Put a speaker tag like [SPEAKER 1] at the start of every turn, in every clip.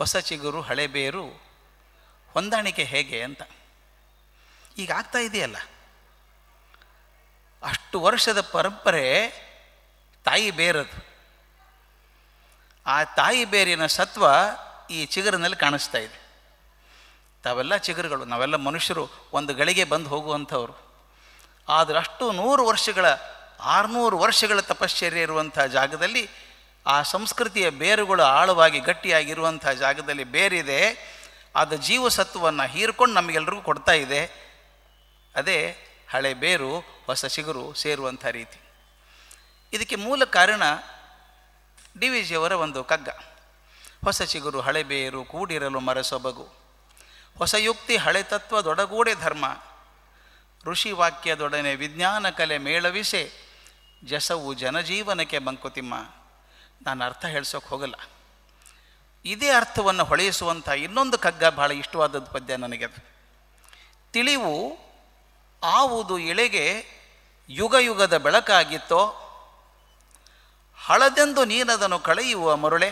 [SPEAKER 1] ಹೊಸ ಚಿಗುರು ಹಳೆ ಬೇರು ಹೊಂದಾಣಿಕೆ ಹೇಗೆ ಅಂತ ಈಗ ಆಗ್ತಾ ಇದೆಯಲ್ಲ ಅಷ್ಟು ವರ್ಷದ ಪರಂಪರೆ ತಾಯಿ ಬೇರದು ಆ ತಾಯಿ ಬೇರಿನ ಸತ್ವ ಈ ಚಿಗುರಿನಲ್ಲಿ ಕಾಣಿಸ್ತಾ ಇದೆ ತಾವೆಲ್ಲ ಚಿಗುರುಗಳು ನಾವೆಲ್ಲ ಮನುಷ್ಯರು ಒಂದು ಗಳಿಗೆ ಬಂದು ಹೋಗುವಂಥವ್ರು ಆದರೆ ಅಷ್ಟು ನೂರು ವರ್ಷಗಳ ಆರುನೂರು ವರ್ಷಗಳ ತಪಶ್ಚರ್ಯ ಇರುವಂಥ ಜಾಗದಲ್ಲಿ ಆ ಸಂಸ್ಕೃತಿಯ ಬೇರುಗಳು ಆಳವಾಗಿ ಗಟ್ಟಿಯಾಗಿರುವಂಥ ಜಾಗದಲ್ಲಿ ಬೇರಿದೆ ಅದು ಜೀವಸತ್ವವನ್ನು ಹೀರ್ಕೊಂಡು ನಮಗೆಲ್ರಿಗೂ ಕೊಡ್ತಾ ಇದೆ ಅದೇ ಹಳೆ ಬೇರು ಹೊಸ ಚಿಗುರು ಸೇರುವಂಥ ರೀತಿ ಇದಕ್ಕೆ ಮೂಲ ಕಾರಣ ಡಿ ವಿ ಜಿಯವರ ಒಂದು ಕಗ್ಗ ಹೊಸ ಚಿಗುರು ಹಳೆ ಬೇರು ಕೂಡಿರಲು ಮರಸೊಬಗು ಹೊಸ ಯುಕ್ತಿ ಹಳೆ ತತ್ವ ದೊಡಗೂಡೆ ಧರ್ಮ ಋಷಿ ವಾಕ್ಯದೊಡನೆ ವಿಜ್ಞಾನ ಕಲೆ ಮೇಳವಿಸೆ ಜಸವು ಜನಜೀವನಕ್ಕೆ ಬಂಕುತಿಮ್ಮ ನಾನು ಅರ್ಥ ಹೇಳ್ಸೋಕೆ ಹೋಗಲ್ಲ ಇದೇ ಅರ್ಥವನ್ನು ಹೊಳೆಯಿಸುವಂಥ ಇನ್ನೊಂದು ಕಗ್ಗ ಬಹಳ ಇಷ್ಟವಾದದ್ದು ಪದ್ಯ ನನಗೆ ಅದು ತಿಳಿವು ಆವುದು ಎಳೆಗೆ ಯುಗ ಯುಗದ ಬೆಳಕಾಗಿತ್ತೋ ಹಳದೆಂದು ನೀನದನ್ನು ಕಳೆಯುವ ಮರುಳೆ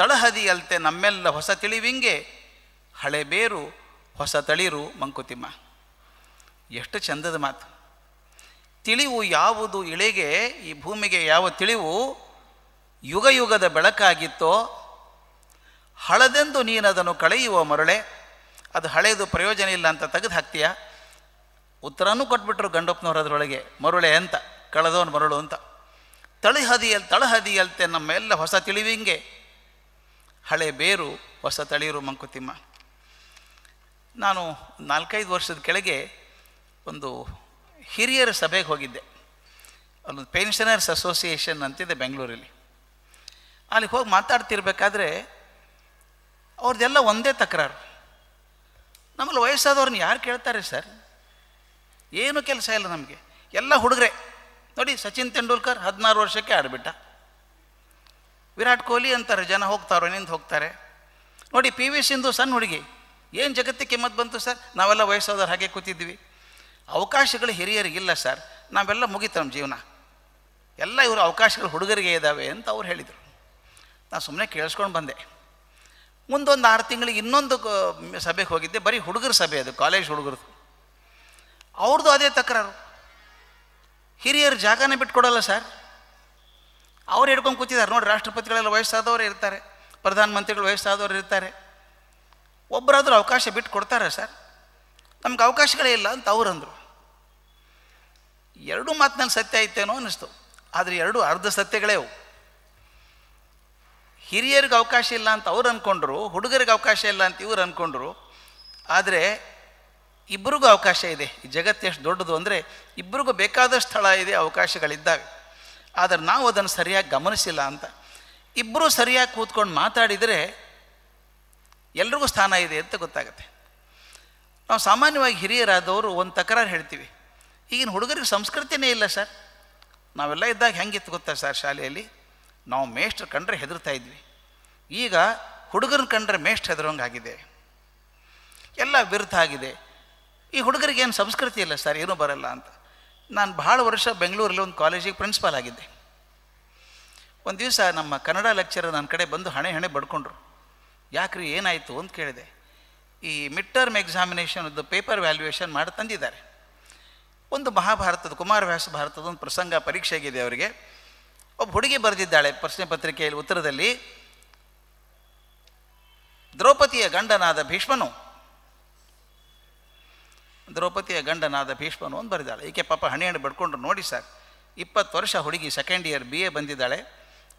[SPEAKER 1] ತಳಹದಿಯಲ್ತೆ ನಮ್ಮೆಲ್ಲ ಹೊಸ ತಿಳಿವಿಂಗೆ ಹಳೆ ಬೇರು ಹೊಸ ತಳಿರು ಮಂಕುತಿಮ್ಮ ಎಷ್ಟು ಚಂದದ ಮಾತು ತಿಳಿವು ಯಾವುದು ಇಳೆಗೆ ಈ ಭೂಮಿಗೆ ಯಾವ ತಿಳಿವು ಯುಗ ಯುಗದ ಬೆಳಕಾಗಿತ್ತೋ ಹಳದೆಂದು ಅದನ್ನು ಕಳೆಯುವ ಮರಳೆ ಅದು ಹಳೆಯದು ಪ್ರಯೋಜನ ಇಲ್ಲ ಅಂತ ತೆಗೆದು ಹಾಕ್ತೀಯ ಉತ್ತರನೂ ಕೊಟ್ಬಿಟ್ರು ಗಂಡಪ್ಪನವ್ರು ಅದರೊಳಗೆ ಮರುಳೆ ಅಂತ ಕಳೆದವನು ಮರಳು ಅಂತ ತಳಿಹದಿಯಲ್ಲಿ ತಳಹದಿಯಲ್ತೆ ನಮ್ಮೆಲ್ಲ ಹೊಸ ತಿಳಿವಿಂಗೆ ಹಳೆ ಬೇರು ಹೊಸ ತಳಿರು ಮಂಕುತಿಮ್ಮ ನಾನು ನಾಲ್ಕೈದು ವರ್ಷದ ಕೆಳಗೆ ಒಂದು ಹಿರಿಯರ ಸಭೆಗೆ ಹೋಗಿದ್ದೆ ಅಲ್ಲೊಂದು ಪೆನ್ಷನರ್ಸ್ ಅಸೋಸಿಯೇಷನ್ ಅಂತಿದೆ ಬೆಂಗಳೂರಲ್ಲಿ ಅಲ್ಲಿಗೆ ಹೋಗಿ ಮಾತಾಡ್ತಿರ್ಬೇಕಾದ್ರೆ ಅವ್ರದ್ದೆಲ್ಲ ಒಂದೇ ತಕರಾರು ನಮ್ಮಲ್ಲಿ ವಯಸ್ಸಾದವ್ರನ್ನ ಯಾರು ಕೇಳ್ತಾರೆ ಸರ್ ಏನು ಕೆಲಸ ಇಲ್ಲ ನಮಗೆ ಎಲ್ಲ ಹುಡುಗರೆ ನೋಡಿ ಸಚಿನ್ ತೆಂಡೂಲ್ಕರ್ ಹದಿನಾರು ವರ್ಷಕ್ಕೆ ಆಡಿಬಿಟ್ಟ ವಿರಾಟ್ ಕೊಹ್ಲಿ ಅಂತಾರೆ ಜನ ಹೋಗ್ತಾರೋ ನಿಂದ ಹೋಗ್ತಾರೆ ನೋಡಿ ಪಿ ವಿ ಸಿಂಧು ಸಣ್ಣ ಹುಡುಗಿ ಏನು ಜಗತ್ತಿಗೆ ಕಿಮ್ಮತ್ತು ಬಂತು ಸರ್ ನಾವೆಲ್ಲ ವಯಸ್ಸಾದವ್ರು ಹಾಗೆ ಕೂತಿದ್ವಿ ಅವಕಾಶಗಳು ಹಿರಿಯರಿಗಿಲ್ಲ ಸರ್ ನಾವೆಲ್ಲ ಮುಗೀತು ನಮ್ಮ ಜೀವನ ಎಲ್ಲ ಇವರು ಅವಕಾಶಗಳು ಹುಡುಗರಿಗೆ ಇದ್ದಾವೆ ಅಂತ ಅವ್ರು ಹೇಳಿದರು ನಾನು ಸುಮ್ಮನೆ ಕೇಳಿಸ್ಕೊಂಡು ಬಂದೆ ಮುಂದೊಂದು ಆರು ತಿಂಗಳಿಗೆ ಇನ್ನೊಂದು ಸಭೆಗೆ ಹೋಗಿದ್ದೆ ಬರೀ ಹುಡುಗರ ಸಭೆ ಅದು ಕಾಲೇಜ್ ಹುಡುಗರದು ಅವ್ರದ್ದು ಅದೇ ತಕರಾರು ಹಿರಿಯರು ಜಾಗನೇ ಬಿಟ್ಕೊಡಲ್ಲ ಸರ್ ಅವ್ರು ಹಿಡ್ಕೊಂಡು ಕೂತಿದ್ದಾರೆ ನೋಡಿ ರಾಷ್ಟ್ರಪತಿಗಳೆಲ್ಲ ವಯಸ್ಸಾದವರು ಇರ್ತಾರೆ ಪ್ರಧಾನಮಂತ್ರಿಗಳು ವಯಸ್ಸಾದವರು ಇರ್ತಾರೆ ಒಬ್ಬರಾದರೂ ಅವಕಾಶ ಬಿಟ್ಟು ಕೊಡ್ತಾರೆ ಸರ್ ನಮ್ಗೆ ಅವಕಾಶಗಳೇ ಇಲ್ಲ ಅಂತ ಅವ್ರು ಎರಡೂ ಮಾತು ಮಾತಿನಲ್ಲಿ ಸತ್ಯ ಐತೇನೋ ಅನ್ನಿಸ್ತು ಆದರೆ ಎರಡು ಅರ್ಧ ಸತ್ಯಗಳೇ ಅವು ಹಿರಿಯರಿಗೆ ಅವಕಾಶ ಇಲ್ಲ ಅಂತ ಅವ್ರು ಅಂದ್ಕೊಂಡ್ರು ಹುಡುಗರಿಗೆ ಅವಕಾಶ ಇಲ್ಲ ಅಂತ ಇವ್ರು ಅಂದ್ಕೊಂಡ್ರು ಆದರೆ ಇಬ್ಬರಿಗೂ ಅವಕಾಶ ಇದೆ ಈ ಜಗತ್ತು ಎಷ್ಟು ದೊಡ್ಡದು ಅಂದರೆ ಇಬ್ಬರಿಗೂ ಬೇಕಾದ ಸ್ಥಳ ಇದೆ ಅವಕಾಶಗಳಿದ್ದಾಗ ಆದರೆ ನಾವು ಅದನ್ನು ಸರಿಯಾಗಿ ಗಮನಿಸಿಲ್ಲ ಅಂತ ಇಬ್ಬರೂ ಸರಿಯಾಗಿ ಕೂತ್ಕೊಂಡು ಮಾತಾಡಿದರೆ ಎಲ್ರಿಗೂ ಸ್ಥಾನ ಇದೆ ಅಂತ ಗೊತ್ತಾಗುತ್ತೆ ನಾವು ಸಾಮಾನ್ಯವಾಗಿ ಹಿರಿಯರಾದವರು ಒಂದು ತಕರಾರು ಹೇಳ್ತೀವಿ ಈಗಿನ ಹುಡುಗರಿಗೆ ಸಂಸ್ಕೃತಿನೇ ಇಲ್ಲ ಸರ್ ನಾವೆಲ್ಲ ಇದ್ದಾಗ ಹೆಂಗಿತ್ತು ಗೊತ್ತಾ ಸರ್ ಶಾಲೆಯಲ್ಲಿ ನಾವು ಮೇಷ್ಟ್ರ ಕಂಡ್ರೆ ಹೆದರ್ತಾ ಇದ್ವಿ ಈಗ ಹುಡುಗರನ್ನ ಕಂಡ್ರೆ ಮೇಷ್ಟ್ ಹೆದರೋಂಗೆ ಆಗಿದೆ ಎಲ್ಲ ವಿರುದ್ಧ ಆಗಿದೆ ಈ ಹುಡುಗರಿಗೆ ಏನು ಸಂಸ್ಕೃತಿ ಇಲ್ಲ ಸರ್ ಏನೂ ಬರಲ್ಲ ಅಂತ ನಾನು ಭಾಳ ವರ್ಷ ಬೆಂಗಳೂರಲ್ಲಿ ಒಂದು ಕಾಲೇಜಿಗೆ ಪ್ರಿನ್ಸಿಪಾಲ್ ಆಗಿದ್ದೆ ಒಂದು ದಿವಸ ನಮ್ಮ ಕನ್ನಡ ಲೆಕ್ಚರ್ ನನ್ನ ಕಡೆ ಬಂದು ಹಣೆ ಹಣೆ ಬಡ್ಕೊಂಡ್ರು ಯಾಕ್ರಿ ಏನಾಯಿತು ಅಂತ ಕೇಳಿದೆ ಈ ಮಿಡ್ ಟರ್ಮ್ ಎಕ್ಸಾಮಿನೇಷನ್ದು ಪೇಪರ್ ವ್ಯಾಲ್ಯೂಯೇಷನ್ ಮಾಡಿ ತಂದಿದ್ದಾರೆ ಒಂದು ಮಹಾಭಾರತದ ಕುಮಾರವ್ಯಾಸ ಭಾರತದ ಒಂದು ಪ್ರಸಂಗ ಪರೀಕ್ಷೆಗಿದೆ ಅವರಿಗೆ ಒಬ್ಬ ಹುಡುಗಿ ಬರೆದಿದ್ದಾಳೆ ಪ್ರಶ್ನೆ ಪತ್ರಿಕೆಯಲ್ಲಿ ಉತ್ತರದಲ್ಲಿ ದ್ರೌಪದಿಯ ಗಂಡನಾದ ಭೀಷ್ಮನು ದ್ರೌಪದಿಯ ಗಂಡನಾದ ಭೀಷ್ಮನು ಅಂತ ಬರೆದಾಳೆ ಈಕೆ ಪಾಪ ಹಣೆಯನ್ನು ಬಡ್ಕೊಂಡು ನೋಡಿ ಸರ್ ಇಪ್ಪತ್ತು ವರ್ಷ ಹುಡುಗಿ ಸೆಕೆಂಡ್ ಇಯರ್ ಬಿ ಎ ಬಂದಿದ್ದಾಳೆ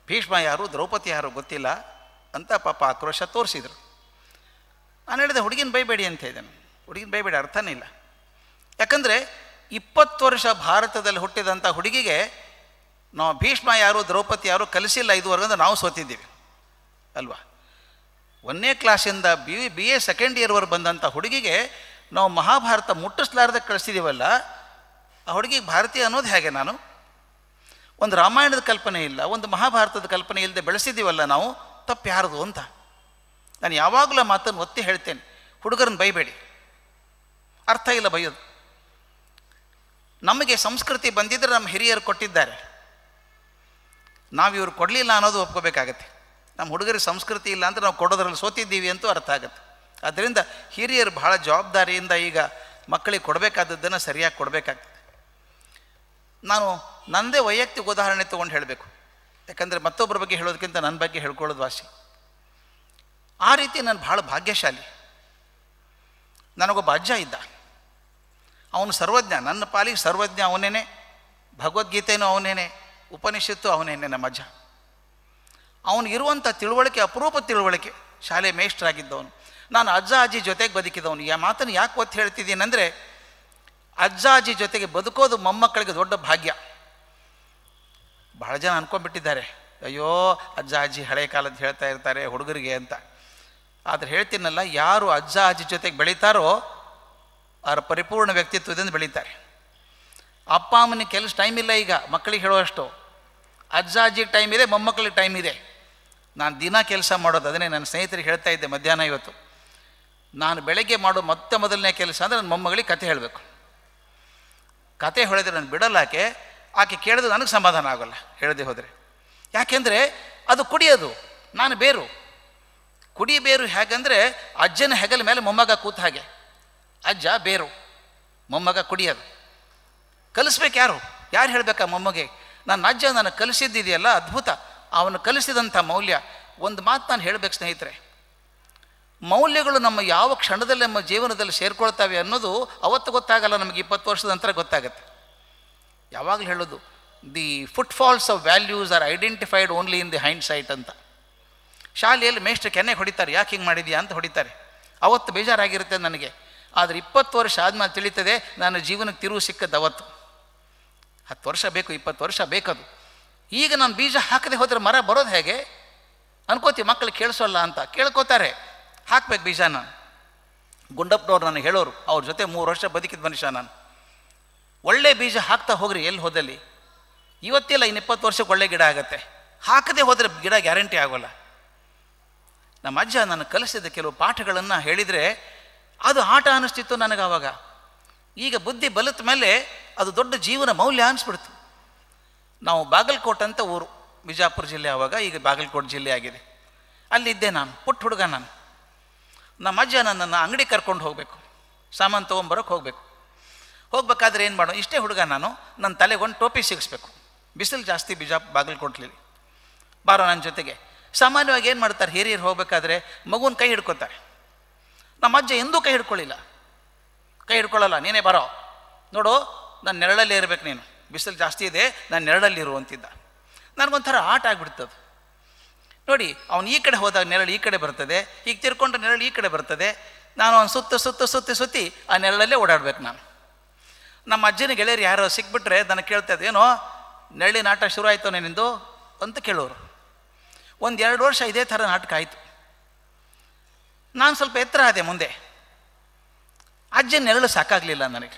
[SPEAKER 1] ಭೀಷ್ಮ ಯಾರು ದ್ರೌಪದಿ ಯಾರು ಗೊತ್ತಿಲ್ಲ ಅಂತ ಪಾಪ ಆಕ್ರೋಶ ತೋರಿಸಿದರು ನಾನು ಹೇಳಿದೆ ಹುಡುಗಿನ ಬೈಬೇಡಿ ಅಂತ ಇದ್ದೇನೆ ಹುಡುಗಿನ ಬೈಬೇಡಿ ಅರ್ಥನೇ ಇಲ್ಲ ಯಾಕಂದರೆ ಇಪ್ಪತ್ತು ವರ್ಷ ಭಾರತದಲ್ಲಿ ಹುಟ್ಟಿದಂಥ ಹುಡುಗಿಗೆ ನಾವು ಭೀಷ್ಮ ಯಾರು ದ್ರೌಪದಿ ಯಾರು ಕಲಿಸಿಲ್ಲ ಇದುವರೆಗೂ ನಾವು ಸೋತಿದ್ದೀವಿ ಅಲ್ವಾ ಒಂದನೇ ಕ್ಲಾಸಿಂದ ಬಿ ಬಿ ಎ ಸೆಕೆಂಡ್ ಇಯರ್ವರೆಗೆ ಬಂದಂಥ ಹುಡುಗಿಗೆ ನಾವು ಮಹಾಭಾರತ ಮುಟ್ಟಿಸ್ಲಾರ್ದಕ್ಕೆ ಕಳಿಸಿದ್ದೀವಲ್ಲ ಆ ಹುಡುಗಿಗೆ ಭಾರತೀಯ ಅನ್ನೋದು ಹೇಗೆ ನಾನು ಒಂದು ರಾಮಾಯಣದ ಕಲ್ಪನೆ ಇಲ್ಲ ಒಂದು ಮಹಾಭಾರತದ ಕಲ್ಪನೆ ಇಲ್ಲದೆ ಬೆಳೆಸಿದ್ದೀವಲ್ಲ ನಾವು ತಪ್ಪು ಯಾರದು ಅಂತ ನಾನು ಯಾವಾಗಲೂ ಮಾತನ್ನು ಒತ್ತಿ ಹೇಳ್ತೇನೆ ಹುಡುಗರನ್ನ ಬೈಬೇಡಿ ಅರ್ಥ ಇಲ್ಲ ಬೈಯೋದು ನಮಗೆ ಸಂಸ್ಕೃತಿ ಬಂದಿದ್ದರೆ ನಮ್ಮ ಹಿರಿಯರು ಕೊಟ್ಟಿದ್ದಾರೆ ನಾವು ಇವರು ಕೊಡಲಿಲ್ಲ ಅನ್ನೋದು ಒಪ್ಕೋಬೇಕಾಗತ್ತೆ ನಮ್ಮ ಹುಡುಗರಿಗೆ ಸಂಸ್ಕೃತಿ ಇಲ್ಲ ಅಂದರೆ ನಾವು ಕೊಡೋದ್ರಲ್ಲಿ ಸೋತಿದ್ದೀವಿ ಅಂತೂ ಅರ್ಥ ಆಗುತ್ತೆ ಆದ್ದರಿಂದ ಹಿರಿಯರು ಬಹಳ ಜವಾಬ್ದಾರಿಯಿಂದ ಈಗ ಮಕ್ಕಳಿಗೆ ಕೊಡಬೇಕಾದದ್ದನ್ನು ಸರಿಯಾಗಿ ಕೊಡಬೇಕಾಗ್ತದೆ ನಾನು ನನ್ನದೇ ವೈಯಕ್ತಿಕ ಉದಾಹರಣೆ ತೊಗೊಂಡು ಹೇಳಬೇಕು ಯಾಕಂದರೆ ಮತ್ತೊಬ್ಬರ ಬಗ್ಗೆ ಹೇಳೋದಕ್ಕಿಂತ ನನ್ನ ಬಗ್ಗೆ ಹೇಳ್ಕೊಳ್ಳೋದು ವಾಸಿ ಆ ರೀತಿ ನಾನು ಭಾಳ ಭಾಗ್ಯಶಾಲಿ ನನಗೊಬ್ಬ ಅಜ್ಜ ಇದ್ದ ಅವನು ಸರ್ವಜ್ಞ ನನ್ನ ಪಾಲಿಗೆ ಸರ್ವಜ್ಞ ಅವನೇನೆ ಭಗವದ್ಗೀತೆಯೂ ಅವನೇನೆ ಉಪನಿಷತ್ತು ಅವನೇನೆ ನಮ್ಮ ಅಜ್ಜ ಅವನಿಗಿರುವಂಥ ತಿಳುವಳಿಕೆ ಅಪರೂಪ ತಿಳುವಳಿಕೆ ಶಾಲೆ ಮೇಷ್ಟ್ರಾಗಿದ್ದವನು ನಾನು ಅಜ್ಜ ಅಜ್ಜಿ ಜೊತೆಗೆ ಬದುಕಿದವನು ಯಾ ಮಾತನ್ನು ಯಾಕೆ ಒತ್ತು ಹೇಳ್ತಿದ್ದೀನಂದರೆ ಅಜ್ಜ ಅಜ್ಜಿ ಜೊತೆಗೆ ಬದುಕೋದು ಮೊಮ್ಮಕ್ಕಳಿಗೆ ದೊಡ್ಡ ಭಾಗ್ಯ ಬಹಳ ಜನ ಅಂದ್ಕೊಂಡ್ಬಿಟ್ಟಿದ್ದಾರೆ ಅಯ್ಯೋ ಅಜ್ಜ ಅಜ್ಜಿ ಹಳೆ ಕಾಲದ್ದು ಹೇಳ್ತಾ ಇರ್ತಾರೆ ಹುಡುಗರಿಗೆ ಅಂತ ಆದರೆ ಹೇಳ್ತೀನಲ್ಲ ಯಾರು ಅಜ್ಜ ಅಜ್ಜಿ ಜೊತೆಗೆ ಬೆಳೀತಾರೋ ಅವರ ಪರಿಪೂರ್ಣ ವ್ಯಕ್ತಿತ್ವದಿಂದ ಬೆಳೀತಾರೆ ಅಪ್ಪ ಅಮ್ಮನಿಗೆ ಕೆಲಸ ಟೈಮ್ ಇಲ್ಲ ಈಗ ಮಕ್ಕಳಿಗೆ ಹೇಳುವಷ್ಟು ಅಜ್ಜ ಅಜ್ಜಿಗೆ ಟೈಮ್ ಇದೆ ಮೊಮ್ಮಕ್ಕಳಿಗೆ ಟೈಮ್ ಇದೆ ನಾನು ದಿನ ಕೆಲಸ ಮಾಡೋದು ಅದನ್ನೇ ನನ್ನ ಸ್ನೇಹಿತರಿಗೆ ಹೇಳ್ತಾ ಇದ್ದೆ ಮಧ್ಯಾಹ್ನ ಇವತ್ತು ನಾನು ಬೆಳಗ್ಗೆ ಮಾಡೋ ಮತ್ತೆ ಮೊದಲನೇ ಕೆಲಸ ಅಂದರೆ ನನ್ನ ಮೊಮ್ಮಗಳಿಗೆ ಕತೆ ಹೇಳಬೇಕು ಕತೆ ಹೇಳಿದ್ರೆ ನಾನು ಬಿಡಲ್ಲ ಆಕೆ ಆಕೆ ಕೇಳಿದ್ರೆ ನನಗೆ ಸಮಾಧಾನ ಆಗೋಲ್ಲ ಹೇಳದೆ ಹೋದರೆ ಯಾಕೆಂದರೆ ಅದು ಕುಡಿಯೋದು ನಾನು ಬೇರು ಕುಡಿ ಬೇರು ಹೇಗಂದರೆ ಅಜ್ಜನ ಹೆಗಲ ಮೇಲೆ ಮೊಮ್ಮಗ ಕೂತ ಹಾಗೆ ಅಜ್ಜ ಬೇರು ಮೊಮ್ಮಗ ಕುಡಿಯೋದು ಕಲಿಸ್ಬೇಕು ಯಾರು ಯಾರು ಹೇಳಬೇಕಾ ಮೊಮ್ಮಗೆ ನನ್ನ ಅಜ್ಜ ನಾನು ಕಲಿಸಿದ್ದಿದೆಯಲ್ಲ ಅದ್ಭುತ ಅವನು ಕಲಿಸಿದಂಥ ಮೌಲ್ಯ ಒಂದು ಮಾತು ನಾನು ಹೇಳಬೇಕು ಸ್ನೇಹಿತರೆ ಮೌಲ್ಯಗಳು ನಮ್ಮ ಯಾವ ಕ್ಷಣದಲ್ಲಿ ನಮ್ಮ ಜೀವನದಲ್ಲಿ ಸೇರ್ಕೊಳ್ತಾವೆ ಅನ್ನೋದು ಅವತ್ತು ಗೊತ್ತಾಗಲ್ಲ ನಮಗೆ ಇಪ್ಪತ್ತು ವರ್ಷದ ನಂತರ ಗೊತ್ತಾಗುತ್ತೆ ಯಾವಾಗಲೂ ಹೇಳೋದು the footfalls of values are identified only in the hindsight ಅಂತ ಶಾಲೆಯಲ್ಲಿ ಮೇಷ್ಟ್ರ ಕೆನ್ನೆ ಹೊಡಿತಾರೆ ಯಾಕೆ ಹಿಂಗೆ ಮಾಡಿದ್ಯಾ ಅಂತ ಹೊಡಿತಾರೆ ಅವತ್ತು ಬೇಜಾರಾಗಿರುತ್ತೆ ನನಗೆ ಆದರೆ ಇಪ್ಪತ್ತು ವರ್ಷ ಆದ್ಮೇಲೆ ತಿಳಿತದೆ ನಾನು ಜೀವನಕ್ಕೆ ತಿರುವು ಸಿಕ್ಕದ್ದು ಅವತ್ತು ಹತ್ತು ವರ್ಷ ಬೇಕು ಇಪ್ಪತ್ತು ವರ್ಷ ಬೇಕದು ಈಗ ನಾನು ಬೀಜ ಹಾಕದೆ ಹೋದರೆ ಮರ ಬರೋದು ಹೇಗೆ ಅನ್ಕೋತೀವಿ ಮಕ್ಕಳು ಕೇಳಿಸೋಲ್ಲ ಅಂತ ಕೇಳ್ಕೋತಾರೆ ಹಾಕ್ಬೇಕು ಬೀಜ ನಾನು ಗುಂಡಪ್ಪನವ್ರು ನಾನು ಹೇಳೋರು ಅವ್ರ ಜೊತೆ ಮೂರು ವರ್ಷ ಬದುಕಿದ ಮನುಷ್ಯ ನಾನು ಒಳ್ಳೆ ಬೀಜ ಹಾಕ್ತಾ ಹೋಗ್ರಿ ಎಲ್ಲಿ ಹೋದಲ್ಲಿ ಇವತ್ತಿಲ್ಲ ಇನ್ನು ಇಪ್ಪತ್ತು ವರ್ಷಕ್ಕೆ ಒಳ್ಳೆ ಗಿಡ ಆಗುತ್ತೆ ಹಾಕದೆ ಹೋದರೆ ಗಿಡ ಗ್ಯಾರಂಟಿ ಆಗೋಲ್ಲ ನಮ್ಮ ಅಜ್ಜ ನಾನು ಕಲಿಸಿದ ಕೆಲವು ಪಾಠಗಳನ್ನು ಹೇಳಿದರೆ ಅದು ಆಟ ಅನ್ನಿಸ್ತಿತ್ತು ನನಗೆ ಆವಾಗ ಈಗ ಬುದ್ಧಿ ಬಲಿತ ಮೇಲೆ ಅದು ದೊಡ್ಡ ಜೀವನ ಮೌಲ್ಯ ಅನ್ನಿಸ್ಬಿಡ್ತು ನಾವು ಬಾಗಲಕೋಟೆ ಅಂತ ಊರು ಬಿಜಾಪುರ ಜಿಲ್ಲೆ ಆವಾಗ ಈಗ ಬಾಗಲಕೋಟೆ ಜಿಲ್ಲೆ ಆಗಿದೆ ಅಲ್ಲಿದ್ದೆ ನಾನು ಪುಟ್ಟ ಹುಡುಗ ನಾನು ನಮ್ಮ ಅಜ್ಜ ನನ್ನನ್ನು ಅಂಗಡಿ ಕರ್ಕೊಂಡು ಹೋಗಬೇಕು ಸಾಮಾನು ತೊಗೊಂಬರೋಕೆ ಹೋಗಬೇಕು ಹೋಗ್ಬೇಕಾದ್ರೆ ಏನು ಮಾಡೋ ಇಷ್ಟೇ ಹುಡುಗ ನಾನು ನನ್ನ ತಲೆಗೊಂದು ಟೋಪಿ ಸಿಗಿಸ್ಬೇಕು ಬಿಸಿಲು ಜಾಸ್ತಿ ಬಿಜಾ ಬಾಗಲಕೋಟ್ಲಿ ಬಾರೋ ನನ್ನ ಜೊತೆಗೆ ಸಾಮಾನ್ಯವಾಗಿ ಏನು ಮಾಡ್ತಾರೆ ಹಿರಿಯರು ಹೋಗಬೇಕಾದ್ರೆ ಮಗುನ ಕೈ ಹಿಡ್ಕೊತಾರೆ ನಮ್ಮ ಅಜ್ಜ ಎಂದೂ ಕೈ ಹಿಡ್ಕೊಳ್ಳಿಲ್ಲ ಕೈ ಹಿಡ್ಕೊಳ್ಳಲ್ಲ ನೀನೇ ಬರೋ ನೋಡು ನಾನು ನೆರಳಲ್ಲಿ ಇರಬೇಕು ನೀನು ಬಿಸಿಲು ಜಾಸ್ತಿ ಇದೆ ನಾನು ನೆರಳಲ್ಲಿ ಇರು ಅಂತಿದ್ದ ನನಗೊಂಥರ ಆಟ ಆಗಿಬಿಡ್ತದೆ ನೋಡಿ ಅವನು ಈ ಕಡೆ ಹೋದಾಗ ನೆರಳು ಈ ಕಡೆ ಬರ್ತದೆ ಈಗ ತಿರ್ಕೊಂಡ್ರೆ ನೆರಳು ಈ ಕಡೆ ಬರ್ತದೆ ನಾನು ಅವ್ನು ಸುತ್ತ ಸುತ್ತ ಸುತ್ತಿ ಸುತ್ತಿ ಆ ನೆರಳಲ್ಲೇ ಓಡಾಡ್ಬೇಕು ನಾನು ನಮ್ಮ ಅಜ್ಜನ ಗೆಳೆಯರು ಯಾರೋ ಸಿಕ್ಬಿಟ್ರೆ ನನಗೆ ಕೇಳ್ತಾ ಇದ್ದೇನೋ ನೆರಳಿನ ಆಟ ಶುರು ಆಯಿತು ನಿನ್ನಿಂದು ಅಂತ ಕೇಳೋರು ಒಂದು ಎರಡು ವರ್ಷ ಇದೇ ಥರ ನಾಟಕ ಆಯಿತು ನಾನು ಸ್ವಲ್ಪ ಎತ್ತರ ಆದೆ ಮುಂದೆ ಅಜ್ಜ ನೆರಳು ಸಾಕಾಗಲಿಲ್ಲ ನನಗೆ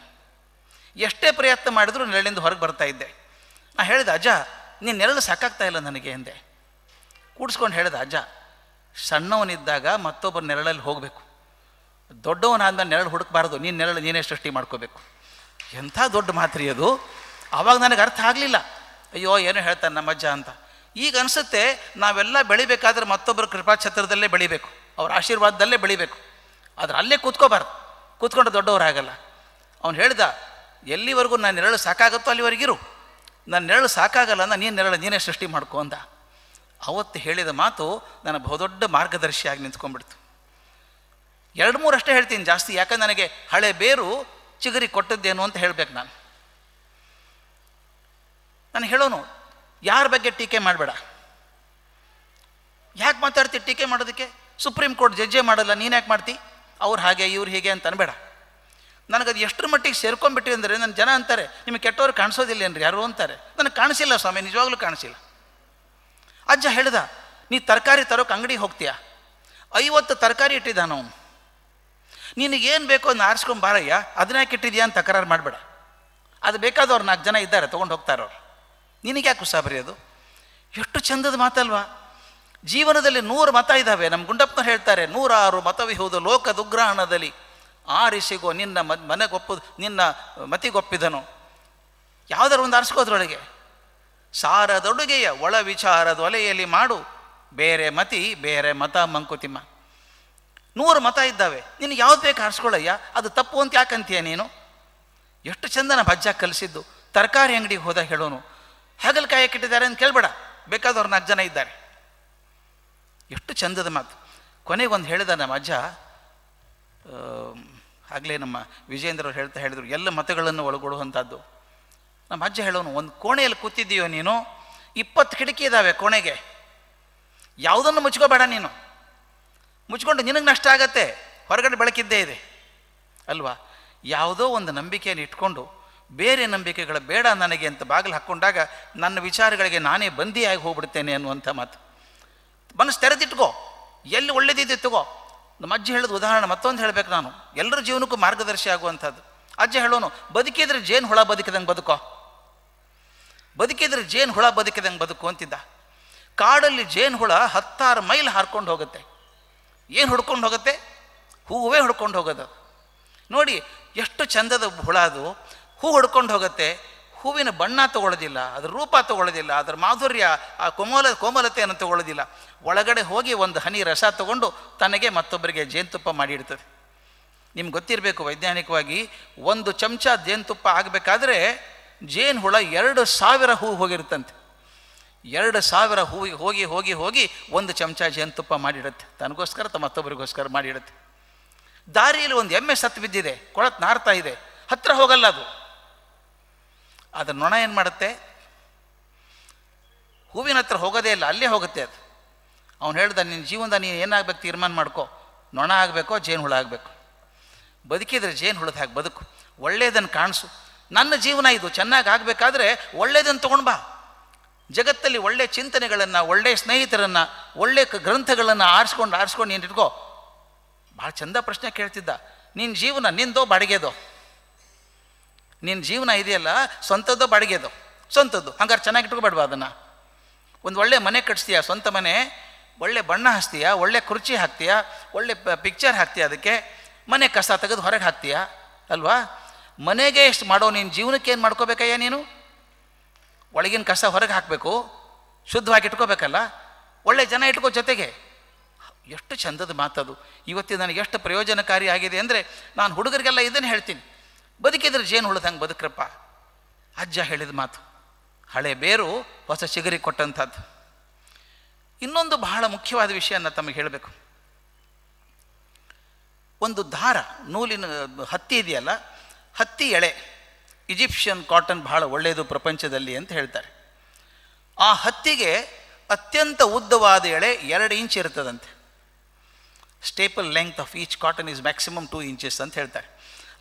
[SPEAKER 1] ಎಷ್ಟೇ ಪ್ರಯತ್ನ ಮಾಡಿದ್ರು ನೆರಳಿಂದ ಹೊರಗೆ ಬರ್ತಾ ಇದ್ದೆ ನಾನು ಹೇಳಿದೆ ಅಜ್ಜ ನೀನು ನೆರಳು ಸಾಕಾಗ್ತಾ ಇಲ್ಲ ನನಗೆ ಹಿಂದೆ ಕೂಡಿಸ್ಕೊಂಡು ಹೇಳಿದೆ ಅಜ್ಜ ಸಣ್ಣವನಿದ್ದಾಗ ಮತ್ತೊಬ್ಬರು ನೆರಳಲ್ಲಿ ಹೋಗಬೇಕು ದೊಡ್ಡವನಾದ ನೆರಳು ಹುಡುಕಬಾರ್ದು ನೀನು ನೆರಳು ನೀನೇ ಸೃಷ್ಟಿ ಮಾಡ್ಕೋಬೇಕು ಎಂಥ ದೊಡ್ಡ ಮಾತ್ರಿ ಅದು ಆವಾಗ ನನಗೆ ಅರ್ಥ ಆಗಲಿಲ್ಲ ಅಯ್ಯೋ ಏನೋ ಹೇಳ್ತಾನೆ ನಮ್ಮ ಅಜ್ಜ ಅಂತ ಈಗ ಅನಿಸುತ್ತೆ ನಾವೆಲ್ಲ ಬೆಳಿಬೇಕಾದ್ರೆ ಮತ್ತೊಬ್ಬರ ಕೃಪಾಛತ್ರದಲ್ಲೇ ಬೆಳಿಬೇಕು ಅವ್ರ ಆಶೀರ್ವಾದದಲ್ಲೇ ಬೆಳಿಬೇಕು ಆದರೆ ಅಲ್ಲೇ ಕೂತ್ಕೋಬಾರ್ದು ದೊಡ್ಡವ್ರು ಆಗಲ್ಲ ಅವನು ಹೇಳ್ದ ಎಲ್ಲಿವರೆಗೂ ನಾನು ನೆರಳು ಸಾಕಾಗುತ್ತೋ ಅಲ್ಲಿವರೆಗಿರು ನನ್ನ ನೆರಳು ಸಾಕಾಗಲ್ಲ ಅಂದ್ರೆ ನೀನು ನೆರಳು ನೀನೇ ಸೃಷ್ಟಿ ಮಾಡ್ಕೊ ಅಂದ ಅವತ್ತು ಹೇಳಿದ ಮಾತು ನನ್ನ ಬಹುದೊಡ್ಡ ಮಾರ್ಗದರ್ಶಿಯಾಗಿ ನಿಂತ್ಕೊಂಡ್ಬಿಡ್ತು ಎರಡು ಮೂರು ಅಷ್ಟೇ ಹೇಳ್ತೀನಿ ಜಾಸ್ತಿ ಯಾಕಂದ್ರೆ ನನಗೆ ಹಳೆ ಬೇರು ಚಿಗುರಿ ಕೊಟ್ಟದ್ದೇನು ಅಂತ ಹೇಳಬೇಕು ನಾನು ನಾನು ಹೇಳೋನು ಯಾರ ಬಗ್ಗೆ ಟೀಕೆ ಮಾಡಬೇಡ ಯಾಕೆ ಮಾತಾಡ್ತಿ ಟೀಕೆ ಮಾಡೋದಕ್ಕೆ ಸುಪ್ರೀಂ ಕೋರ್ಟ್ ಜಡ್ಜೆ ಮಾಡಲ್ಲ ನೀನು ಯಾಕೆ ಮಾಡ್ತಿ ಅವ್ರು ಹಾಗೆ ಇವ್ರು ಹೀಗೆ ಅಂತ ಅನ್ಬೇಡ ನನಗದು ಎಷ್ಟರ ಮಟ್ಟಿಗೆ ಸೇರ್ಕೊಂಡ್ಬಿಟ್ಟಿ ಅಂದರೆ ನನ್ನ ಜನ ಅಂತಾರೆ ನಿಮಗೆ ಕೆಟ್ಟವ್ರು ಕಾಣಿಸೋದಿಲ್ಲ ಏನ್ರಿ ಯಾರು ಅಂತಾರೆ ನನಗೆ ಕಾಣಿಸಿಲ್ಲ ಸ್ವಾಮಿ ನಿಜವಾಗ್ಲೂ ಕಾಣಿಸಿಲ್ಲ ಅಜ್ಜ ಹೇಳ್ದ ನೀ ತರಕಾರಿ ತರೋಕೆ ಅಂಗಡಿಗೆ ಹೋಗ್ತೀಯಾ ಐವತ್ತು ತರಕಾರಿ ಇಟ್ಟಿದ್ದಾನು ಅವನು ನಿನಗೇನು ಬೇಕೋ ಅದನ್ನ ಆರಿಸ್ಕೊಂಬಾರಯ್ಯ ಅದನ್ನ ಯಾಕೆ ಇಟ್ಟಿದ್ಯಾ ಅಂತ ತಕರಾರು ಮಾಡಬೇಡ ಅದು ಬೇಕಾದವ್ರು ನಾಲ್ಕು ಜನ ಇದ್ದಾರೆ ತೊಗೊಂಡು ಹೋಗ್ತಾರವ್ರು ನಿನಗ್ಯಾಕೆ ಉತ್ಸಾಹ ಅದು ಎಷ್ಟು ಚಂದದ ಮಾತಲ್ವಾ ಜೀವನದಲ್ಲಿ ನೂರು ಮತ ಇದ್ದಾವೆ ನಮ್ಮ ಗುಂಡಪ್ಪನ ಹೇಳ್ತಾರೆ ನೂರಾರು ಮತವಿಹುದು ಲೋಕದುಗ್ರಹಣದಲ್ಲಿ ಆರಿಸಿಗೋ ನಿನ್ನ ಮ ನಿನ್ನ ಮತಿಗೊಪ್ಪಿದನು ಯಾವುದಾರು ಒಂದು ಆರಿಸ್ಕೋದ್ರೊಳಗೆ ಸಾರದೊಡುಗೆಯ ಒಳ ವಿಚಾರದ ಒಲೆಯಲ್ಲಿ ಮಾಡು ಬೇರೆ ಮತಿ ಬೇರೆ ಮತ ಮಂಕುತಿಮ್ಮ ನೂರು ಮತ ಇದ್ದಾವೆ ನಿನಗೆ ಯಾವ್ದು ಬೇಕು ಆರಿಸ್ಕೊಳ್ಳಯ್ಯ ಅದು ತಪ್ಪು ಅಂತ ಯಾಕಂತೀಯ ನೀನು ಎಷ್ಟು ಚಂದನ ಬಜ್ಜ ಕಲಿಸಿದ್ದು ತರಕಾರಿ ಅಂಗಡಿಗೆ ಹೋದ ಹೇಳೋನು ಹೆಗಲ್ ಕಾಯಕ್ಕಿಟ್ಟಿದ್ದಾರೆ ಅಂತ ಕೇಳಬೇಡ ಬೇಕಾದವ್ರು ನಾಲ್ಕು ಜನ ಇದ್ದಾರೆ ಎಷ್ಟು ಚಂದದ ಮಾತು ಕೊನೆಗೆ ಒಂದು ಹೇಳಿದ ನಮ್ಮ ಅಜ್ಜ ಆಗಲೇ ನಮ್ಮ ವಿಜಯೇಂದ್ರವ್ರು ಹೇಳ್ತಾ ಹೇಳಿದರು ಎಲ್ಲ ಮತಗಳನ್ನು ಒಳಗೊಡುವಂಥದ್ದು ನಮ್ಮ ಅಜ್ಜ ಹೇಳೋನು ಒಂದು ಕೋಣೆಯಲ್ಲಿ ಕೂತಿದ್ದೀಯೋ ನೀನು ಇಪ್ಪತ್ತು ಕಿಟಕಿ ಇದ್ದಾವೆ ಕೋಣೆಗೆ ಯಾವುದನ್ನು ಮುಚ್ಕೋಬೇಡ ನೀನು ಮುಚ್ಕೊಂಡು ನಿನಗೆ ನಷ್ಟ ಆಗತ್ತೆ ಹೊರಗಡೆ ಬೆಳಕಿದ್ದೇ ಇದೆ ಅಲ್ವಾ ಯಾವುದೋ ಒಂದು ನಂಬಿಕೆಯನ್ನು ಇಟ್ಕೊಂಡು ಬೇರೆ ನಂಬಿಕೆಗಳು ಬೇಡ ನನಗೆ ಅಂತ ಬಾಗಿಲು ಹಾಕ್ಕೊಂಡಾಗ ನನ್ನ ವಿಚಾರಗಳಿಗೆ ನಾನೇ ಬಂದಿಯಾಗಿ ಹೋಗ್ಬಿಡ್ತೇನೆ ಅನ್ನುವಂಥ ಮಾತು ಮನಸ್ಸು ತೆರೆದಿಟ್ಕೋ ಎಲ್ಲಿ ಒಳ್ಳೇದಿದ್ದಿತ್ತು ತಗೋ ನಮ್ಮ ಅಜ್ಜಿ ಹೇಳಿದ ಉದಾಹರಣೆ ಮತ್ತೊಂದು ಹೇಳಬೇಕು ನಾನು ಎಲ್ಲರ ಜೀವನಕ್ಕೂ ಮಾರ್ಗದರ್ಶಿ ಆಗುವಂಥದ್ದು ಅಜ್ಜ ಹೇಳೋನು ಬದುಕಿದ್ರೆ ಜೇನು ಹುಳ ಬದುಕಿದಂಗೆ ಬದುಕೋ ಬದುಕಿದ್ರೆ ಜೇನು ಹುಳ ಬದುಕಿದಂಗೆ ಬದುಕು ಅಂತಿದ್ದ ಕಾಡಲ್ಲಿ ಜೇನು ಹುಳ ಹತ್ತಾರು ಮೈಲ್ ಹಾರ್ಕೊಂಡು ಹೋಗುತ್ತೆ ಏನು ಹುಡ್ಕೊಂಡು ಹೋಗುತ್ತೆ ಹೂವೇ ಹುಡ್ಕೊಂಡು ಹೋಗೋದು ನೋಡಿ ಎಷ್ಟು ಚಂದದ ಹುಳ ಅದು ಹೂ ಹೊಡ್ಕೊಂಡು ಹೋಗುತ್ತೆ ಹೂವಿನ ಬಣ್ಣ ತಗೊಳ್ಳೋದಿಲ್ಲ ಅದ್ರ ರೂಪ ತಗೊಳ್ಳೋದಿಲ್ಲ ಅದರ ಮಾಧುರ್ಯ ಆ ಕೋಮಲ ಕೋಮಲತೆಯನ್ನು ತಗೊಳ್ಳೋದಿಲ್ಲ ಒಳಗಡೆ ಹೋಗಿ ಒಂದು ಹನಿ ರಸ ತಗೊಂಡು ತನಗೆ ಮತ್ತೊಬ್ಬರಿಗೆ ಜೇನುತುಪ್ಪ ಮಾಡಿಡ್ತದೆ ನಿಮ್ಗೆ ಗೊತ್ತಿರಬೇಕು ವೈಜ್ಞಾನಿಕವಾಗಿ ಒಂದು ಚಮಚ ಜೇನುತುಪ್ಪ ಆಗಬೇಕಾದ್ರೆ ಜೇನು ಹುಳ ಎರಡು ಸಾವಿರ ಹೂ ಹೋಗಿರುತ್ತಂತೆ ಎರಡು ಸಾವಿರ ಹೂವಿಗೆ ಹೋಗಿ ಹೋಗಿ ಹೋಗಿ ಒಂದು ಚಮಚ ಜೇನುತುಪ್ಪ ಮಾಡಿಡುತ್ತೆ ತನಗೋಸ್ಕರ ತ ಮತ್ತೊಬ್ಬರಿಗೋಸ್ಕರ ಮಾಡಿಡುತ್ತೆ ದಾರಿಯಲ್ಲಿ ಒಂದು ಎಮ್ಮೆ ಸತ್ತು ಬಿದ್ದಿದೆ ಕೊಳತ್ ನಾರ್ತಾ ಇದೆ ಹತ್ತಿರ ಹೋಗಲ್ಲ ಅದು ಅದರ ನೊಣ ಏನು ಮಾಡುತ್ತೆ ಹೂವಿನ ಹತ್ರ ಹೋಗೋದೇ ಇಲ್ಲ ಅಲ್ಲೇ ಹೋಗುತ್ತೆ ಅದು ಅವನು ಹೇಳ್ದ ನಿನ್ನ ಜೀವನದ ನೀನು ಏನಾಗಬೇಕು ತೀರ್ಮಾನ ಮಾಡ್ಕೋ ನೊಣ ಆಗಬೇಕೋ ಜೇನು ಹುಳ ಆಗಬೇಕು ಬದುಕಿದರೆ ಜೇನು ಹುಳದ ಹಾಗೆ ಬದುಕು ಒಳ್ಳೆಯದನ್ನು ಕಾಣಿಸು ನನ್ನ ಜೀವನ ಇದು ಚೆನ್ನಾಗಿ ಆಗಬೇಕಾದ್ರೆ ಒಳ್ಳೆಯದನ್ನು ತೊಗೊಂಡು ಬಾ ಜಗತ್ತಲ್ಲಿ ಒಳ್ಳೆ ಚಿಂತನೆಗಳನ್ನು ಒಳ್ಳೆ ಸ್ನೇಹಿತರನ್ನು ಒಳ್ಳೆ ಗ್ರಂಥಗಳನ್ನು ಆರಿಸ್ಕೊಂಡು ಆರಿಸ್ಕೊಂಡು ನೀನು ಇಟ್ಕೋ ಭಾಳ ಚಂದ ಪ್ರಶ್ನೆ ಕೇಳ್ತಿದ್ದ ನಿನ್ನ ಜೀವನ ನಿಂದೋ ಬಾಡಿಗೆದೋ ನಿನ್ನ ಜೀವನ ಇದೆಯಲ್ಲ ಸ್ವಂತದ್ದು ಬಾಡಿಗೆದು ಸ್ವಂತದ್ದು ಹಂಗಾರೆ ಚೆನ್ನಾಗಿ ಇಟ್ಕೋಬೇಡ್ವಾ ಅದನ್ನು ಒಂದು ಒಳ್ಳೆ ಮನೆ ಕಟ್ಸ್ತೀಯಾ ಸ್ವಂತ ಮನೆ ಒಳ್ಳೆ ಬಣ್ಣ ಹಚ್ತೀಯಾ ಒಳ್ಳೆ ಕುರ್ಚಿ ಹಾಕ್ತೀಯಾ ಒಳ್ಳೆ ಪಿಕ್ಚರ್ ಹಾಕ್ತೀಯ ಅದಕ್ಕೆ ಮನೆ ಕಸ ತೆಗೆದು ಹೊರಗೆ ಹಾಕ್ತೀಯಾ ಅಲ್ವಾ ಮನೆಗೆ ಎಷ್ಟು ಮಾಡೋ ನಿನ್ನ ಜೀವನಕ್ಕೆ ಏನು ಮಾಡ್ಕೋಬೇಕಯ್ಯ ನೀನು ಒಳಗಿನ ಕಸ ಹೊರಗೆ ಹಾಕಬೇಕು ಶುದ್ಧವಾಗಿ ಇಟ್ಕೋಬೇಕಲ್ಲ ಒಳ್ಳೆ ಜನ ಇಟ್ಕೋ ಜೊತೆಗೆ ಎಷ್ಟು ಚಂದದ ಮಾತದು ಇವತ್ತು ನನಗೆ ಎಷ್ಟು ಪ್ರಯೋಜನಕಾರಿ ಆಗಿದೆ ಅಂದರೆ ನಾನು ಹುಡುಗರಿಗೆಲ್ಲ ಇದನ್ನು ಹೇಳ್ತೀನಿ ಬದುಕಿದ್ರೆ ಜೇನು ಉಳಿದಂಗೆ ಬದುಕ್ರಪ್ಪ ಅಜ್ಜ ಹೇಳಿದ ಮಾತು ಹಳೆ ಬೇರು ಹೊಸ ಚಿಗರಿ ಕೊಟ್ಟಂಥದ್ದು ಇನ್ನೊಂದು ಬಹಳ ಮುಖ್ಯವಾದ ವಿಷಯನ ತಮಗೆ ಹೇಳಬೇಕು ಒಂದು ದಾರ ನೂಲಿನ ಹತ್ತಿ ಇದೆಯಲ್ಲ ಹತ್ತಿ ಎಳೆ ಈಜಿಪ್ಷಿಯನ್ ಕಾಟನ್ ಬಹಳ ಒಳ್ಳೆಯದು ಪ್ರಪಂಚದಲ್ಲಿ ಅಂತ ಹೇಳ್ತಾರೆ ಆ ಹತ್ತಿಗೆ ಅತ್ಯಂತ ಉದ್ದವಾದ ಎಳೆ ಎರಡು ಇಂಚ್ ಇರ್ತದಂತೆ staple length of each cotton is maximum two inches ಅಂತ ಹೇಳ್ತಾರೆ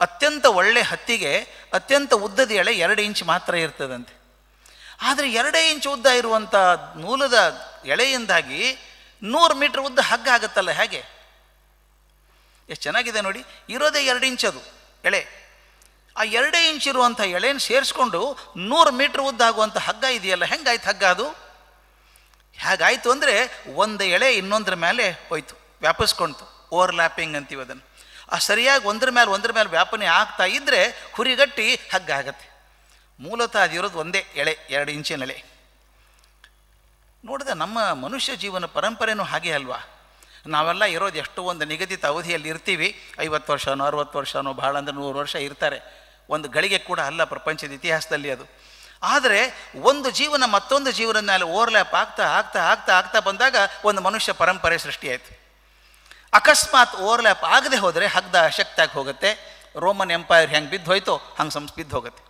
[SPEAKER 1] ಅತ್ಯಂತ ಒಳ್ಳೆ ಹತ್ತಿಗೆ ಅತ್ಯಂತ ಉದ್ದದ ಎಳೆ ಎರಡು ಇಂಚ್ ಮಾತ್ರ ಇರ್ತದಂತೆ ಆದರೆ ಎರಡೇ ಇಂಚ್ ಉದ್ದ ಇರುವಂಥ ನೂಲದ ಎಳೆಯಿಂದಾಗಿ ನೂರು ಮೀಟ್ರ್ ಉದ್ದ ಹಗ್ಗ ಆಗುತ್ತಲ್ಲ ಹೇಗೆ ಎಷ್ಟು ಚೆನ್ನಾಗಿದೆ ನೋಡಿ ಇರೋದೇ ಎರಡು ಇಂಚ್ ಅದು ಎಳೆ ಆ ಎರಡೇ ಇಂಚ್ ಇರುವಂಥ ಎಳೆನ ಸೇರಿಸ್ಕೊಂಡು ನೂರು ಮೀಟ್ರ್ ಉದ್ದ ಆಗುವಂಥ ಹಗ್ಗ ಇದೆಯಲ್ಲ ಹೆಂಗಾಯ್ತು ಹಗ್ಗ ಅದು ಹೇಗಾಯಿತು ಅಂದರೆ ಒಂದು ಎಳೆ ಇನ್ನೊಂದರ ಮೇಲೆ ಹೋಯ್ತು ವ್ಯಾಪಿಸ್ಕೊಳ್ತು ಓವರ್ಲ್ಯಾಪಿಂಗ್ ಅಂತೀವಿ ಅದನ್ನು ಆ ಸರಿಯಾಗಿ ಒಂದ್ರ ಮೇಲೆ ಒಂದ್ರ ಮೇಲೆ ವ್ಯಾಪನೆ ಆಗ್ತಾ ಇದ್ದರೆ ಹುರಿಗಟ್ಟಿ ಹಗ್ಗಾಗತ್ತೆ ಮೂಲತಃ ಅದಿರೋದು ಒಂದೇ ಎಳೆ ಎರಡು ಇಂಚಿನ ಎಳೆ ನೋಡಿದ ನಮ್ಮ ಮನುಷ್ಯ ಜೀವನ ಪರಂಪರೆನೂ ಹಾಗೆ ಅಲ್ವಾ ನಾವೆಲ್ಲ ಇರೋದು ಎಷ್ಟು ಒಂದು ನಿಗದಿತ ಅವಧಿಯಲ್ಲಿ ಇರ್ತೀವಿ ಐವತ್ತು ವರ್ಷನೋ ಅರುವತ್ತು ವರ್ಷನೋ ಭಾಳ ಅಂದರೆ ನೂರು ವರ್ಷ ಇರ್ತಾರೆ ಒಂದು ಗಳಿಗೆ ಕೂಡ ಅಲ್ಲ ಪ್ರಪಂಚದ ಇತಿಹಾಸದಲ್ಲಿ ಅದು ಆದರೆ ಒಂದು ಜೀವನ ಮತ್ತೊಂದು ಜೀವನ ಮೇಲೆ ಓವರ್ಲ್ಯಾಪ್ ಆಗ್ತಾ ಆಗ್ತಾ ಆಗ್ತಾ ಆಗ್ತಾ ಬಂದಾಗ ಒಂದು ಮನುಷ್ಯ ಪರಂಪರೆ ಸೃಷ್ಟಿಯಾಯಿತು ಅಕಸ್ಮಾತ್ ಓವರ್ಲ್ಯಾಪ್ ಆಗದೆ ಹೋದರೆ ಹಗ್ದ ಶಕ್ತಿಯಾಗಿ ಹೋಗುತ್ತೆ ರೋಮನ್ ಎಂಪೈರ್ ಹೆಂಗೆ ಬಿದ್ದು ಹೋಯ್ತೋ ಹಂಗೆ ಸಂಸ್ ಬಿದ್ದು ಹೋಗುತ್ತೆ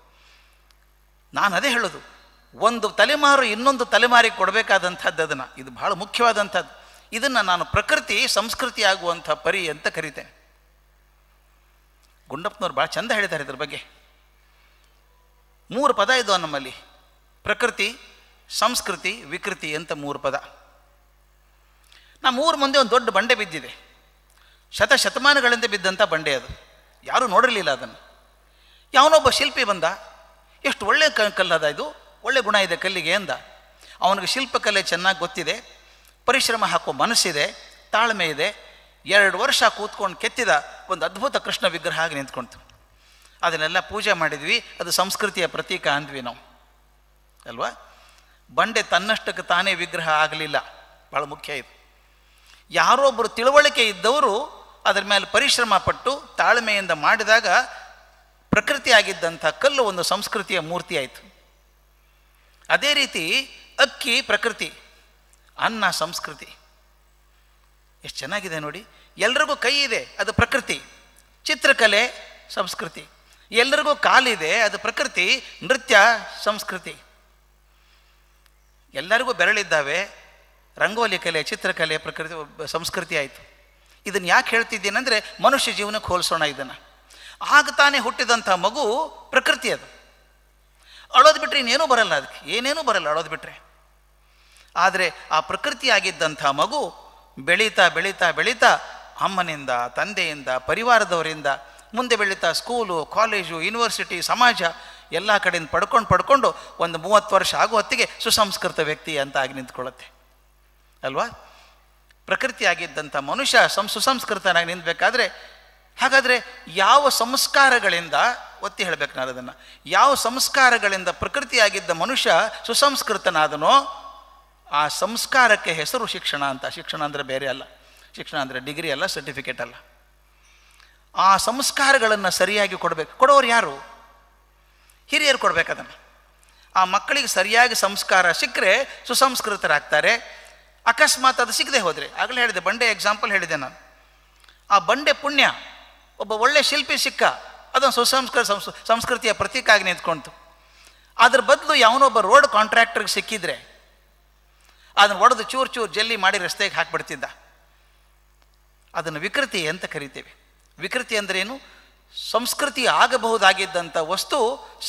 [SPEAKER 1] ನಾನು ಅದೇ ಹೇಳೋದು ಒಂದು ತಲೆಮಾರು ಇನ್ನೊಂದು ತಲೆಮಾರಿಗೆ ಕೊಡಬೇಕಾದಂಥದ್ದು ಅದನ್ನು ಇದು ಬಹಳ ಮುಖ್ಯವಾದಂಥದ್ದು ಇದನ್ನು ನಾನು ಪ್ರಕೃತಿ ಸಂಸ್ಕೃತಿ ಆಗುವಂಥ ಪರಿ ಅಂತ ಕರೀತೇನೆ ಗುಂಡಪ್ಪನವ್ರು ಭಾಳ ಚಂದ ಹೇಳಿದ್ದಾರೆ ಇದ್ರ ಬಗ್ಗೆ ಮೂರು ಪದ ಇದು ನಮ್ಮಲ್ಲಿ ಪ್ರಕೃತಿ ಸಂಸ್ಕೃತಿ ವಿಕೃತಿ ಅಂತ ಮೂರು ಪದ ನಮ್ಮ ಮೂರು ಮುಂದೆ ಒಂದು ದೊಡ್ಡ ಬಂಡೆ ಬಿದ್ದಿದೆ ಶತಶತಮಾನಗಳಿಂದ ಬಿದ್ದಂಥ ಬಂಡೆ ಅದು ಯಾರೂ ನೋಡಿರಲಿಲ್ಲ ಅದನ್ನು ಯಾವನೊಬ್ಬ ಶಿಲ್ಪಿ ಬಂದ ಎಷ್ಟು ಒಳ್ಳೆ ಕ ಕಲ್ಲದ ಇದು ಒಳ್ಳೆ ಗುಣ ಇದೆ ಕಲ್ಲಿಗೆ ಅಂದ ಅವನಿಗೆ ಶಿಲ್ಪಕಲೆ ಚೆನ್ನಾಗಿ ಗೊತ್ತಿದೆ ಪರಿಶ್ರಮ ಹಾಕೋ ಮನಸ್ಸಿದೆ ತಾಳ್ಮೆ ಇದೆ ಎರಡು ವರ್ಷ ಕೂತ್ಕೊಂಡು ಕೆತ್ತಿದ ಒಂದು ಅದ್ಭುತ ಕೃಷ್ಣ ವಿಗ್ರಹ ಆಗಿ ನಿಂತ್ಕೊಳ್ತು ಅದನ್ನೆಲ್ಲ ಪೂಜೆ ಮಾಡಿದ್ವಿ ಅದು ಸಂಸ್ಕೃತಿಯ ಪ್ರತೀಕ ಅಂದ್ವಿ ನಾವು ಅಲ್ವಾ ಬಂಡೆ ತನ್ನಷ್ಟಕ್ಕೆ ತಾನೇ ವಿಗ್ರಹ ಆಗಲಿಲ್ಲ ಭಾಳ ಮುಖ್ಯ ಇದು ಯಾರೊಬ್ಬರು ತಿಳುವಳಿಕೆ ಇದ್ದವರು ಅದರ ಮೇಲೆ ಪರಿಶ್ರಮ ಪಟ್ಟು ತಾಳ್ಮೆಯಿಂದ ಮಾಡಿದಾಗ ಪ್ರಕೃತಿಯಾಗಿದ್ದಂಥ ಕಲ್ಲು ಒಂದು ಸಂಸ್ಕೃತಿಯ ಮೂರ್ತಿಯಾಯಿತು ಅದೇ ರೀತಿ ಅಕ್ಕಿ ಪ್ರಕೃತಿ ಅನ್ನ ಸಂಸ್ಕೃತಿ ಎಷ್ಟು ಚೆನ್ನಾಗಿದೆ ನೋಡಿ ಎಲ್ರಿಗೂ ಕೈ ಇದೆ ಅದು ಪ್ರಕೃತಿ ಚಿತ್ರಕಲೆ ಸಂಸ್ಕೃತಿ ಎಲ್ರಿಗೂ ಕಾಲಿದೆ ಅದು ಪ್ರಕೃತಿ ನೃತ್ಯ ಸಂಸ್ಕೃತಿ ಎಲ್ಲರಿಗೂ ಬೆರಳಿದ್ದಾವೆ ರಂಗೋಲಿ ಕಲೆ ಚಿತ್ರಕಲೆ ಪ್ರಕೃತಿ ಸಂಸ್ಕೃತಿ ಆಯಿತು ಇದನ್ನು ಯಾಕೆ ಹೇಳ್ತಿದ್ದೀನಂದರೆ ಮನುಷ್ಯ ಜೀವನಕ್ಕೆ ಹೋಲಿಸೋಣ ಇದನ್ನು ಆಗ ತಾನೇ ಹುಟ್ಟಿದಂಥ ಮಗು ಪ್ರಕೃತಿ ಅದು ಅಳೋದು ಬಿಟ್ಟರೆ ಇನ್ನೇನೂ ಬರಲ್ಲ ಅದಕ್ಕೆ ಏನೇನೂ ಬರಲ್ಲ ಅಳೋದು ಬಿಟ್ಟರೆ ಆದರೆ ಆ ಪ್ರಕೃತಿಯಾಗಿದ್ದಂಥ ಮಗು ಬೆಳೀತಾ ಬೆಳೀತಾ ಬೆಳೀತಾ ಅಮ್ಮನಿಂದ ತಂದೆಯಿಂದ ಪರಿವಾರದವರಿಂದ ಮುಂದೆ ಬೆಳೀತಾ ಸ್ಕೂಲು ಕಾಲೇಜು ಯೂನಿವರ್ಸಿಟಿ ಸಮಾಜ ಎಲ್ಲ ಕಡೆಯಿಂದ ಪಡ್ಕೊಂಡು ಪಡ್ಕೊಂಡು ಒಂದು ಮೂವತ್ತು ವರ್ಷ ಆಗೋ ಹೊತ್ತಿಗೆ ಸುಸಂಸ್ಕೃತ ವ್ಯಕ್ತಿ ಅಂತ ಆಗಿ ನಿಂತ್ಕೊಳ್ಳುತ್ತೆ ಅಲ್ವಾ ಪ್ರಕೃತಿಯಾಗಿದ್ದಂಥ ಮನುಷ್ಯ ಸಂ ಸುಸಂಸ್ಕೃತನಾಗಿ ನಿಂತಬೇಕಾದ್ರೆ ಹಾಗಾದರೆ ಯಾವ ಸಂಸ್ಕಾರಗಳಿಂದ ಒತ್ತಿ ಹೇಳಬೇಕು ನಾನು ಅದನ್ನು ಯಾವ ಸಂಸ್ಕಾರಗಳಿಂದ ಪ್ರಕೃತಿಯಾಗಿದ್ದ ಮನುಷ್ಯ ಸುಸಂಸ್ಕೃತನಾದನೋ ಆ ಸಂಸ್ಕಾರಕ್ಕೆ ಹೆಸರು ಶಿಕ್ಷಣ ಅಂತ ಶಿಕ್ಷಣ ಅಂದರೆ ಬೇರೆ ಅಲ್ಲ ಶಿಕ್ಷಣ ಅಂದರೆ ಡಿಗ್ರಿ ಅಲ್ಲ ಸರ್ಟಿಫಿಕೇಟ್ ಅಲ್ಲ ಆ ಸಂಸ್ಕಾರಗಳನ್ನು ಸರಿಯಾಗಿ ಕೊಡಬೇಕು ಕೊಡೋರು ಯಾರು ಹಿರಿಯರು ಕೊಡಬೇಕು ಅದನ್ನು ಆ ಮಕ್ಕಳಿಗೆ ಸರಿಯಾಗಿ ಸಂಸ್ಕಾರ ಸಿಕ್ಕರೆ ಸುಸಂಸ್ಕೃತರಾಗ್ತಾರೆ ಅಕಸ್ಮಾತ್ ಅದು ಸಿಗದೆ ಹೋದರೆ ಆಗಲೇ ಹೇಳಿದೆ ಬಂಡೆ ಎಕ್ಸಾಂಪಲ್ ಹೇಳಿದೆ ನಾನು ಆ ಬಂಡೆ ಪುಣ್ಯ ಒಬ್ಬ ಒಳ್ಳೆ ಶಿಲ್ಪಿ ಸಿಕ್ಕ ಅದೊಂದು ಸುಸಂಸ್ಕೃತ ಸಂಸ್ಕೃತಿಯ ಪ್ರತೀಕ ಆಗಿ ನಿಂತ್ಕೊಂತು ಅದ್ರ ಬದಲು ಯಾವನೊಬ್ಬ ರೋಡ್ ಕಾಂಟ್ರಾಕ್ಟರ್ಗೆ ಸಿಕ್ಕಿದ್ರೆ ಅದನ್ನು ಒಡೆದು ಚೂರು ಚೂರು ಜಲ್ಲಿ ಮಾಡಿ ರಸ್ತೆಗೆ ಹಾಕಿಬಿಡ್ತಿದ್ದ ಅದನ್ನು ವಿಕೃತಿ ಅಂತ ಕರಿತೇವೆ ವಿಕೃತಿ ಅಂದ್ರೇನು ಸಂಸ್ಕೃತಿ ಆಗಬಹುದಾಗಿದ್ದಂಥ ವಸ್ತು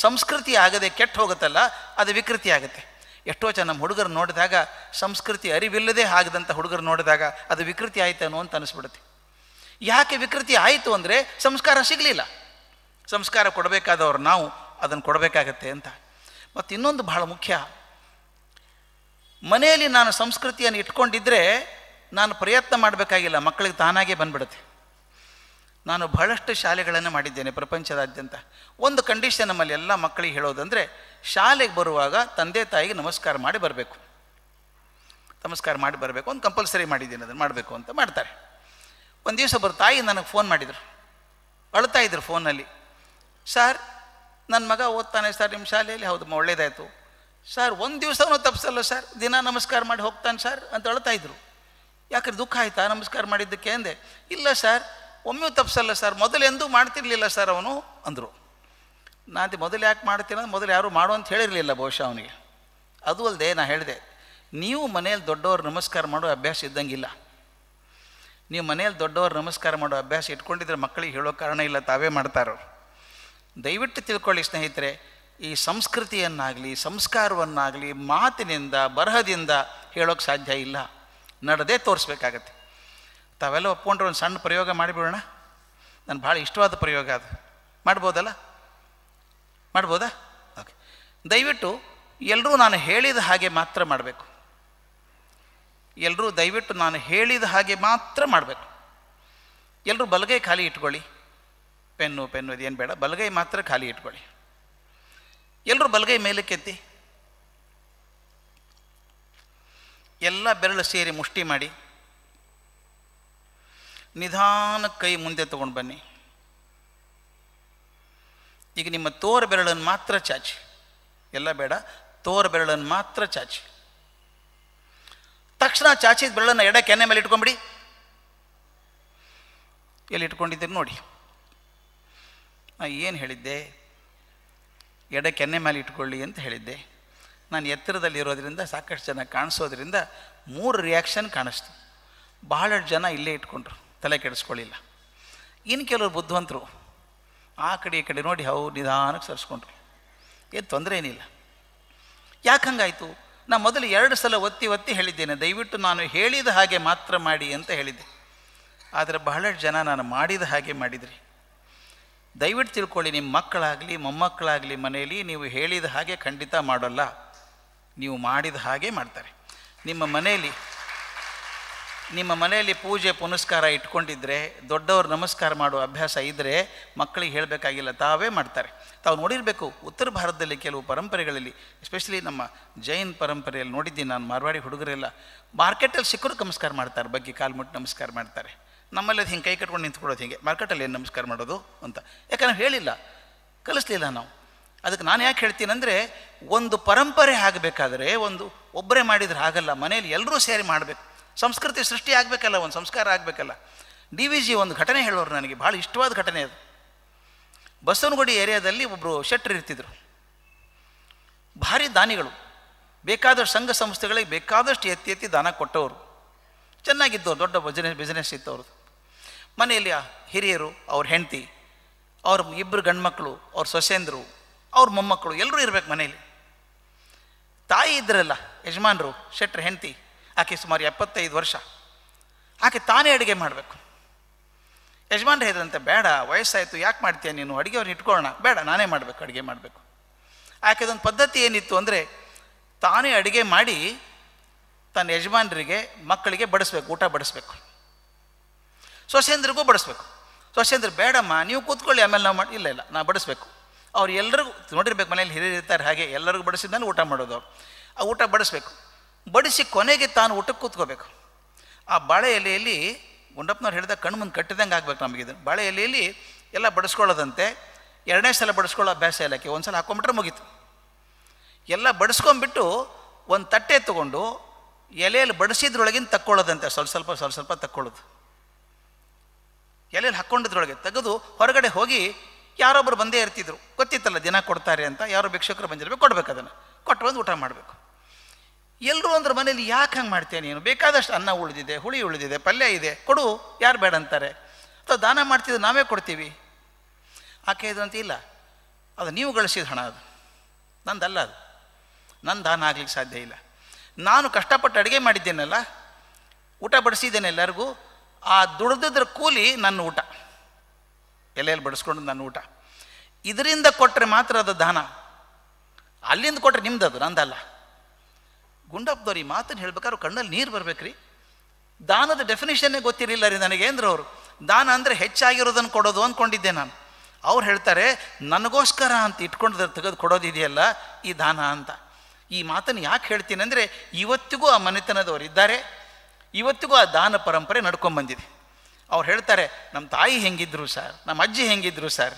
[SPEAKER 1] ಸಂಸ್ಕೃತಿ ಆಗದೆ ಕೆಟ್ಟ ಹೋಗುತ್ತಲ್ಲ ಅದು ವಿಕೃತಿ ಆಗುತ್ತೆ ಎಷ್ಟೋ ಜನ ಹುಡುಗರು ನೋಡಿದಾಗ ಸಂಸ್ಕೃತಿ ಅರಿವಿಲ್ಲದೆ ಆಗದಂಥ ಹುಡುಗರು ನೋಡಿದಾಗ ಅದು ವಿಕೃತಿ ಆಯಿತೇನೋ ಅಂತ ಅನಿಸ್ಬಿಡುತ್ತೆ ಯಾಕೆ ವಿಕೃತಿ ಆಯಿತು ಅಂದರೆ ಸಂಸ್ಕಾರ ಸಿಗಲಿಲ್ಲ ಸಂಸ್ಕಾರ ಕೊಡಬೇಕಾದವರು ನಾವು ಅದನ್ನು ಕೊಡಬೇಕಾಗತ್ತೆ ಅಂತ ಮತ್ತು ಇನ್ನೊಂದು ಬಹಳ ಮುಖ್ಯ ಮನೆಯಲ್ಲಿ ನಾನು ಸಂಸ್ಕೃತಿಯನ್ನು ಇಟ್ಕೊಂಡಿದ್ದರೆ ನಾನು ಪ್ರಯತ್ನ ಮಾಡಬೇಕಾಗಿಲ್ಲ ಮಕ್ಕಳಿಗೆ ತಾನಾಗೇ ಬಂದ್ಬಿಡುತ್ತೆ ನಾನು ಬಹಳಷ್ಟು ಶಾಲೆಗಳನ್ನು ಮಾಡಿದ್ದೇನೆ ಪ್ರಪಂಚದಾದ್ಯಂತ ಒಂದು ಕಂಡೀಷನ್ ನಮ್ಮಲ್ಲಿ ಎಲ್ಲ ಮಕ್ಕಳಿಗೆ ಹೇಳೋದಂದರೆ ಶಾಲೆಗೆ ಬರುವಾಗ ತಂದೆ ತಾಯಿಗೆ ನಮಸ್ಕಾರ ಮಾಡಿ ಬರಬೇಕು ನಮಸ್ಕಾರ ಮಾಡಿ ಬರಬೇಕು ಒಂದು ಕಂಪಲ್ಸರಿ ಮಾಡಿದ್ದೀನಿ ಅದನ್ನು ಮಾಡಬೇಕು ಅಂತ ಮಾಡ್ತಾರೆ ಒಂದು ದಿವಸ ಒಬ್ಬರು ತಾಯಿ ನನಗೆ ಫೋನ್ ಮಾಡಿದರು ಅಳ್ತಾ ಇದ್ರು ಫೋನಲ್ಲಿ ಸರ್ ನನ್ನ ಮಗ ಓದ್ತಾನೆ ಸರ್ ನಿಮ್ಮ ಶಾಲೆಯಲ್ಲಿ ಹೌದು ಒಳ್ಳೇದಾಯಿತು ಸರ್ ಒಂದು ದಿವಸವೂ ತಪ್ಪಿಸಲ್ಲ ಸರ್ ದಿನ ನಮಸ್ಕಾರ ಮಾಡಿ ಹೋಗ್ತಾನೆ ಸರ್ ಅಂತ ಅಳ್ತಾ ಇದ್ರು ಯಾಕಂದ್ರೆ ದುಃಖ ಆಯಿತಾ ನಮಸ್ಕಾರ ಮಾಡಿದ್ದಕ್ಕೆ ಅಂದೆ ಇಲ್ಲ ಸರ್ ಒಮ್ಮೆ ತಪ್ಪಿಸಲ್ಲ ಸರ್ ಎಂದೂ ಮಾಡ್ತಿರ್ಲಿಲ್ಲ ಸರ್ ಅವನು ಅಂದರು ನಾನು ಮೊದಲು ಯಾಕೆ ಮಾಡ್ತೀನಿ ಮೊದಲು ಯಾರು ಮಾಡು ಅಂತ ಹೇಳಿರಲಿಲ್ಲ ಬಹುಶಃ ಅವನಿಗೆ ಅದು ಅಲ್ಲದೆ ನಾನು ಹೇಳಿದೆ ನೀವು ಮನೆಯಲ್ಲಿ ದೊಡ್ಡವರು ನಮಸ್ಕಾರ ಮಾಡೋ ಅಭ್ಯಾಸ ಇದ್ದಂಗಿಲ್ಲ ನೀವು ಮನೆಯಲ್ಲಿ ದೊಡ್ಡವರು ನಮಸ್ಕಾರ ಮಾಡೋ ಅಭ್ಯಾಸ ಇಟ್ಕೊಂಡಿದ್ರೆ ಮಕ್ಕಳಿಗೆ ಹೇಳೋ ಕಾರಣ ಇಲ್ಲ ತಾವೇ ಮಾಡ್ತಾರೋ ದಯವಿಟ್ಟು ತಿಳ್ಕೊಳ್ಳಿ ಸ್ನೇಹಿತರೆ ಈ ಸಂಸ್ಕೃತಿಯನ್ನಾಗಲಿ ಸಂಸ್ಕಾರವನ್ನಾಗಲಿ ಮಾತಿನಿಂದ ಬರಹದಿಂದ ಹೇಳೋಕ್ಕೆ ಸಾಧ್ಯ ಇಲ್ಲ ನಡೆದೇ ತೋರಿಸ್ಬೇಕಾಗತ್ತೆ ತಾವೆಲ್ಲ ಒಪ್ಕೊಂಡ್ರೆ ಒಂದು ಸಣ್ಣ ಪ್ರಯೋಗ ಮಾಡಿಬಿಡೋಣ ನಾನು ಭಾಳ ಇಷ್ಟವಾದ ಪ್ರಯೋಗ ಅದು ಮಾಡ್ಬೋದಲ್ಲ ಮಾಡ್ಬೋದಾ ಓಕೆ ದಯವಿಟ್ಟು ಎಲ್ಲರೂ ನಾನು ಹೇಳಿದ ಹಾಗೆ ಮಾತ್ರ ಮಾಡಬೇಕು ಎಲ್ಲರೂ ದಯವಿಟ್ಟು ನಾನು ಹೇಳಿದ ಹಾಗೆ ಮಾತ್ರ ಮಾಡಬೇಕು ಎಲ್ಲರೂ ಬಲಗೈ ಖಾಲಿ ಇಟ್ಕೊಳ್ಳಿ ಪೆನ್ನು ಪೆನ್ನು ಇದೇನು ಬೇಡ ಬಲಗೈ ಮಾತ್ರ ಖಾಲಿ ಇಟ್ಕೊಳ್ಳಿ ಎಲ್ಲರೂ ಬಲಗೈ ಮೇಲೆ ಕೆತ್ತಿ ಎಲ್ಲ ಬೆರಳು ಸೇರಿ ಮುಷ್ಟಿ ಮಾಡಿ ನಿಧಾನ ಕೈ ಮುಂದೆ ತಗೊಂಡು ಬನ್ನಿ ಈಗ ನಿಮ್ಮ ತೋರ ಬೆರಳನ್ನು ಮಾತ್ರ ಚಾಚಿ ಎಲ್ಲ ಬೇಡ ತೋರ ಬೆರಳನ್ನು ಮಾತ್ರ ಚಾಚಿ ತಕ್ಷಣ ಚಾಚಿದ ಬೆರಳನ್ನು ಎಡ ಕೆನೆ ಮೇಲೆ ಇಟ್ಕೊಂಬಿಡಿ ಎಲ್ಲಿ ಇಟ್ಕೊಂಡಿದ್ದೀರಿ ನೋಡಿ ನಾನು ಏನು ಹೇಳಿದ್ದೆ ಎಡ ಕೆನ್ನೆ ಮೇಲೆ ಇಟ್ಕೊಳ್ಳಿ ಅಂತ ಹೇಳಿದ್ದೆ ನಾನು ಎತ್ತರದಲ್ಲಿ ಸಾಕಷ್ಟು ಜನ ಕಾಣಿಸೋದ್ರಿಂದ ಮೂರು ರಿಯಾಕ್ಷನ್ ಕಾಣಿಸ್ತು ಬಹಳಷ್ಟು ಜನ ಇಲ್ಲೇ ಇಟ್ಕೊಂಡ್ರು ತಲೆ ಕೆಡಿಸ್ಕೊಳ್ಳಿಲ್ಲ ಇನ್ನು ಕೆಲವರು ಬುದ್ಧಿವಂತರು ಆ ಕಡೆ ಈ ಕಡೆ ನೋಡಿ ಹೌ ನಿಧಾನಕ್ಕೆ ಸರಿಸ್ಕೊಂಡ್ರು ಏನು ತೊಂದರೆ ಏನಿಲ್ಲ ಯಾಕೆ ಹಂಗಾಯಿತು ನಾನು ಮೊದಲು ಎರಡು ಸಲ ಒತ್ತಿ ಒತ್ತಿ ಹೇಳಿದ್ದೇನೆ ದಯವಿಟ್ಟು ನಾನು ಹೇಳಿದ ಹಾಗೆ ಮಾತ್ರ ಮಾಡಿ ಅಂತ ಹೇಳಿದ್ದೆ ಆದರೆ ಬಹಳಷ್ಟು ಜನ ನಾನು ಮಾಡಿದ ಹಾಗೆ ಮಾಡಿದ್ರಿ ದಯವಿಟ್ಟು ತಿಳ್ಕೊಳ್ಳಿ ನಿಮ್ಮ ಮಕ್ಕಳಾಗಲಿ ಮೊಮ್ಮಕ್ಕಳಾಗಲಿ ಮನೆಯಲ್ಲಿ ನೀವು ಹೇಳಿದ ಹಾಗೆ ಖಂಡಿತ ಮಾಡೋಲ್ಲ ನೀವು ಮಾಡಿದ ಹಾಗೆ ಮಾಡ್ತಾರೆ ನಿಮ್ಮ ಮನೆಯಲ್ಲಿ ನಿಮ್ಮ ಮನೆಯಲ್ಲಿ ಪೂಜೆ ಪುನಸ್ಕಾರ ಇಟ್ಕೊಂಡಿದ್ರೆ ದೊಡ್ಡವರು ನಮಸ್ಕಾರ ಮಾಡುವ ಅಭ್ಯಾಸ ಇದ್ದರೆ ಮಕ್ಕಳಿಗೆ ಹೇಳಬೇಕಾಗಿಲ್ಲ ತಾವೇ ಮಾಡ್ತಾರೆ ತಾವು ನೋಡಿರಬೇಕು ಉತ್ತರ ಭಾರತದಲ್ಲಿ ಕೆಲವು ಪರಂಪರೆಗಳಲ್ಲಿ ಎಸ್ಪೆಷಲಿ ನಮ್ಮ ಜೈನ್ ಪರಂಪರೆಯಲ್ಲಿ ನೋಡಿದ್ದೀನಿ ನಾನು ಮಾರ್ವಾಡಿ ಹುಡುಗರೆಲ್ಲ ಮಾರ್ಕೆಟಲ್ಲಿ ಸಿಕ್ಕರು ನಮಸ್ಕಾರ ಮಾಡ್ತಾರೆ ಬಗ್ಗೆ ಕಾಲು ಮುಟ್ಟು ನಮಸ್ಕಾರ ಮಾಡ್ತಾರೆ ನಮ್ಮಲ್ಲಿ ಅದು ಹಿಂಗೆ ಕೈ ಕಟ್ಕೊಂಡು ನಿಂತ್ಕೊಳ್ಳೋದು ಹೀಗೆ ಮಾರ್ಕೆಟಲ್ಲಿ ಏನು ನಮಸ್ಕಾರ ಮಾಡೋದು ಅಂತ ಯಾಕಂದ್ರೆ ಹೇಳಿಲ್ಲ ಕಲಿಸ್ಲಿಲ್ಲ ನಾವು ಅದಕ್ಕೆ ನಾನು ಯಾಕೆ ಹೇಳ್ತೀನಂದರೆ ಒಂದು ಪರಂಪರೆ ಆಗಬೇಕಾದ್ರೆ ಒಂದು ಒಬ್ಬರೇ ಮಾಡಿದರೆ ಆಗಲ್ಲ ಮನೆಯಲ್ಲಿ ಎಲ್ಲರೂ ಸೇರಿ ಮಾಡಬೇಕು ಸಂಸ್ಕೃತಿ ಸೃಷ್ಟಿ ಆಗಬೇಕಲ್ಲ ಒಂದು ಸಂಸ್ಕಾರ ಆಗಬೇಕಲ್ಲ ಡಿ ವಿ ಜಿ ಒಂದು ಘಟನೆ ಹೇಳೋರು ನನಗೆ ಭಾಳ ಇಷ್ಟವಾದ ಘಟನೆ ಅದು ಬಸವನಗುಡಿ ಏರಿಯಾದಲ್ಲಿ ಒಬ್ಬರು ಶೆಟ್ರು ಇರ್ತಿದ್ರು ಭಾರಿ ದಾನಿಗಳು ಬೇಕಾದಷ್ಟು ಸಂಘ ಸಂಸ್ಥೆಗಳಿಗೆ ಬೇಕಾದಷ್ಟು ಎತ್ತಿ ಎತ್ತಿ ದಾನ ಕೊಟ್ಟವರು ಚೆನ್ನಾಗಿದ್ದವು ದೊಡ್ಡ ಬಿಸ್ನೆಸ್ ಬಿಸ್ನೆಸ್ ಇತ್ತು ಅವ್ರದ್ದು ಮನೆಯಲ್ಲಿ ಹಿರಿಯರು ಅವ್ರ ಹೆಂಡತಿ ಅವ್ರ ಇಬ್ಬರು ಗಂಡ್ಮಕ್ಳು ಅವ್ರ ಸೊಸೆಂದರು ಅವ್ರ ಮೊಮ್ಮಕ್ಕಳು ಎಲ್ಲರೂ ಇರಬೇಕು ಮನೆಯಲ್ಲಿ ತಾಯಿ ಇದ್ರಲ್ಲ ಯಜಮಾನರು ಶೆಟ್ರ ಹೆಂಡತಿ ಆಕೆ ಸುಮಾರು ಎಪ್ಪತ್ತೈದು ವರ್ಷ ಆಕೆ ತಾನೇ ಅಡುಗೆ ಮಾಡಬೇಕು ಯಜಮಾನ್ರು ಹೇಳಿದಂತೆ ಬೇಡ ವಯಸ್ಸಾಯಿತು ಯಾಕೆ ಮಾಡ್ತೀಯ ನೀನು ಅಡುಗೆ ಅವ್ರನ್ನ ಇಟ್ಕೊಳ್ಳೋಣ ಬೇಡ ನಾನೇ ಮಾಡಬೇಕು ಅಡುಗೆ ಮಾಡಬೇಕು ಆಕೆ ಅದೊಂದು ಪದ್ಧತಿ ಏನಿತ್ತು ಅಂದರೆ ತಾನೇ ಅಡುಗೆ ಮಾಡಿ ತನ್ನ ಯಜಮಾನರಿಗೆ ಮಕ್ಕಳಿಗೆ ಬಡಿಸ್ಬೇಕು ಊಟ ಬಡಿಸ್ಬೇಕು ಸೊಸೆಯಂದ್ರಿಗೂ ಬಡಿಸ್ಬೇಕು ಸೊಸೆಯಂದ್ರೆ ಬೇಡಮ್ಮ ನೀವು ಕೂತ್ಕೊಳ್ಳಿ ಆಮೇಲೆ ನಾವು ಮಾಡಿ ಇಲ್ಲ ಇಲ್ಲ ನಾ ಬಡಿಸ್ಬೇಕು ಅವ್ರು ಎಲ್ಲರಿಗೂ ನೋಡಿರ್ಬೇಕು ಮನೇಲಿ ಹಿರಿಯರಿರ್ತಾರೆ ಹಾಗೆ ಎಲ್ಲರಿಗೂ ಬಡಿಸಿದ್ಮೇಲೆ ಊಟ ಮಾಡೋದು ಆ ಊಟ ಬಡಿಸ್ಬೇಕು ಬಡಿಸಿ ಕೊನೆಗೆ ತಾನು ಊಟಕ್ಕೆ ಕೂತ್ಕೋಬೇಕು ಆ ಬಾಳೆ ಎಲೆಯಲ್ಲಿ ಗುಂಡಪ್ಪನವ್ರು ಹೇಳಿದ ಕಣ್ಣು ಮುಂದೆ ಕಟ್ಟಿದಂಗೆ ಆಗ್ಬೇಕು ನಮಗಿದು ಬಾಳೆ ಎಲೆಯಲ್ಲಿ ಎಲ್ಲ ಬಡಿಸ್ಕೊಳ್ಳೋದಂತೆ ಎರಡನೇ ಸಲ ಬಡಿಸ್ಕೊಳ್ಳೋ ಅಭ್ಯಾಸ ಇಲ್ಲಕ್ಕೆ ಒಂದು ಸಲ ಹಾಕೊಂಬಿಟ್ರೆ ಮುಗೀತು ಎಲ್ಲ ಬಡಿಸ್ಕೊಂಬಿಟ್ಟು ಒಂದು ತಟ್ಟೆ ತೊಗೊಂಡು ಎಲೆಯಲ್ಲಿ ಬಡಿಸಿದ್ರೊಳಗಿನ ತಕ್ಕೊಳ್ಳೋದಂತೆ ಸ್ವಲ್ಪ ಸ್ವಲ್ಪ ಸ್ವಲ್ಪ ಸ್ವಲ್ಪ ತಕ್ಕೊಳ್ಳೋದು ಎಲೆಯಲ್ಲಿ ಹಾಕ್ಕೊಂಡಿದ್ರೊಳಗೆ ತೆಗೆದು ಹೊರಗಡೆ ಹೋಗಿ ಯಾರೊಬ್ಬರು ಬಂದೇ ಇರ್ತಿದ್ರು ಗೊತ್ತಿತ್ತಲ್ಲ ದಿನ ಕೊಡ್ತಾರೆ ಅಂತ ಯಾರೋ ಭಿಕ್ಷಕರು ಬಂದಿರಬೇಕು ಕೊಡಬೇಕು ಅದನ್ನು ಕೊಟ್ಟು ಬಂದು ಊಟ ಮಾಡಬೇಕು ಎಲ್ಲರೂ ಅಂದ್ರೆ ಮನೇಲಿ ಯಾಕೆ ಹಂಗೆ ಮಾಡ್ತೇನೆ ನೀನು ಬೇಕಾದಷ್ಟು ಅನ್ನ ಉಳಿದಿದೆ ಹುಳಿ ಉಳಿದಿದೆ ಪಲ್ಯ ಇದೆ ಕೊಡು ಯಾರು ಬೇಡ ಅಂತಾರೆ ಅಥವಾ ದಾನ ಮಾಡ್ತಿದ್ದು ನಾವೇ ಕೊಡ್ತೀವಿ ಆಕೆ ಇದು ಅಂತ ಇಲ್ಲ ಅದು ನೀವು ಗಳಿಸಿದ ಹಣ ಅದು ನಂದಲ್ಲ ಅದು ನನ್ನ ದಾನ ಆಗ್ಲಿಕ್ಕೆ ಸಾಧ್ಯ ಇಲ್ಲ ನಾನು ಕಷ್ಟಪಟ್ಟು ಅಡುಗೆ ಮಾಡಿದ್ದೇನಲ್ಲ ಊಟ ಬಡಿಸಿದ್ದೇನೆ ಎಲ್ಲರಿಗೂ ಆ ದುಡ್ದಿದ್ರ ಕೂಲಿ ನನ್ನ ಊಟ ಎಲೆಯಲ್ಲಿ ಬಡಿಸ್ಕೊಂಡು ನನ್ನ ಊಟ ಇದರಿಂದ ಕೊಟ್ಟರೆ ಮಾತ್ರ ಅದು ದಾನ ಅಲ್ಲಿಂದ ಕೊಟ್ಟರೆ ನಿಮ್ಮದು ಅದು ನಂದಲ್ಲ ಗುಂಡಪ್ಪದವ್ರು ಈ ಮಾತನ್ನು ಹೇಳ್ಬೇಕಾದ್ರೆ ಕಣ್ಣಲ್ಲಿ ನೀರು ಬರ್ಬೇಕ್ರಿ ದಾನದ ಡೆಫಿನೇಷನ್ನೇ ಗೊತ್ತಿರಲಿಲ್ಲ ರೀ ನನಗೆ ಅಂದ್ರೆ ಅವರು ದಾನ ಅಂದರೆ ಹೆಚ್ಚಾಗಿರೋದನ್ನು ಕೊಡೋದು ಅಂದ್ಕೊಂಡಿದ್ದೆ ನಾನು ಅವ್ರು ಹೇಳ್ತಾರೆ ನನಗೋಸ್ಕರ ಅಂತ ಇಟ್ಕೊಂಡು ತೆಗೆದು ಕೊಡೋದಿದೆಯಲ್ಲ ಈ ದಾನ ಅಂತ ಈ ಮಾತನ್ನು ಯಾಕೆ ಹೇಳ್ತೀನಿ ಅಂದರೆ ಇವತ್ತಿಗೂ ಆ ಮನೆತನದವರು ಇದ್ದಾರೆ ಇವತ್ತಿಗೂ ಆ ದಾನ ಪರಂಪರೆ ನಡ್ಕೊಂಡ್ಬಂದಿದೆ ಅವ್ರು ಹೇಳ್ತಾರೆ ನಮ್ಮ ತಾಯಿ ಹೆಂಗಿದ್ರು ಸರ್ ನಮ್ಮ ಅಜ್ಜಿ ಹೆಂಗಿದ್ರು ಸರ್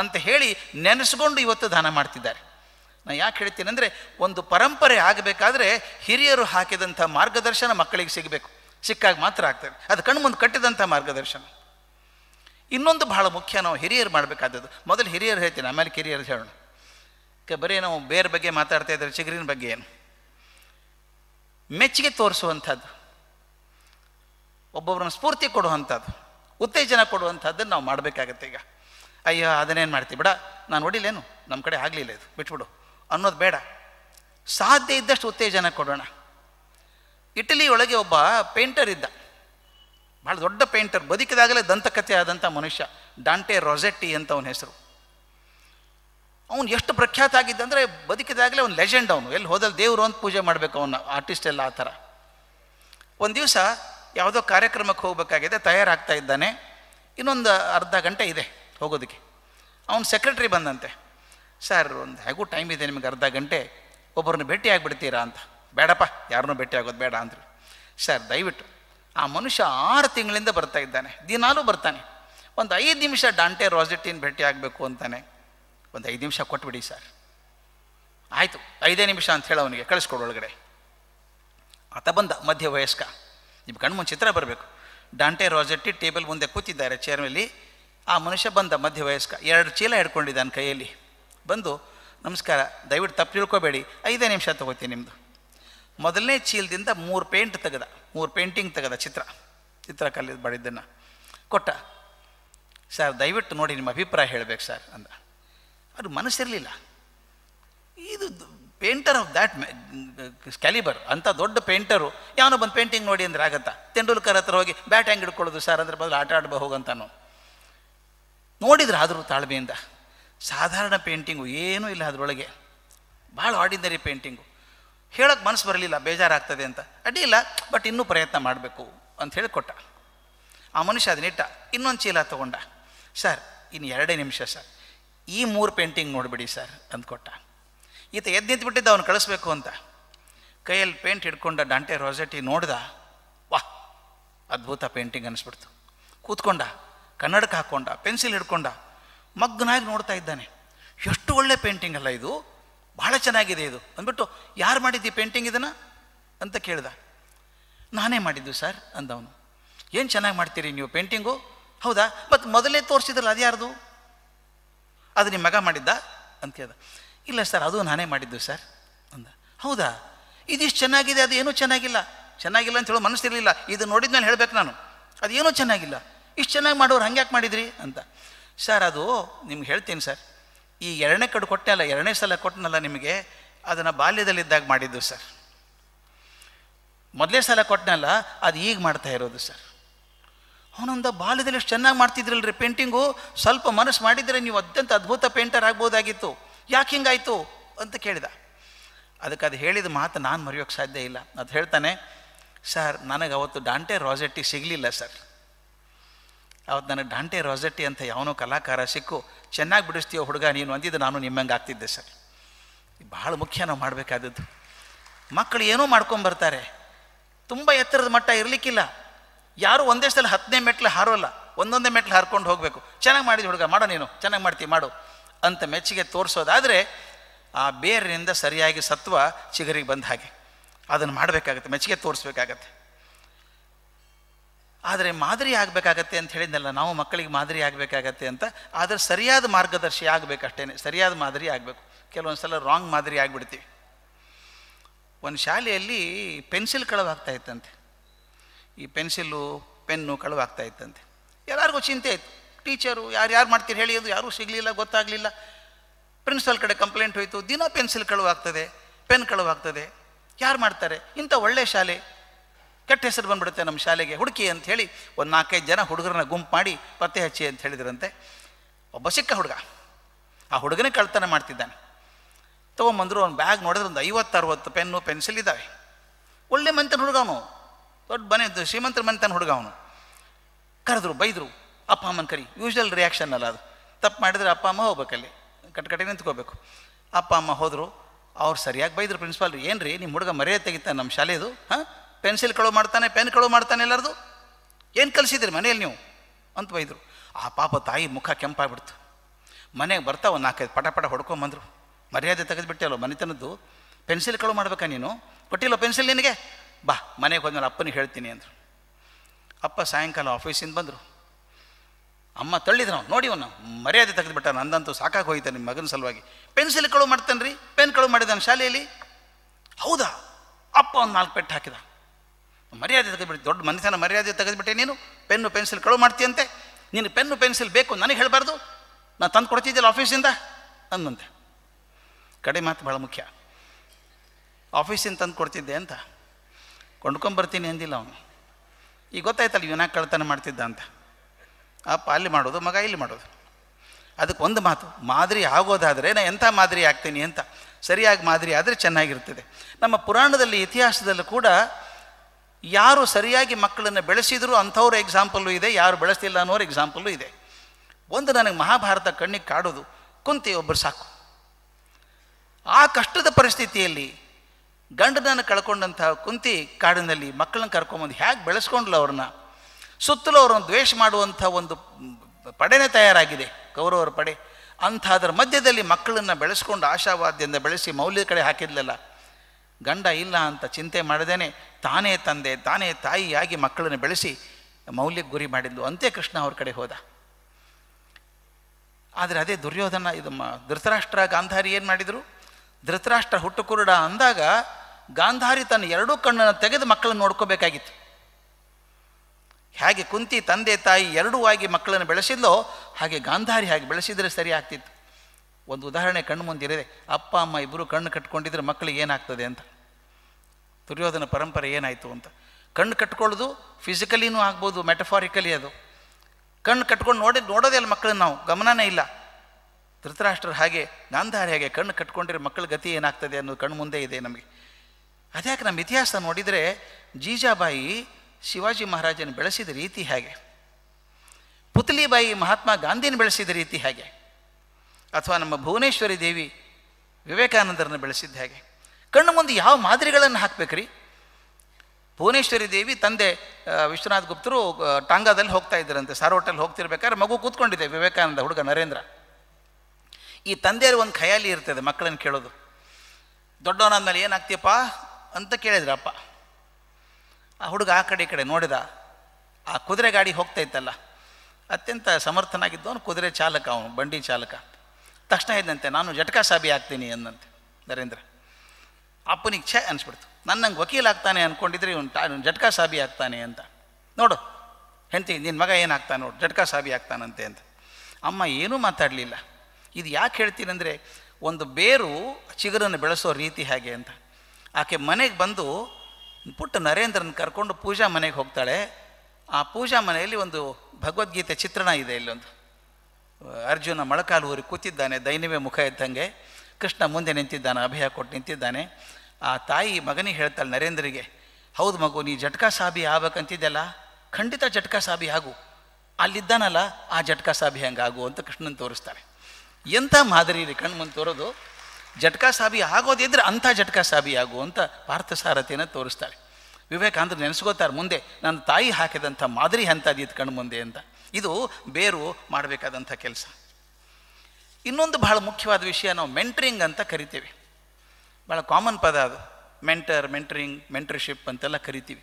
[SPEAKER 1] ಅಂತ ಹೇಳಿ ನೆನೆಸ್ಕೊಂಡು ಇವತ್ತು ದಾನ ಮಾಡ್ತಿದ್ದಾರೆ ನಾನು ಯಾಕೆ ಹೇಳ್ತೀನಿ ಅಂದರೆ ಒಂದು ಪರಂಪರೆ ಆಗಬೇಕಾದ್ರೆ ಹಿರಿಯರು ಹಾಕಿದಂಥ ಮಾರ್ಗದರ್ಶನ ಮಕ್ಕಳಿಗೆ ಸಿಗಬೇಕು ಸಿಕ್ಕಾಗ ಮಾತ್ರ ಆಗ್ತದೆ ಅದು ಮುಂದೆ ಕಟ್ಟಿದಂಥ ಮಾರ್ಗದರ್ಶನ ಇನ್ನೊಂದು ಬಹಳ ಮುಖ್ಯ ನಾವು ಹಿರಿಯರು ಮಾಡಬೇಕಾದದ್ದು ಮೊದಲು ಹಿರಿಯರು ಹೇಳ್ತೀನಿ ಆಮೇಲೆ ಕಿರಿಯರು ಹೇಳೋಣ ಬರೀ ನಾವು ಬೇರೆ ಬಗ್ಗೆ ಮಾತಾಡ್ತಾ ಇದ್ದಾರೆ ಚಿಗರಿನ ಬಗ್ಗೆ ಏನು ಮೆಚ್ಚುಗೆ ತೋರಿಸುವಂಥದ್ದು ಒಬ್ಬೊಬ್ಬರನ್ನ ಸ್ಫೂರ್ತಿ ಕೊಡುವಂಥದ್ದು ಉತ್ತೇಜನ ಕೊಡುವಂಥದ್ದನ್ನು ನಾವು ಮಾಡಬೇಕಾಗತ್ತೆ ಈಗ ಅಯ್ಯೋ ಅದನ್ನೇನು ಮಾಡ್ತೀವಿ ಬಿಡ ನಾನು ಹೊಡಿಲೇನು ನಮ್ಮ ಕಡೆ ಆಗಲಿಲ್ಲ ಇದು ಬಿಟ್ಬಿಡು ಅನ್ನೋದು ಬೇಡ ಸಾಧ್ಯ ಇದ್ದಷ್ಟು ಉತ್ತೇಜನ ಕೊಡೋಣ ಇಟಲಿ ಒಳಗೆ ಒಬ್ಬ ಪೇಂಟರ್ ಇದ್ದ ಭಾಳ ದೊಡ್ಡ ಪೇಂಟರ್ ಬದುಕಿದಾಗಲೇ ದಂತಕಥೆ ಆದಂಥ ಮನುಷ್ಯ ಡಾಂಟೆ ರೊಜೆಟ್ಟಿ ಅಂತ ಅವನ ಹೆಸರು ಅವನು ಎಷ್ಟು ಪ್ರಖ್ಯಾತ ಆಗಿದ್ದಂದರೆ ಬದುಕಿದಾಗಲೇ ಅವನು ಲೆಜೆಂಡ್ ಅವನು ಎಲ್ಲಿ ಹೋದಲ್ಲಿ ದೇವರು ಅಂತ ಪೂಜೆ ಮಾಡಬೇಕು ಅವನ ಆರ್ಟಿಸ್ಟ್ ಎಲ್ಲ ಆ ಥರ ಒಂದು ದಿವಸ ಯಾವುದೋ ಕಾರ್ಯಕ್ರಮಕ್ಕೆ ಹೋಗಬೇಕಾಗಿದೆ ತಯಾರಾಗ್ತಾ ಇದ್ದಾನೆ ಇನ್ನೊಂದು ಅರ್ಧ ಗಂಟೆ ಇದೆ ಹೋಗೋದಕ್ಕೆ ಅವನ ಸೆಕ್ರೆಟ್ರಿ ಬಂದಂತೆ ಸರ್ ಒಂದು ಹೇಗೂ ಟೈಮ್ ಇದೆ ನಿಮಗೆ ಅರ್ಧ ಗಂಟೆ ಒಬ್ಬರನ್ನ ಭೇಟಿ ಆಗಿಬಿಡ್ತೀರಾ ಅಂತ ಬೇಡಪ್ಪ ಯಾರನ್ನೂ ಭೇಟಿ ಆಗೋದು ಬೇಡ ಅಂತ ಸರ್ ದಯವಿಟ್ಟು ಆ ಮನುಷ್ಯ ಆರು ತಿಂಗಳಿಂದ ಬರ್ತಾ ಇದ್ದಾನೆ ದಿನಾಲೂ ಬರ್ತಾನೆ ಒಂದು ಐದು ನಿಮಿಷ ಡಾಂಟೆ ರಾಜೆಟ್ಟಿನ ಭೇಟಿ ಆಗಬೇಕು ಅಂತಾನೆ ಒಂದು ಐದು ನಿಮಿಷ ಕೊಟ್ಬಿಡಿ ಸರ್ ಆಯಿತು ಐದೇ ನಿಮಿಷ ಅಂತ ಹೇಳಿ ಅವನಿಗೆ ಕಳಿಸ್ಕೊಡು ಒಳಗಡೆ ಆತ ಬಂದ ಮಧ್ಯ ವಯಸ್ಕ ನಿಮ್ಮ ಕಣ್ಮುಂದು ಚಿತ್ರ ಬರಬೇಕು ಡಾಂಟೆ ರಾಜೆಟ್ಟಿ ಟೇಬಲ್ ಮುಂದೆ ಕೂತಿದ್ದಾರೆ ಚೇರ್ನಲ್ಲಿ ಆ ಮನುಷ್ಯ ಬಂದ ಮಧ್ಯ ವಯಸ್ಕ ಎರಡು ಚೀಲ ಹಿಡ್ಕೊಂಡಿದ್ದಾನೆ ಕೈಯಲ್ಲಿ ಬಂದು ನಮಸ್ಕಾರ ದಯವಿಟ್ಟು ತಪ್ಪು ತಿಳ್ಕೊಬೇಡಿ ಐದೇ ನಿಮಿಷ ತೊಗೋತೀನಿ ನಿಮ್ಮದು ಮೊದಲನೇ ಚೀಲದಿಂದ ಮೂರು ಪೇಂಟ್ ತೆಗೆದ ಮೂರು ಪೇಂಟಿಂಗ್ ತೆಗೆದ ಚಿತ್ರ ಚಿತ್ರ ಕಲಿದು ಬಡಿದ್ದನ್ನು ಕೊಟ್ಟ ಸರ್ ದಯವಿಟ್ಟು ನೋಡಿ ನಿಮ್ಮ ಅಭಿಪ್ರಾಯ ಹೇಳಬೇಕು ಸರ್ ಅಂದ ಅದು ಮನಸ್ಸಿರಲಿಲ್ಲ ಇದು ಪೇಂಟರ್ ಆಫ್ ದ್ಯಾಟ್ ಕ್ಯಾಲಿಬರ್ ಅಂಥ ದೊಡ್ಡ ಪೇಂಟರು ಯಾವನೋ ಬಂದು ಪೇಂಟಿಂಗ್ ನೋಡಿ ಅಂದ್ರೆ ಆಗತ್ತಾ ತೆಂಡೂಲ್ಕರ್ ಹತ್ರ ಹೋಗಿ ಬ್ಯಾಟ್ ಹೆಂಗೆ ಹಿಡ್ಕೊಳ್ಳೋದು ಸರ್ ಅಂದ್ರೆ ಬದಲು ಆಟ ಆಡ್ಬ ಹೋಗಂತಾನು ನೋಡಿದ್ರೆ ಆದರೂ ತಾಳ್ಮೆಯಿಂದ ಸಾಧಾರಣ ಪೇಂಟಿಂಗು ಏನೂ ಇಲ್ಲ ಅದರೊಳಗೆ ಭಾಳ ಆರ್ಡಿನರಿ ಪೇಂಟಿಂಗು ಹೇಳೋಕ್ಕೆ ಮನಸ್ಸು ಬರಲಿಲ್ಲ ಬೇಜಾರಾಗ್ತದೆ ಅಂತ ಅಡ್ಡಿಲ್ಲ ಬಟ್ ಇನ್ನೂ ಪ್ರಯತ್ನ ಮಾಡಬೇಕು ಅಂತ ಹೇಳಿ ಕೊಟ್ಟ ಆ ಮನುಷ್ಯ ಅದನ್ನಿಟ್ಟ ಇನ್ನೊಂದು ಚೀಲ ತೊಗೊಂಡ ಸರ್ ಇನ್ನು ಎರಡೇ ನಿಮಿಷ ಸರ್ ಈ ಮೂರು ಪೇಂಟಿಂಗ್ ನೋಡಿಬಿಡಿ ಸರ್ ಅಂದ್ಕೊಟ್ಟ ಈತ ಎದ್ದು ನಿಂತ್ಬಿಟ್ಟಿದ್ದ ಅವನು ಕಳಿಸ್ಬೇಕು ಅಂತ ಕೈಯಲ್ಲಿ ಪೇಂಟ್ ಹಿಡ್ಕೊಂಡ ಡಾಂಟೆ ರಾಜೆಟಿ ನೋಡ್ದ ವಾಹ್ ಅದ್ಭುತ ಪೇಂಟಿಂಗ್ ಅನ್ನಿಸ್ಬಿಡ್ತು ಕೂತ್ಕೊಂಡ ಕನ್ನಡಕ್ಕೆ ಹಾಕ್ಕೊಂಡ ಪೆನ್ಸಿಲ್ ಹಿಡ್ಕೊಂಡ ಮಗ್ನಾಗಿ ನೋಡ್ತಾ ಇದ್ದಾನೆ ಎಷ್ಟು ಒಳ್ಳೆ ಪೇಂಟಿಂಗ್ ಅಲ್ಲ ಇದು ಬಹಳ ಚೆನ್ನಾಗಿದೆ ಇದು ಅಂದ್ಬಿಟ್ಟು ಯಾರು ಮಾಡಿದ್ದಿ ಈ ಪೇಂಟಿಂಗ್ ಇದನ್ನು ಅಂತ ಕೇಳ್ದ ನಾನೇ ಮಾಡಿದ್ದು ಸರ್ ಅಂದವನು ಏನು ಚೆನ್ನಾಗಿ ಮಾಡ್ತೀರಿ ನೀವು ಪೇಂಟಿಂಗು ಹೌದಾ ಮತ್ತು ಮೊದಲೇ ತೋರಿಸಿದ್ರಲ್ಲ ಅದು ಯಾರ್ದು ಅದು ನಿಮ್ಮ ಮಗ ಮಾಡಿದ್ದ ಅಂತ ಕೇಳ್ದ ಇಲ್ಲ ಸರ್ ಅದು ನಾನೇ ಮಾಡಿದ್ದು ಸರ್ ಅಂದ ಹೌದಾ ಇದಿಷ್ಟು ಚೆನ್ನಾಗಿದೆ ಅದು ಏನೂ ಚೆನ್ನಾಗಿಲ್ಲ ಚೆನ್ನಾಗಿಲ್ಲ ಅಂತ ಹೇಳೋ ಮನಸ್ಸಿರಲಿಲ್ಲ ಇದು ನೋಡಿದ ಮೇಲೆ ಹೇಳಬೇಕು ನಾನು ಅದೇನೂ ಚೆನ್ನಾಗಿಲ್ಲ ಇಷ್ಟು ಚೆನ್ನಾಗಿ ಮಾಡೋರು ಹಂಗೆ ಯಾಕೆ ಮಾಡಿದ್ರಿ ಅಂತ ಸರ್ ಅದು ನಿಮ್ಗೆ ಹೇಳ್ತೀನಿ ಸರ್ ಈ ಎರಡನೇ ಕಡೆ ಕೊಟ್ಟೆ ಅಲ್ಲ ಎರಡನೇ ಸಲ ಕೊಟ್ಟನಲ್ಲ ನಿಮಗೆ ಅದನ್ನು ಬಾಲ್ಯದಲ್ಲಿದ್ದಾಗ ಮಾಡಿದ್ದು ಸರ್ ಮೊದಲೇ ಸಲ ಕೊಟ್ಟನಲ್ಲ ಅದು ಈಗ ಮಾಡ್ತಾ ಇರೋದು ಸರ್ ಅವನೊಂದು ಬಾಲ್ಯದಲ್ಲಿ ಎಷ್ಟು ಚೆನ್ನಾಗಿ ಮಾಡ್ತಿದ್ರಲ್ರಿ ಪೇಂಟಿಂಗು ಸ್ವಲ್ಪ ಮನಸ್ಸು ಮಾಡಿದರೆ ನೀವು ಅತ್ಯಂತ ಅದ್ಭುತ ಪೇಂಟರ್ ಆಗ್ಬೋದಾಗಿತ್ತು ಯಾಕೆ ಹಿಂಗಾಯಿತು ಅಂತ ಕೇಳಿದ ಅದಕ್ಕೆ ಅದು ಹೇಳಿದ ಮಾತು ನಾನು ಮರೆಯೋಕ್ಕೆ ಸಾಧ್ಯ ಇಲ್ಲ ಅದು ಹೇಳ್ತಾನೆ ಸರ್ ನನಗೆ ಅವತ್ತು ಡಾಂಟೆ ರಾಜೆಟ್ಟಿ ಸಿಗಲಿಲ್ಲ ಸರ್ ಅವತ್ತು ನನಗೆ ಡಾಂಟೆ ರಾಜೆಟ್ಟಿ ಅಂತ ಯಾವನೋ ಕಲಾಕಾರ ಸಿಕ್ಕು ಚೆನ್ನಾಗಿ ಬಿಡಿಸ್ತೀಯೋ ಹುಡುಗ ನೀನು ಅಂದಿದ್ದು ನಾನು ನಿಮ್ಮಂಗೆ ಆಗ್ತಿದ್ದೆ ಸರ್ ಭಾಳ ಮುಖ್ಯ ನಾವು ಮಾಡಬೇಕಾದದ್ದು ಮಕ್ಕಳು ಏನೂ ಮಾಡ್ಕೊಂಬರ್ತಾರೆ ತುಂಬ ಎತ್ತರದ ಮಟ್ಟ ಇರಲಿಕ್ಕಿಲ್ಲ ಯಾರೂ ಒಂದೇ ಸಲ ಹತ್ತನೇ ಮೆಟ್ಲು ಹಾರೋಲ್ಲ ಒಂದೊಂದೇ ಮೆಟ್ಲು ಹಾರ್ಕೊಂಡು ಹೋಗಬೇಕು ಚೆನ್ನಾಗಿ ಮಾಡಿದ ಹುಡುಗ ಮಾಡೋ ನೀನು ಚೆನ್ನಾಗಿ ಮಾಡ್ತೀವಿ ಮಾಡು ಅಂತ ಮೆಚ್ಚುಗೆ ತೋರಿಸೋದಾದರೆ ಆ ಬೇರಿನಿಂದ ಸರಿಯಾಗಿ ಸತ್ವ ಚಿಗರಿಗೆ ಬಂದ ಹಾಗೆ ಅದನ್ನು ಮಾಡಬೇಕಾಗತ್ತೆ ಮೆಚ್ಚುಗೆ ತೋರಿಸ್ಬೇಕಾಗತ್ತೆ ಆದರೆ ಮಾದರಿ ಆಗಬೇಕಾಗತ್ತೆ ಅಂತ ಹೇಳಿದ್ನಲ್ಲ ನಾವು ಮಕ್ಕಳಿಗೆ ಮಾದರಿ ಆಗಬೇಕಾಗತ್ತೆ ಅಂತ ಆದರೆ ಸರಿಯಾದ ಮಾರ್ಗದರ್ಶಿ ಆಗಬೇಕಷ್ಟೇ ಸರಿಯಾದ ಮಾದರಿ ಆಗಬೇಕು ಕೆಲವೊಂದು ಸಲ ರಾಂಗ್ ಮಾದರಿ ಆಗಿಬಿಡ್ತೀವಿ ಒಂದು ಶಾಲೆಯಲ್ಲಿ ಪೆನ್ಸಿಲ್ ಕಳವಾಗ್ತಾ ಇತ್ತಂತೆ ಈ ಪೆನ್ಸಿಲ್ಲು ಪೆನ್ನು ಕಳವಾಗ್ತಾ ಇತ್ತಂತೆ ಎಲ್ಲರಿಗೂ ಚಿಂತೆ ಆಯಿತು ಟೀಚರು ಯಾರು ಯಾರು ಮಾಡ್ತೀರಿ ಹೇಳಿ ಅದು ಯಾರೂ ಸಿಗಲಿಲ್ಲ ಗೊತ್ತಾಗಲಿಲ್ಲ ಪ್ರಿನ್ಸಿಪಲ್ ಕಡೆ ಕಂಪ್ಲೇಂಟ್ ಹೋಯಿತು ದಿನ ಪೆನ್ಸಿಲ್ ಕಳುವಾಗ್ತದೆ ಪೆನ್ ಕಳುವಾಗ್ತದೆ ಯಾರು ಮಾಡ್ತಾರೆ ಇಂಥ ಒಳ್ಳೆಯ ಶಾಲೆ ಕೆಟ್ಟ ಹೆಸರು ಬಂದ್ಬಿಡುತ್ತೆ ನಮ್ಮ ಶಾಲೆಗೆ ಹುಡುಕಿ ಅಂತ ಹೇಳಿ ಒಂದು ನಾಲ್ಕೈದು ಜನ ಹುಡುಗರನ್ನ ಗುಂಪು ಮಾಡಿ ಪತ್ತೆ ಹಚ್ಚಿ ಅಂತ ಹೇಳಿದ್ರಂತೆ ಒಬ್ಬ ಸಿಕ್ಕ ಹುಡುಗ ಆ ಹುಡುಗನೇ ಕಳ್ತನ ಮಾಡ್ತಿದ್ದಾನೆ ತೊಗೊಂಬಂದರು ಅವ್ನು ಬ್ಯಾಗ್ ನೋಡಿದ್ರೆ ಒಂದು ಐವತ್ತರವತ್ತು ಪೆನ್ನು ಪೆನ್ಸಿಲ್ ಇದ್ದಾವೆ ಒಳ್ಳೆ ಮಂತನ ಹುಡುಗ ಅವನು ದೊಡ್ಡ ಮನೆ ಶ್ರೀಮಂತರ ಮಂತನ ಹುಡುಗ ಅವನು ಕರೆದ್ರು ಬೈದರು ಅಪ್ಪ ಅಮ್ಮನ ಕರಿ ಯೂಶ್ವಲ್ ರಿಯಾಕ್ಷನ್ ಅಲ್ಲ ಅದು ತಪ್ಪು ಮಾಡಿದರೆ ಅಪ್ಪ ಅಮ್ಮ ಹೋಗ್ಬೇಕಲ್ಲಿ ಕಟ್ಕಟ್ಟೆ ನಿಂತ್ಕೋಬೇಕು ಅಪ್ಪ ಅಮ್ಮ ಹೋದರು ಅವ್ರು ಸರಿಯಾಗಿ ಬೈದರು ಪ್ರಿನ್ಸಿಪಾಲ್ ಏನು ರೀ ನಿಮ್ಮ ಹುಡುಗ ಮರ್ಯಾದೆ ತೆಗಿತಾನೆ ನಮ್ಮ ಶಾಲೆದು ಹಾಂ ಪೆನ್ಸಿಲ್ ಕಳು ಮಾಡ್ತಾನೆ ಪೆನ್ ಕಳು ಮಾಡ್ತಾನೆ ಎಲ್ಲರದು ಏನು ಕಲಿಸಿದ್ರಿ ಮನೆಯಲ್ಲಿ ನೀವು ಅಂತ ಬೈದರು ಆ ಪಾಪ ತಾಯಿ ಮುಖ ಕೆಂಪಾಗ್ಬಿಡ್ತು ಮನೆಗೆ ಬರ್ತಾ ಒಂದು ನಾಲ್ಕೈದು ಪಟ ಪಟ ಹೊಡ್ಕೊಂಬಂದರು ಮರ್ಯಾದೆ ಮನೆ ಮನೆತನದ್ದು ಪೆನ್ಸಿಲ್ ಕಳು ಮಾಡ್ಬೇಕಾ ನೀನು ಕೊಟ್ಟಿಲ್ಲ ಪೆನ್ಸಿಲ್ ನಿನಗೆ ಬಾ ಮನೆಗೆ ಹೋದ್ಮೇಲೆ ಅಪ್ಪನಿಗೆ ಹೇಳ್ತೀನಿ ಅಂದರು ಅಪ್ಪ ಸಾಯಂಕಾಲ ಆಫೀಸಿಂದ ಬಂದರು ಅಮ್ಮ ತಳ್ಳಿದ್ರು ನಾವು ನೋಡಿ ಅವನು ಮರ್ಯಾದೆ ತೆಗೆದುಬಿಟ್ಟ ನಂದಂತೂ ಸಾಕಾಗಿ ಹೋಯ್ತ ನಿಮ್ಮ ಮಗನ ಸಲುವಾಗಿ ಪೆನ್ಸಿಲ್ ಕಳು ಮಾಡ್ತಾನೆ ರೀ ಪೆನ್ ಕಳು ಮಾಡಿದ ಶಾಲೆಯಲ್ಲಿ ಹೌದಾ ಅಪ್ಪ ಒಂದು ನಾಲ್ಕು ಪೆಟ್ಟು ಹಾಕಿದ ಮರ್ಯಾದೆ ತೆಗೆದುಬಿಟ್ಟು ದೊಡ್ಡ ಮನುಷ್ಯನ ಮರ್ಯಾದೆ ತೆಗೆದುಬಿಟ್ಟೆ ನೀನು ಪೆನ್ನು ಪೆನ್ಸಿಲ್ ಕಳು ಮಾಡ್ತೀಯಂತೆ ನೀನು ಪೆನ್ನು ಪೆನ್ಸಿಲ್ ಬೇಕು ನನಗೆ ಹೇಳಬಾರ್ದು ನಾನು ತಂದು ಕೊಡ್ತಿದ್ದಿಲ್ಲ ಆಫೀಸಿಂದ ಅಂದಂತೆ ಕಡೆ ಮಾತು ಭಾಳ ಮುಖ್ಯ ಆಫೀಸಿಂದ ತಂದು ಕೊಡ್ತಿದ್ದೆ ಅಂತ ಕೊಂಡ್ಕೊಂಬರ್ತೀನಿ ಅಂದಿಲ್ಲ ಅವನು ಈಗ ಗೊತ್ತಾಯ್ತಲ್ಲ ಇವನ ಕಳ್ತನ ಮಾಡ್ತಿದ್ದ ಅಂತ ಅಪ್ಪ ಅಲ್ಲಿ ಮಾಡೋದು ಮಗ ಇಲ್ಲಿ ಮಾಡೋದು ಅದಕ್ಕೆ ಒಂದು ಮಾತು ಮಾದರಿ ಆಗೋದಾದರೆ ನಾನು ಎಂಥ ಮಾದರಿ ಆಗ್ತೀನಿ ಅಂತ ಸರಿಯಾಗಿ ಮಾದರಿ ಆದರೆ ಚೆನ್ನಾಗಿರ್ತದೆ ನಮ್ಮ ಪುರಾಣದಲ್ಲಿ ಇತಿಹಾಸದಲ್ಲೂ ಕೂಡ ಯಾರು ಸರಿಯಾಗಿ ಮಕ್ಕಳನ್ನು ಬೆಳೆಸಿದರೂ ಅಂಥವ್ರ ಎಕ್ಸಾಂಪಲ್ಲು ಇದೆ ಯಾರು ಬೆಳೆಸ್ತಿಲ್ಲ ಅನ್ನೋರು ಎಕ್ಸಾಂಪಲ್ಲು ಇದೆ ಒಂದು ನನಗೆ ಮಹಾಭಾರತ ಕಣ್ಣಿಗೆ ಕಾಡೋದು ಕುಂತಿ ಒಬ್ಬರು ಸಾಕು ಆ ಕಷ್ಟದ ಪರಿಸ್ಥಿತಿಯಲ್ಲಿ ಗಂಡನನ್ನು ಕಳ್ಕೊಂಡಂತಹ ಕುಂತಿ ಕಾಡಿನಲ್ಲಿ ಮಕ್ಕಳನ್ನ ಕರ್ಕೊಂಬಂದು ಹೇಗೆ ಬೆಳೆಸ್ಕೊಂಡ್ಲ ಅವ್ರನ್ನ ಸುತ್ತಲೂ ಅವ್ರನ್ನ ದ್ವೇಷ ಮಾಡುವಂಥ ಒಂದು ಪಡೆನೇ ತಯಾರಾಗಿದೆ ಗೌರವರ ಪಡೆ ಅಂಥದ್ರ ಮಧ್ಯದಲ್ಲಿ ಮಕ್ಕಳನ್ನು ಬೆಳೆಸ್ಕೊಂಡು ಆಶಾವಾದ್ಯದಿಂದ ಬೆಳೆಸಿ ಮೌಲ್ಯದ ಕಡೆ ಹಾಕಿದ್ಲಲ್ಲ ಗಂಡ ಇಲ್ಲ ಅಂತ ಚಿಂತೆ ಮಾಡದೇನೆ ತಾನೇ ತಂದೆ ತಾನೇ ತಾಯಿಯಾಗಿ ಮಕ್ಕಳನ್ನು ಬೆಳೆಸಿ ಮೌಲ್ಯಕ್ಕೆ ಗುರಿ ಮಾಡಿದ್ದು ಅಂತೆ ಕೃಷ್ಣ ಅವ್ರ ಕಡೆ ಹೋದ ಆದರೆ ಅದೇ ದುರ್ಯೋಧನ ಇದು ಮ ಧೃತರಾಷ್ಟ್ರ ಗಾಂಧಾರಿ ಏನು ಮಾಡಿದರು ಧೃತರಾಷ್ಟ್ರ ಹುಟ್ಟು ಕುರುಡ ಅಂದಾಗ ಗಾಂಧಾರಿ ತನ್ನ ಎರಡೂ ಕಣ್ಣನ್ನು ತೆಗೆದು ಮಕ್ಕಳನ್ನು ನೋಡ್ಕೋಬೇಕಾಗಿತ್ತು ಹೇಗೆ ಕುಂತಿ ತಂದೆ ತಾಯಿ ಎರಡೂ ಆಗಿ ಮಕ್ಕಳನ್ನು ಬೆಳೆಸಿದ್ಲೋ ಹಾಗೆ ಗಾಂಧಾರಿ ಹಾಗೆ ಬೆಳೆಸಿದರೆ ಸರಿ ಆಗ್ತಿತ್ತು ಒಂದು ಉದಾಹರಣೆ ಕಣ್ಣು ಮುಂದಿರದೆ ಅಪ್ಪ ಅಮ್ಮ ಇಬ್ಬರು ಕಣ್ಣು ಕಟ್ಕೊಂಡಿದ್ರೆ ಮಕ್ಕಳಿಗೆ ಏನಾಗ್ತದೆ ಅಂತ ದುರ್ಯೋಧನ ಪರಂಪರೆ ಏನಾಯಿತು ಅಂತ ಕಣ್ಣು ಕಟ್ಕೊಳ್ಳೋದು ಫಿಸಿಕಲಿನೂ ಆಗ್ಬೋದು ಮೆಟಫಾರಿಕಲಿ ಅದು ಕಣ್ಣು ಕಟ್ಕೊಂಡು ನೋಡಿ ನೋಡೋದೇ ಅಲ್ಲ ಮಕ್ಕಳನ್ನ ನಾವು ಗಮನನೇ ಇಲ್ಲ ಧೃತರಾಷ್ಟ್ರ ಹಾಗೆ ಗಾಂಧಾರಿ ಹಾಗೆ ಕಣ್ಣು ಕಟ್ಕೊಂಡಿರೋ ಮಕ್ಕಳ ಗತಿ ಏನಾಗ್ತದೆ ಅನ್ನೋದು ಕಣ್ಣು ಮುಂದೆ ಇದೆ ನಮಗೆ ಅದ್ಯಾಕೆ ನಮ್ಮ ಇತಿಹಾಸ ನೋಡಿದರೆ ಜೀಜಾಬಾಯಿ ಶಿವಾಜಿ ಮಹಾರಾಜನ ಬೆಳೆಸಿದ ರೀತಿ ಹೇಗೆ ಪುತ್ಲಿಬಾಯಿ ಮಹಾತ್ಮ ಗಾಂಧಿನ ಬೆಳೆಸಿದ ರೀತಿ ಹೇಗೆ ಅಥವಾ ನಮ್ಮ ಭುವನೇಶ್ವರಿ ದೇವಿ ವಿವೇಕಾನಂದರನ್ನು ಬೆಳೆಸಿದ್ದ ಹೇಗೆ ಕಣ್ಣು ಮುಂದೆ ಯಾವ ಮಾದರಿಗಳನ್ನು ಹಾಕ್ಬೇಕ್ರಿ ಭುವನೇಶ್ವರಿ ದೇವಿ ತಂದೆ ವಿಶ್ವನಾಥ್ ಗುಪ್ತರು ಟಾಂಗಾದಲ್ಲಿ ಹೋಗ್ತಾ ಇದ್ದರಂತೆ ಸಾರೋಟಲ್ಲಿ ಹೋಗ್ತಿರ್ಬೇಕಾದ್ರೆ ಮಗು ಕೂತ್ಕೊಂಡಿದೆ ವಿವೇಕಾನಂದ ಹುಡುಗ ನರೇಂದ್ರ ಈ ತಂದೆಯರು ಒಂದು ಖಯಾಲಿ ಇರ್ತದೆ ಮಕ್ಕಳನ್ನು ಕೇಳೋದು ದೊಡ್ಡವನಾದ್ಮೇಲೆ ಏನಾಗ್ತೀಯಪ್ಪ ಅಂತ ಕೇಳಿದ್ರಪ್ಪ ಆ ಹುಡುಗ ಆ ಕಡೆ ಈ ಕಡೆ ನೋಡಿದ ಆ ಕುದುರೆ ಗಾಡಿ ಹೋಗ್ತಾ ಇತ್ತಲ್ಲ ಅತ್ಯಂತ ಸಮರ್ಥನಾಗಿದ್ದು ಅವನು ಕುದುರೆ ಚಾಲಕ ಅವನು ಬಂಡಿ ಚಾಲಕ ತಕ್ಷಣ ಇದ್ದಂತೆ ನಾನು ಜಟಕಾ ಸಾಬಿ ಆಗ್ತೀನಿ ಅಂದಂತೆ ನರೇಂದ್ರ ಅಪ್ಪನಿಗೆ ಛೆ ಅನಿಸ್ಬಿಡ್ತು ನನ್ನಂಗೆ ವಕೀಲ್ ಆಗ್ತಾನೆ ಅಂದ್ಕೊಂಡಿದ್ರೆ ಇವನು ಟಾ ಜಟ್ಕಾ ಸಾಬಿ ಆಗ್ತಾನೆ ಅಂತ ನೋಡು ಹೆಂಡ್ತಿ ನಿನ್ನ ಮಗ ಏನಾಗ್ತಾನೆ ನೋಡು ಜಟ್ಕಾ ಸಾಬಿ ಆಗ್ತಾನಂತೆ ಅಂತ ಅಮ್ಮ ಏನೂ ಮಾತಾಡಲಿಲ್ಲ ಇದು ಯಾಕೆ ಹೇಳ್ತೀನಂದರೆ ಒಂದು ಬೇರು ಚಿಗುರನ್ನು ಬೆಳೆಸೋ ರೀತಿ ಹೇಗೆ ಅಂತ ಆಕೆ ಮನೆಗೆ ಬಂದು ಪುಟ್ಟ ನರೇಂದ್ರನ ಕರ್ಕೊಂಡು ಪೂಜಾ ಮನೆಗೆ ಹೋಗ್ತಾಳೆ ಆ ಪೂಜಾ ಮನೆಯಲ್ಲಿ ಒಂದು ಭಗವದ್ಗೀತೆ ಚಿತ್ರಣ ಇದೆ ಇಲ್ಲೊಂದು ಅರ್ಜುನ ಮೊಳಕಾಲು ಊರಿ ಕೂತಿದ್ದಾನೆ ದೈನವೇ ಮುಖ ಇದ್ದಂಗೆ ಕೃಷ್ಣ ಮುಂದೆ ನಿಂತಿದ್ದಾನೆ ಅಭಯ ಕೊಟ್ಟು ನಿಂತಿದ್ದಾನೆ ಆ ತಾಯಿ ಮಗನಿಗೆ ಹೇಳ್ತಾಳೆ ನರೇಂದ್ರಿಗೆ ಹೌದು ಮಗು ನೀ ಜಟ್ಕಾ ಸಾಬಿ ಆಗ್ಬೇಕಂತಿದ್ದಲ್ಲ ಖಂಡಿತ ಜಟ್ಕಾ ಸಾಬಿ ಆಗು ಅಲ್ಲಿದ್ದಾನಲ್ಲ ಆ ಜಟ್ಕಾ ಸಾಬಿ ಹಂಗಾಗು ಅಂತ ಕೃಷ್ಣನ ತೋರಿಸ್ತಾರೆ ಎಂಥ ಮಾದರಿ ರೀ ಮುಂದೆ ತೋರೋದು ಜಟ್ಕಾ ಸಾಬಿ ಆಗೋದಿದ್ರೆ ಅಂಥ ಜಟ್ಕಾ ಸಾಬಿ ಆಗು ಅಂತ ಪಾರ್ಥಸಾರಥಿಯನ್ನು ತೋರಿಸ್ತಾರೆ ವಿವೇಕಾನಂದರು ನೆನೆಸ್ಕೋತಾರೆ ಮುಂದೆ ನನ್ನ ತಾಯಿ ಹಾಕಿದಂಥ ಮಾದರಿ ಅದಿತ್ತು ಕಣ್ಣು ಮುಂದೆ ಅಂತ ಇದು ಬೇರು ಮಾಡಬೇಕಾದಂಥ ಕೆಲಸ ಇನ್ನೊಂದು ಬಹಳ ಮುಖ್ಯವಾದ ವಿಷಯ ನಾವು ಮೆಂಟ್ರಿಂಗ್ ಅಂತ ಕರಿತೇವೆ ಭಾಳ ಕಾಮನ್ ಪದ ಅದು ಮೆಂಟರ್ ಮೆಂಟ್ರಿಂಗ್ ಮೆಂಟರ್ಶಿಪ್ ಅಂತೆಲ್ಲ ಕರಿತೀವಿ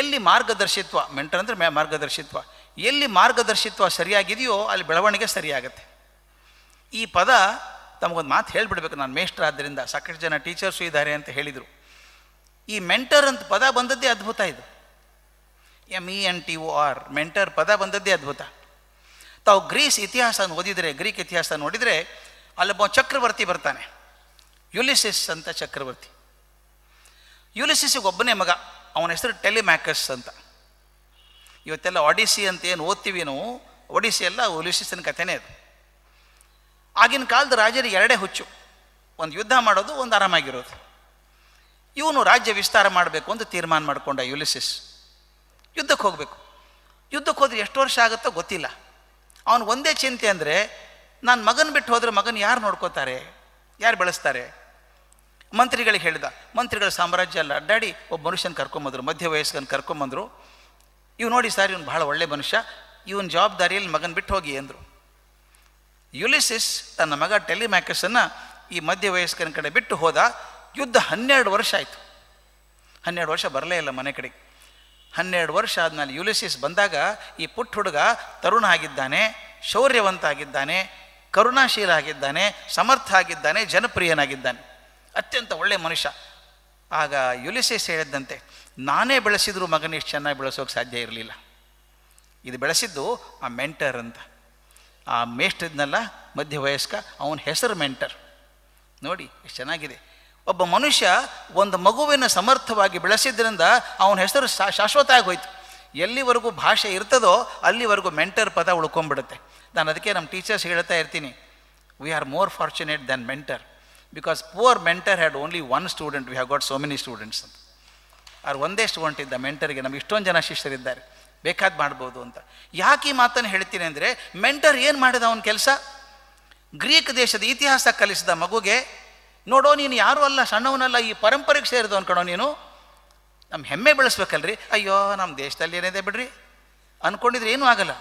[SPEAKER 1] ಎಲ್ಲಿ ಮಾರ್ಗದರ್ಶಿತ್ವ ಮೆಂಟರ್ ಅಂದರೆ ಮೇ ಮಾರ್ಗದರ್ಶಿತ್ವ ಎಲ್ಲಿ ಮಾರ್ಗದರ್ಶಿತ್ವ ಸರಿಯಾಗಿದೆಯೋ ಅಲ್ಲಿ ಬೆಳವಣಿಗೆ ಸರಿಯಾಗತ್ತೆ ಈ ಪದ ತಮಗೊಂದು ಮಾತು ಹೇಳಿಬಿಡ್ಬೇಕು ನಾನು ಮೇಷ್ಟ್ರ ಆದ್ದರಿಂದ ಸಾಕಷ್ಟು ಜನ ಟೀಚರ್ಸು ಇದ್ದಾರೆ ಅಂತ ಹೇಳಿದರು ಈ ಮೆಂಟರ್ ಅಂತ ಪದ ಬಂದದ್ದೇ ಅದ್ಭುತ ಇದು M E N T O R mentor ಪದ ಬಂದದ್ದೇ ಅದ್ಭುತ ತಾವು ಗ್ರೀಸ್ ಇತಿಹಾಸ ಓದಿದರೆ ಗ್ರೀಕ್ ಇತಿಹಾಸ ನೋಡಿದರೆ ಅಲ್ಲೊಬ್ಬ ಚಕ್ರವರ್ತಿ ಬರ್ತಾನೆ ಯುಲಿಸಿಸ್ ಅಂತ ಚಕ್ರವರ್ತಿ ಯುಲಿಸಿಸ್ಗೆ ಒಬ್ಬನೇ ಮಗ ಅವನ ಹೆಸರು ಟೆಲಿಮ್ಯಾಕಸ್ ಅಂತ ಇವತ್ತೆಲ್ಲ ಒಡಿಸಿ ಅಂತ ಏನು ಓದ್ತೀವಿ ನಾವು ಒಡಿಸಿ ಎಲ್ಲ ಯುಲಿಸಿಸ್ನ ಕಥೆನೇ ಅದು ಆಗಿನ ಕಾಲದ ರಾಜರಿಗೆ ಎರಡೇ ಹುಚ್ಚು ಒಂದು ಯುದ್ಧ ಮಾಡೋದು ಒಂದು ಆರಾಮಾಗಿರೋದು ಇವನು ರಾಜ್ಯ ವಿಸ್ತಾರ ಮಾಡಬೇಕು ಅಂತ ತೀರ್ಮಾನ ಮಾಡಿಕೊಂಡ ಯುಲಿಸಿಸ್ ಯುದ್ಧಕ್ಕೆ ಹೋಗಬೇಕು ಯುದ್ಧಕ್ಕೆ ಹೋದರೆ ಎಷ್ಟು ವರ್ಷ ಆಗುತ್ತೋ ಗೊತ್ತಿಲ್ಲ ಅವನು ಒಂದೇ ಚಿಂತೆ ಅಂದರೆ ನಾನು ಮಗನ ಬಿಟ್ಟು ಹೋದರೆ ಮಗನ ಯಾರು ನೋಡ್ಕೋತಾರೆ ಯಾರು ಬೆಳೆಸ್ತಾರೆ ಮಂತ್ರಿಗಳಿಗೆ ಹೇಳಿದ ಮಂತ್ರಿಗಳ ಸಾಮ್ರಾಜ್ಯ ಅಲ್ಲ ಅಡ್ಡಾಡಿ ಒಬ್ಬ ಮನುಷ್ಯನ ಕರ್ಕೊಂಬಂದರು ಮಧ್ಯ ವಯಸ್ಕನ ಕರ್ಕೊಂಬಂದರು ಇವ್ನು ನೋಡಿ ಸರ್ ಇವನು ಭಾಳ ಒಳ್ಳೆ ಮನುಷ್ಯ ಇವನ ಜವಾಬ್ದಾರಿಯಲ್ಲಿ ಮಗನ ಬಿಟ್ಟು ಹೋಗಿ ಅಂದರು ಯುಲಿಸಿಸ್ ತನ್ನ ಮಗ ಟೆಲಿಮ್ಯಾಕಸನ್ನು ಈ ಮಧ್ಯ ವಯಸ್ಕನ ಕಡೆ ಬಿಟ್ಟು ಹೋದ ಯುದ್ಧ ಹನ್ನೆರಡು ವರ್ಷ ಆಯಿತು ಹನ್ನೆರಡು ವರ್ಷ ಬರಲೇ ಇಲ್ಲ ಮನೆ ಕಡೆಗೆ ಹನ್ನೆರಡು ವರ್ಷ ಆದಮೇಲೆ ಯುಲಿಸಿಸ್ ಬಂದಾಗ ಈ ಪುಟ್ಟ ಹುಡುಗ ತರುಣ ಆಗಿದ್ದಾನೆ ಶೌರ್ಯವಂತ ಆಗಿದ್ದಾನೆ ಕರುಣಾಶೀಲ ಆಗಿದ್ದಾನೆ ಸಮರ್ಥ ಆಗಿದ್ದಾನೆ ಜನಪ್ರಿಯನಾಗಿದ್ದಾನೆ ಅತ್ಯಂತ ಒಳ್ಳೆಯ ಮನುಷ್ಯ ಆಗ ಯುಲಿಸಿಸ್ ಹೇಳಿದ್ದಂತೆ ನಾನೇ ಬೆಳೆಸಿದ್ರು ಮಗನ ಇಷ್ಟು ಚೆನ್ನಾಗಿ ಬೆಳೆಸೋಕೆ ಸಾಧ್ಯ ಇರಲಿಲ್ಲ ಇದು ಬೆಳೆಸಿದ್ದು ಆ ಮೆಂಟರ್ ಅಂತ ಆ ಮಧ್ಯ ಮಧ್ಯವಯಸ್ಕ ಅವನ ಹೆಸರು ಮೆಂಟರ್ ನೋಡಿ ಎಷ್ಟು ಚೆನ್ನಾಗಿದೆ ಒಬ್ಬ ಮನುಷ್ಯ ಒಂದು ಮಗುವಿನ ಸಮರ್ಥವಾಗಿ ಬೆಳೆಸಿದ್ರಿಂದ ಅವನ ಹೆಸರು ಶಾ ಶಾಶ್ವತ ಆಗೋಯ್ತು ಎಲ್ಲಿವರೆಗೂ ಭಾಷೆ ಇರ್ತದೋ ಅಲ್ಲಿವರೆಗೂ ಮೆಂಟರ್ ಪದ ಉಳ್ಕೊಂಬಿಡುತ್ತೆ ನಾನು ಅದಕ್ಕೆ ನಮ್ಮ ಟೀಚರ್ಸ್ ಹೇಳ್ತಾ ಇರ್ತೀನಿ we are more fortunate than Mentor because poor Mentor had only one student we have got so many students ಅಂತ ಅವ್ರು ಒಂದೇ ಸ್ಟೂಡೆಂಟ್ ಇದ್ದ ಮೆಂಟರಿಗೆ ನಮ್ಗೆ ಇಷ್ಟೊಂದು ಜನ ಶಿಷ್ಯರಿದ್ದಾರೆ ಬೇಕಾದ ಮಾಡ್ಬೋದು ಅಂತ ಯಾಕೆ ಈ ಮಾತನ್ನು ಹೇಳ್ತೀನಿ ಅಂದರೆ ಮೆಂಟರ್ ಏನು ಮಾಡಿದ ಅವನ ಕೆಲಸ ಗ್ರೀಕ್ ದೇಶದ ಇತಿಹಾಸ ಕಲಿಸಿದ ಮಗುಗೆ ನೋಡೋ ನೀನು ಯಾರೂ ಅಲ್ಲ ಸಣ್ಣವನಲ್ಲ ಈ ಪರಂಪರೆಗೆ ಸೇರಿದೋ ಅನ್ಕೊಳೋ ನೀನು ನಮ್ಮ ಹೆಮ್ಮೆ ಬೆಳೆಸ್ಬೇಕಲ್ರಿ ಅಯ್ಯೋ ನಮ್ಮ ದೇಶದಲ್ಲಿ ಏನಿದೆ ಬಿಡ್ರಿ ಅಂದ್ಕೊಂಡಿದ್ರೆ ಏನೂ ಆಗಲ್ಲ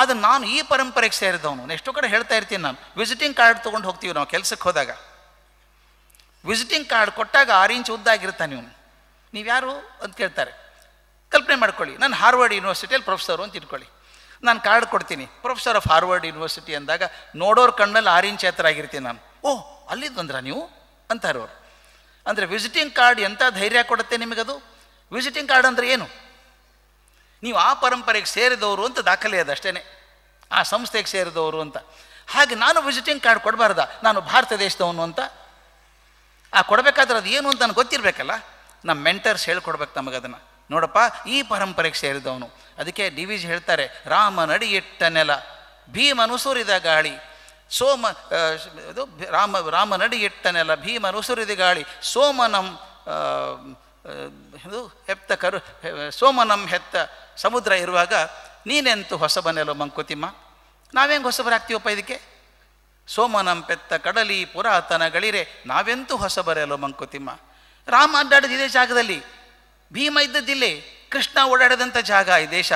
[SPEAKER 1] ಆದರೆ ನಾನು ಈ ಪರಂಪರೆಗೆ ಸೇರಿದವನು ಎಷ್ಟೋ ಕಡೆ ಹೇಳ್ತಾ ಇರ್ತೀನಿ ನಾನು ವಿಸಿಟಿಂಗ್ ಕಾರ್ಡ್ ತೊಗೊಂಡು ಹೋಗ್ತೀವಿ ನಾವು ಕೆಲಸಕ್ಕೆ ಹೋದಾಗ ವಿಸಿಟಿಂಗ್ ಕಾರ್ಡ್ ಕೊಟ್ಟಾಗ ಆರು ಇಂಚ್ ಉದ್ದಾಗಿರ್ತಾನೆ ಇವನು ನೀವು ಯಾರು ಅಂತ ಕೇಳ್ತಾರೆ ಕಲ್ಪನೆ ಮಾಡ್ಕೊಳ್ಳಿ ನಾನು ಹಾರ್ವರ್ಡ್ ಯೂನಿವರ್ಸಿಟಿಯಲ್ಲಿ ಪ್ರೊಫೆಸರು ಅಂತ ಇಟ್ಕೊಳ್ಳಿ ನಾನು ಕಾರ್ಡ್ ಕೊಡ್ತೀನಿ ಪ್ರೊಫೆಸರ್ ಆಫ್ ಹಾರ್ವರ್ಡ್ ಯೂನಿವರ್ಸಿಟಿ ಅಂದಾಗ ನೋಡೋರ ಕಣ್ಣಲ್ಲಿ ಆರು ಇಂಚ್ ಹತ್ರ ಆಗಿರ್ತೀನಿ ನಾನು ಓಹ್ ಅಲ್ಲಿ ಬಂದ್ರ ನೀವು ಅವರು ಅಂದರೆ ವಿಸಿಟಿಂಗ್ ಕಾರ್ಡ್ ಎಂಥ ಧೈರ್ಯ ಕೊಡುತ್ತೆ ನಿಮಗದು ವಿಸಿಟಿಂಗ್ ಕಾರ್ಡ್ ಅಂದರೆ ಏನು ನೀವು ಆ ಪರಂಪರೆಗೆ ಸೇರಿದವರು ಅಂತ ದಾಖಲೆ ಅದು ಅಷ್ಟೇ ಆ ಸಂಸ್ಥೆಗೆ ಸೇರಿದವರು ಅಂತ ಹಾಗೆ ನಾನು ವಿಸಿಟಿಂಗ್ ಕಾರ್ಡ್ ಕೊಡಬಾರ್ದ ನಾನು ಭಾರತ ದೇಶದವನು ಅಂತ ಆ ಕೊಡಬೇಕಾದ್ರೆ ಅದು ಏನು ಅಂತ ನನಗೆ ಗೊತ್ತಿರಬೇಕಲ್ಲ ನಮ್ಮ ಮೆಂಟರ್ಸ್ ಹೇಳ್ಕೊಡ್ಬೇಕು ನಮಗದನ್ನು ನೋಡಪ್ಪ ಈ ಪರಂಪರೆಗೆ ಸೇರಿದವನು ಅದಕ್ಕೆ ಡಿ ವಿ ಹೇಳ್ತಾರೆ ರಾಮ ಇಟ್ಟ ನೆಲ ಭೀಮನು ಸುರಿದ ಗಾಳಿ ಸೋಮ ಇದು ರಾಮ ರಾಮ ನಡಿಗಿಟ್ಟನೆಲ್ಲ ಭೀಮನು ಗಾಳಿ ಸೋಮನಂ ಇದು ಹೆತ್ತ ಕರು ಸೋಮನಂ ಹೆತ್ತ ಸಮುದ್ರ ಇರುವಾಗ ಹೊಸ ಹೊಸಬನೆಲ್ಲೋ ಮಂಕುತಿಮ್ಮ ನಾವೇಂಗೆ ಹೊಸಬರಾಗ್ತೀವಪ್ಪ ಇದಕ್ಕೆ ಸೋಮನಂ ಪೆತ್ತ ಕಡಲಿ ಪುರಾತನಗಳಿರೆ ಗಳಿರೆ ನಾವೆಂತೂ ಹೊಸಬರೆಲ್ಲೋ ಮಂಕುತಿಮ್ಮ ರಾಮ ಅಡ್ಡಾಡಿದ ಇದೇ ಜಾಗದಲ್ಲಿ ಭೀಮ ಇದ್ದದ್ದಿಲ್ಲೇ ಕೃಷ್ಣ ಓಡಾಡದಂಥ ಜಾಗ ಈ ದೇಶ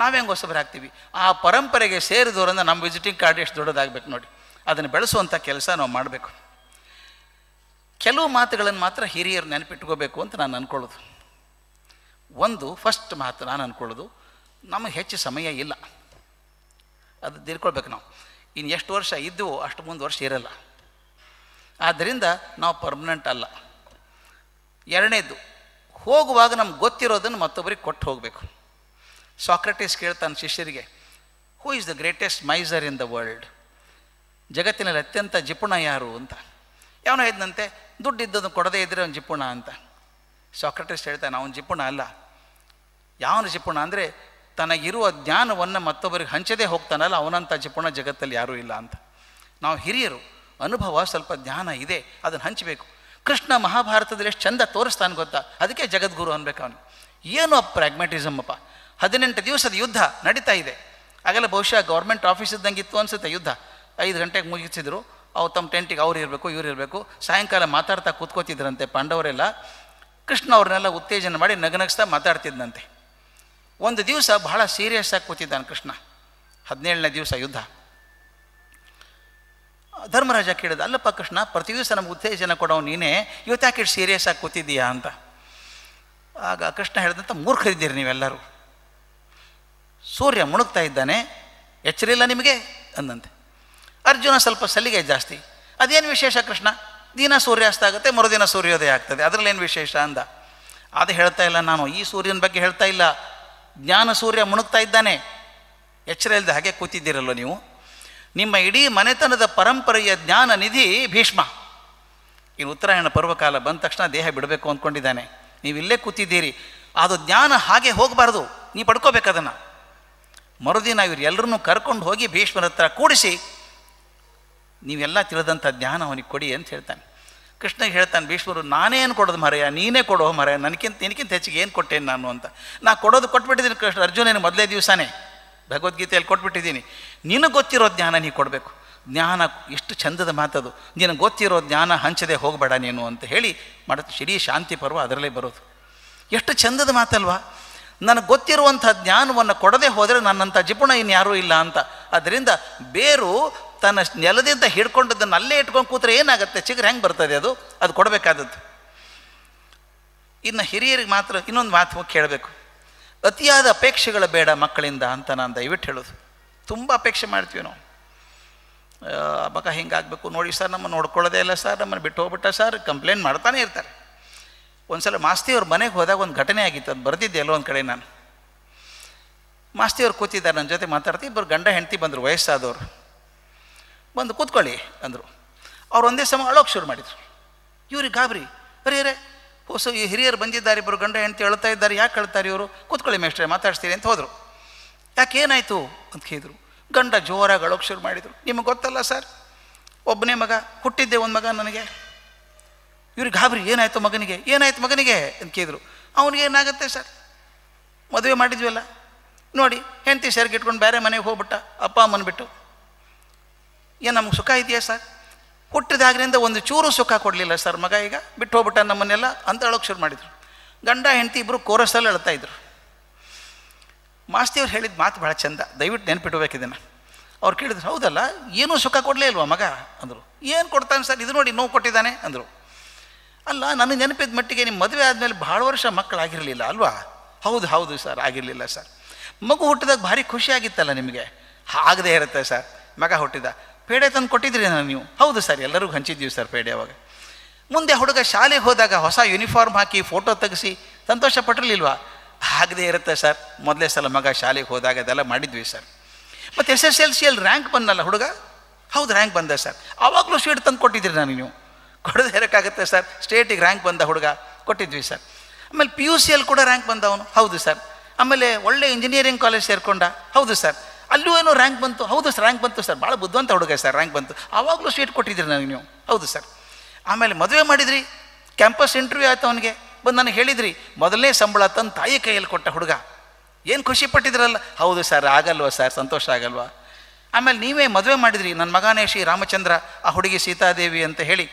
[SPEAKER 1] ನಾವೇ ಹೊಸಬ್ರು ಹಾಕ್ತೀವಿ ಆ ಪರಂಪರೆಗೆ ಸೇರಿದವ್ರಿಂದ ನಮ್ಮ ವಿಸಿಟಿಂಗ್ ಕಾರ್ಡ್ ಎಷ್ಟು ದೊಡ್ಡದಾಗಬೇಕು ನೋಡಿ ಅದನ್ನು ಬೆಳೆಸುವಂಥ ಕೆಲಸ ನಾವು ಮಾಡಬೇಕು ಕೆಲವು ಮಾತುಗಳನ್ನು ಮಾತ್ರ ಹಿರಿಯರು ನೆನಪಿಟ್ಕೋಬೇಕು ಅಂತ ನಾನು ಅಂದ್ಕೊಳ್ಳೋದು ಒಂದು ಫಸ್ಟ್ ಮಾತು ನಾನು ಅಂದ್ಕೊಳ್ಳೋದು ನಮಗೆ ಹೆಚ್ಚು ಸಮಯ ಇಲ್ಲ ಅದು ತಿಳ್ಕೊಳ್ಬೇಕು ನಾವು ಇನ್ನು ಎಷ್ಟು ವರ್ಷ ಇದ್ದವು ಅಷ್ಟು ಮುಂದೆ ವರ್ಷ ಇರಲ್ಲ ಆದ್ದರಿಂದ ನಾವು ಪರ್ಮನೆಂಟ್ ಅಲ್ಲ ಎರಡನೇದು ಹೋಗುವಾಗ ನಮ್ಗೆ ಗೊತ್ತಿರೋದನ್ನು ಮತ್ತೊಬ್ಬರಿಗೆ ಕೊಟ್ಟು ಹೋಗಬೇಕು ಸಾಕ್ರೆಟಿಸ್ ಕೇಳ್ತಾನೆ ಶಿಷ್ಯರಿಗೆ who is the greatest miser in the world ಜಗತ್ತಿನಲ್ಲಿ ಅತ್ಯಂತ ಜಿಪುಣ ಯಾರು ಅಂತ ಯಾವನೋ ಇದ್ದಂತೆ ದುಡ್ಡಿದ್ದನ್ನು ಕೊಡದೇ ಇದ್ದರೆ ಅವ್ನು ಜಿಪುಣ ಅಂತ ಸಾಕ್ರೆಟಿಸ್ ಹೇಳ್ತಾನೆ ಅವನು ಜಿಪುಣ ಅಲ್ಲ ಯಾವನು ಜಿಪುಣ ಅಂದರೆ ತನಗಿರುವ ಜ್ಞಾನವನ್ನು ಮತ್ತೊಬ್ಬರಿಗೆ ಹಂಚದೇ ಹೋಗ್ತಾನಲ್ಲ ಅವನಂಥ ಜಿಪುಣ ಜಗತ್ತಲ್ಲಿ ಯಾರೂ ಇಲ್ಲ ಅಂತ ನಾವು ಹಿರಿಯರು ಅನುಭವ ಸ್ವಲ್ಪ ಜ್ಞಾನ ಇದೆ ಅದನ್ನು ಹಂಚಬೇಕು ಕೃಷ್ಣ ಮಹಾಭಾರತದಲ್ಲಿ ಎಷ್ಟು ಚಂದ ತೋರಿಸ್ತಾನೆ ಗೊತ್ತಾ ಅದಕ್ಕೆ ಜಗದ್ಗುರು ಅನ್ಬೇಕು ಅವನು ಏನೋ ಪ್ರಾಗ್ಮೆಟಿಸಮ್ ಅಪ್ಪ ಹದಿನೆಂಟು ದಿವಸದ ಯುದ್ಧ ನಡೀತಾ ಇದೆ ಆಗಲ್ಲ ಬಹುಶಃ ಗೌರ್ಮೆಂಟ್ ಆಫೀಸ್ ಇತ್ತು ಅನಿಸುತ್ತೆ ಯುದ್ಧ ಐದು ಗಂಟೆಗೆ ಮುಗಿಸಿದ್ರು ಅವ್ರು ತಮ್ಮ ಟೆಂಟಿಗೆ ಅವ್ರು ಇರಬೇಕು ಇವ್ರು ಇರಬೇಕು ಸಾಯಂಕಾಲ ಮಾತಾಡ್ತಾ ಕೂತ್ಕೋತಿದ್ರಂತೆ ಪಾಂಡವರೆಲ್ಲ ಕೃಷ್ಣ ಅವ್ರನ್ನೆಲ್ಲ ಉತ್ತೇಜನ ಮಾಡಿ ನಗನಗಿಸ್ತಾ ಮಾತಾಡ್ತಿದ್ದಂತೆ ಒಂದು ದಿವಸ ಬಹಳ ಸೀರಿಯಸ್ ಆಗಿ ಕೂತಿದ್ದಾನೆ ಕೃಷ್ಣ ಹದಿನೇಳನೇ ದಿವಸ ಯುದ್ಧ ಧರ್ಮರಾಜ ಕೇಳಿದ ಅಲ್ಲಪ್ಪ ಕೃಷ್ಣ ಪ್ರತಿ ದಿವಸ ನಮ್ಗೆ ಉತ್ತೇಜನ ಕೊಡೋ ನೀನೇ ಇವತ್ತಾಕಿಟ್ಟು ಸೀರಿಯಸ್ ಆಗಿ ಕೂತಿದ್ದೀಯಾ ಅಂತ ಆಗ ಕೃಷ್ಣ ಹೇಳಿದಂಥ ಮೂರ್ಖರಿದ್ದೀರಿ ನೀವೆಲ್ಲರೂ ಸೂರ್ಯ ಮುಣುಗ್ತಾ ಇದ್ದಾನೆ ಎಚ್ಚರಿಲ್ಲ ನಿಮಗೆ ಅಂದಂತೆ ಅರ್ಜುನ ಸ್ವಲ್ಪ ಸಲ್ಲಿಗೆ ಜಾಸ್ತಿ ಅದೇನು ವಿಶೇಷ ಕೃಷ್ಣ ದಿನ ಸೂರ್ಯಾಸ್ತ ಆಗುತ್ತೆ ಮರುದಿನ ಸೂರ್ಯೋದಯ ಆಗ್ತದೆ ಅದರಲ್ಲೇನು ವಿಶೇಷ ಅಂದ ಅದು ಹೇಳ್ತಾ ಇಲ್ಲ ನಾನು ಈ ಸೂರ್ಯನ ಬಗ್ಗೆ ಹೇಳ್ತಾ ಇಲ್ಲ ಜ್ಞಾನ ಸೂರ್ಯ ಮುಣುಗ್ತಾ ಇದ್ದಾನೆ ಎಚ್ಚರ ಇಲ್ಲದೆ ಹಾಗೆ ಕೂತಿದ್ದೀರಲ್ಲ ನೀವು ನಿಮ್ಮ ಇಡೀ ಮನೆತನದ ಪರಂಪರೆಯ ಜ್ಞಾನ ನಿಧಿ ಭೀಷ್ಮ ಇನ್ನು ಉತ್ತರಾಯಣ ಪರ್ವಕಾಲ ಬಂದ ತಕ್ಷಣ ದೇಹ ಬಿಡಬೇಕು ಅಂದ್ಕೊಂಡಿದ್ದಾನೆ ನೀವಿಲ್ಲೇ ಕೂತಿದ್ದೀರಿ ಅದು ಜ್ಞಾನ ಹಾಗೆ ಹೋಗಬಾರ್ದು ನೀವು ಪಡ್ಕೋಬೇಕು ಮರುದಿನ ಇವರೆಲ್ಲರನ್ನೂ ಕರ್ಕೊಂಡು ಹೋಗಿ ಭೀಷ್ಮರ ಹತ್ರ ಕೂಡಿಸಿ ನೀವೆಲ್ಲ ತಿಳಿದಂಥ ಜ್ಞಾನ ಅವನಿಗೆ ಕೊಡಿ ಅಂತ ಹೇಳ್ತಾನೆ ಕೃಷ್ಣ ಹೇಳ್ತಾನೆ ಭೀಷ್ಮರು ನಾನೇನು ಕೊಡೋದು ಮರೆಯ ನೀನೇ ಕೊಡೋ ಮರೆಯ ನನಗಿಂತ ನಿನಗಿಂತ ಹೆಚ್ಚಿಗೆ ಏನು ಕೊಟ್ಟೇನು ನಾನು ಅಂತ ನಾ ಕೊಡೋದು ಕೊಟ್ಬಿಟ್ಟಿದ್ದೀನಿ ಕೃಷ್ಣ ಅರ್ಜುನನ ಮೊದಲೇ ದಿವಸನೇ ಭಗವದ್ಗೀತೆಯಲ್ಲಿ ಕೊಟ್ಬಿಟ್ಟಿದ್ದೀನಿ ನಿನಗೆ ಗೊತ್ತಿರೋ ಜ್ಞಾನ ನೀ ಕೊಡಬೇಕು ಜ್ಞಾನ ಎಷ್ಟು ಚಂದದ ಮಾತದು ನಿನಗೆ ಗೊತ್ತಿರೋ ಜ್ಞಾನ ಹಂಚದೆ ಹೋಗಬೇಡ ನೀನು ಅಂತ ಹೇಳಿ ಮಾಡುತ್ತೆ ಶ್ರೀ ಶಾಂತಿ ಪರ್ವ ಅದರಲ್ಲೇ ಬರೋದು ಎಷ್ಟು ಚಂದದ ಮಾತಲ್ವಾ ನನಗೆ ಗೊತ್ತಿರುವಂಥ ಜ್ಞಾನವನ್ನು ಕೊಡದೆ ಹೋದರೆ ನನ್ನಂಥ ಜಿಪುಣ ಇನ್ಯಾರೂ ಇಲ್ಲ ಅಂತ ಅದರಿಂದ ಬೇರು ತನ್ನ ನೆಲದಿಂದ ಹಿಡ್ಕೊಂಡದ್ದನ್ನು ಅಲ್ಲೇ ಇಟ್ಕೊಂಡು ಕೂತ್ರೆ ಏನಾಗುತ್ತೆ ಚಿಗ್ರೆ ಹೆಂಗೆ ಬರ್ತದೆ ಅದು ಅದು ಕೊಡಬೇಕಾದದ್ದು ಇನ್ನು ಹಿರಿಯರಿಗೆ ಮಾತ್ರ ಇನ್ನೊಂದು ಮಾತು ಕೇಳಬೇಕು ಅತಿಯಾದ ಅಪೇಕ್ಷೆಗಳು ಬೇಡ ಮಕ್ಕಳಿಂದ ಅಂತ ನಾನು ದಯವಿಟ್ಟು ಹೇಳೋದು ತುಂಬ ಅಪೇಕ್ಷೆ ಮಾಡ್ತೀವಿ ನಾವು ಮಗ ಹಿಂಗಾಗಬೇಕು ನೋಡಿ ಸರ್ ನಮ್ಮನ್ನು ನೋಡ್ಕೊಳ್ಳೋದೇ ಇಲ್ಲ ಸರ್ ನಮ್ಮನ್ನು ಬಿಟ್ಟು ಹೋಗ್ಬಿಟ್ಟ ಸರ್ ಕಂಪ್ಲೇಂಟ್ ಮಾಡ್ತಾನೆ ಇರ್ತಾರೆ ಒಂದು ಸಲ ಮಾಸ್ತಿಯವ್ರ ಮನೆಗೆ ಹೋದಾಗ ಒಂದು ಘಟನೆ ಆಗಿತ್ತು ಅದು ಬರೆದಿದ್ದೆ ಎಲ್ಲೋ ಒಂದು ಕಡೆ ನಾನು ಮಾಸ್ತಿಯವ್ರು ಕೂತಿದ್ದಾರೆ ನನ್ನ ಜೊತೆ ಮಾತಾಡ್ತಿ ಇಬ್ಬರು ಗಂಡ ಹೆಂಡತಿ ಬಂದರು ವಯಸ್ಸಾದವರು ಬಂದು ಕೂತ್ಕೊಳ್ಳಿ ಅಂದರು ಅವ್ರು ಒಂದೇ ಸಮ ಅಳೋಕೆ ಶುರು ಮಾಡಿದರು ಇವ್ರಿಗೆ ಗಾಬರಿ ಬರೀರೇ ಹೊಸ ಈ ಹಿರಿಯರು ಬಂದಿದ್ದಾರೆ ಇಬ್ಬರು ಗಂಡ ಹೆಂಡತಿ ಅಳ್ತಾ ಇದ್ದಾರೆ ಯಾಕೆ ಅಳ್ತಾರೆ ಇವರು ಕೂತ್ಕೊಳ್ಳಿ ಮೇಷ್ಟ್ರೆ ಮಾತಾಡ್ಸ್ತೀರಿ ಅಂತ ಹೋದರು ಯಾಕೆ ಏನಾಯಿತು ಅಂತ ಕೇಳಿದರು ಗಂಡ ಜೋರಾಗಿ ಅಳೋಕೆ ಶುರು ಮಾಡಿದರು ನಿಮಗೆ ಗೊತ್ತಲ್ಲ ಸರ್ ಒಬ್ಬನೇ ಮಗ ಹುಟ್ಟಿದ್ದೆ ಒಂದು ಮಗ ನನಗೆ ಇವ್ರಿಗೆ ಗಾಬರಿ ಏನಾಯಿತು ಮಗನಿಗೆ ಏನಾಯ್ತು ಮಗನಿಗೆ ಅಂತ ಕೇಳಿದರು ಅವನಿಗೆ ಏನಾಗುತ್ತೆ ಸರ್ ಮದುವೆ ಅಲ್ಲ ನೋಡಿ ಹೆಂಡತಿ ಸೆರ್ಗೆ ಇಟ್ಕೊಂಡು ಬೇರೆ ಮನೆಗೆ ಹೋಗ್ಬಿಟ್ಟ ಅಪ್ಪ ಅಮ್ಮನ ಬಿಟ್ಟು ಏನು ನಮ್ಗೆ ಸುಖ ಇದೆಯಾ ಸರ್ ಹುಟ್ಟಿದಾಗ್ರಿಂದ ಒಂದು ಚೂರು ಸುಖ ಕೊಡಲಿಲ್ಲ ಸರ್ ಮಗ ಈಗ ಬಿಟ್ಟು ಹೋಗ್ಬಿಟ್ಟ ನಮ್ಮನ್ನೆಲ್ಲ ಅಂತ ಹೇಳೋಕೆ ಶುರು ಮಾಡಿದರು ಗಂಡ ಹೆಂಡತಿ ಇಬ್ಬರು ಕೋರಸಲ್ಲಿ ಹೇಳ್ತಾ ಇದ್ರು ಮಾಸ್ತಿಯವ್ರು ಹೇಳಿದ ಮಾತು ಭಾಳ ಚಂದ ದಯವಿಟ್ಟು ನೆನ್ಪಿಟ್ಬೇಕು ಅವ್ರು ಕೇಳಿದ್ರು ಹೌದಲ್ಲ ಏನೂ ಸುಖ ಕೊಡಲೇ ಇಲ್ವಾ ಮಗ ಅಂದರು ಏನು ಕೊಡ್ತಾನೆ ಸರ್ ಇದು ನೋಡಿ ನೋವು ಕೊಟ್ಟಿದ್ದಾನೆ ಅಂದರು ಅಲ್ಲ ನನಗೆ ನೆನಪಿದ ಮಟ್ಟಿಗೆ ನಿಮ್ಮ ಮದುವೆ ಆದಮೇಲೆ ಭಾಳ ವರ್ಷ ಮಕ್ಕಳಾಗಿರಲಿಲ್ಲ ಅಲ್ವಾ ಹೌದು ಹೌದು ಸರ್ ಆಗಿರಲಿಲ್ಲ ಸರ್ ಮಗು ಹುಟ್ಟಿದಾಗ ಭಾರಿ ಖುಷಿಯಾಗಿತ್ತಲ್ಲ ನಿಮಗೆ ಆಗದೇ ಇರುತ್ತೆ ಸರ್ ಮಗ ಹುಟ್ಟಿದ ಪೇಡೆ ತಂದು ಕೊಟ್ಟಿದ್ರಿ ನಾನು ನೀವು ಹೌದು ಸರ್ ಎಲ್ಲರಿಗೂ ಹಂಚಿದ್ದೀವಿ ಸರ್ ಪೇಡೆ ಅವಾಗ ಮುಂದೆ ಹುಡುಗ ಶಾಲೆಗೆ ಹೋದಾಗ ಹೊಸ ಯೂನಿಫಾರ್ಮ್ ಹಾಕಿ ಫೋಟೋ ತೆಗೆಸಿ ಸಂತೋಷ ಪಟ್ಟಿರಲಿಲ್ವಾ ಆಗದೇ ಇರುತ್ತೆ ಸರ್ ಮೊದಲೇ ಸಲ ಮಗ ಶಾಲೆಗೆ ಹೋದಾಗ ಅದೆಲ್ಲ ಮಾಡಿದ್ವಿ ಸರ್ ಮತ್ತು ಎಸ್ ಎಸ್ ಎಲ್ ಸಿಯಲ್ಲಿ ರ್ಯಾಂಕ್ ಬಂದಲ್ಲ ಹುಡುಗ ಹೌದು ರ್ಯಾಂಕ್ ಬಂದ ಸರ್ ಆವಾಗಲೂ ಸ್ವೀಟ್ ತಂದು ಕೊಟ್ಟಿದ್ದೀರಿ ನಾನು ನೀವು ಕೊಡೋದು ಇರೋಕ್ಕಾಗುತ್ತೆ ಸರ್ ಸ್ಟೇಟಿಗೆ ರ್ಯಾಂಕ್ ಬಂದ ಹುಡುಗ ಕೊಟ್ಟಿದ್ವಿ ಸರ್ ಆಮೇಲೆ ಪಿ ಯು ಸಿಯಲ್ಲಿ ಕೂಡ ರ್ಯಾಂಕ್ ಬಂದವನು ಹೌದು ಸರ್ ಆಮೇಲೆ ಒಳ್ಳೆ ಇಂಜಿನಿಯರಿಂಗ್ ಕಾಲೇಜ್ ಸೇರಿಕೊಂಡ ಹೌದು ಸರ್ ಅಲ್ಲೂ ಏನೋ ರ್ಯಾಂಕ್ ಬಂತು ಹೌದು ಸರ್ ರ್ಯಾಂಕ್ ಬಂತು ಸರ್ ಭಾಳ ಬುದ್ಧಿವಂತ ಹುಡುಗ ಸರ್ ರ್ಯಾಂಕ್ ಬಂತು ಆವಾಗಲೂ ಸ್ವೀಟ್ ಕೊಟ್ಟಿದ್ದೀರಿ ನನಗೆ ನೀವು ಹೌದು ಸರ್ ಆಮೇಲೆ ಮದುವೆ ಮಾಡಿದ್ರಿ ಕ್ಯಾಂಪಸ್ ಇಂಟರ್ವ್ಯೂ ಆಯ್ತು ಅವನಿಗೆ ಬಂದು ನನಗೆ ಹೇಳಿದ್ರಿ ಮೊದಲನೇ ಸಂಬಳ ತಂದು ತಾಯಿ ಕೈಯಲ್ಲಿ ಕೊಟ್ಟ ಹುಡುಗ ಏನು ಖುಷಿ ಪಟ್ಟಿದ್ರಲ್ಲ ಹೌದು ಸರ್ ಆಗಲ್ವಾ ಸರ್ ಸಂತೋಷ ಆಗಲ್ವಾ ಆಮೇಲೆ ನೀವೇ ಮದುವೆ ಮಾಡಿದ್ರಿ ನನ್ನ ಮಗನೇ ಶ್ರೀ ರಾಮಚಂದ್ರ ಆ ಹುಡುಗಿ ಸೀತಾದೇವಿ ಅಂತ ಹೇಳಿ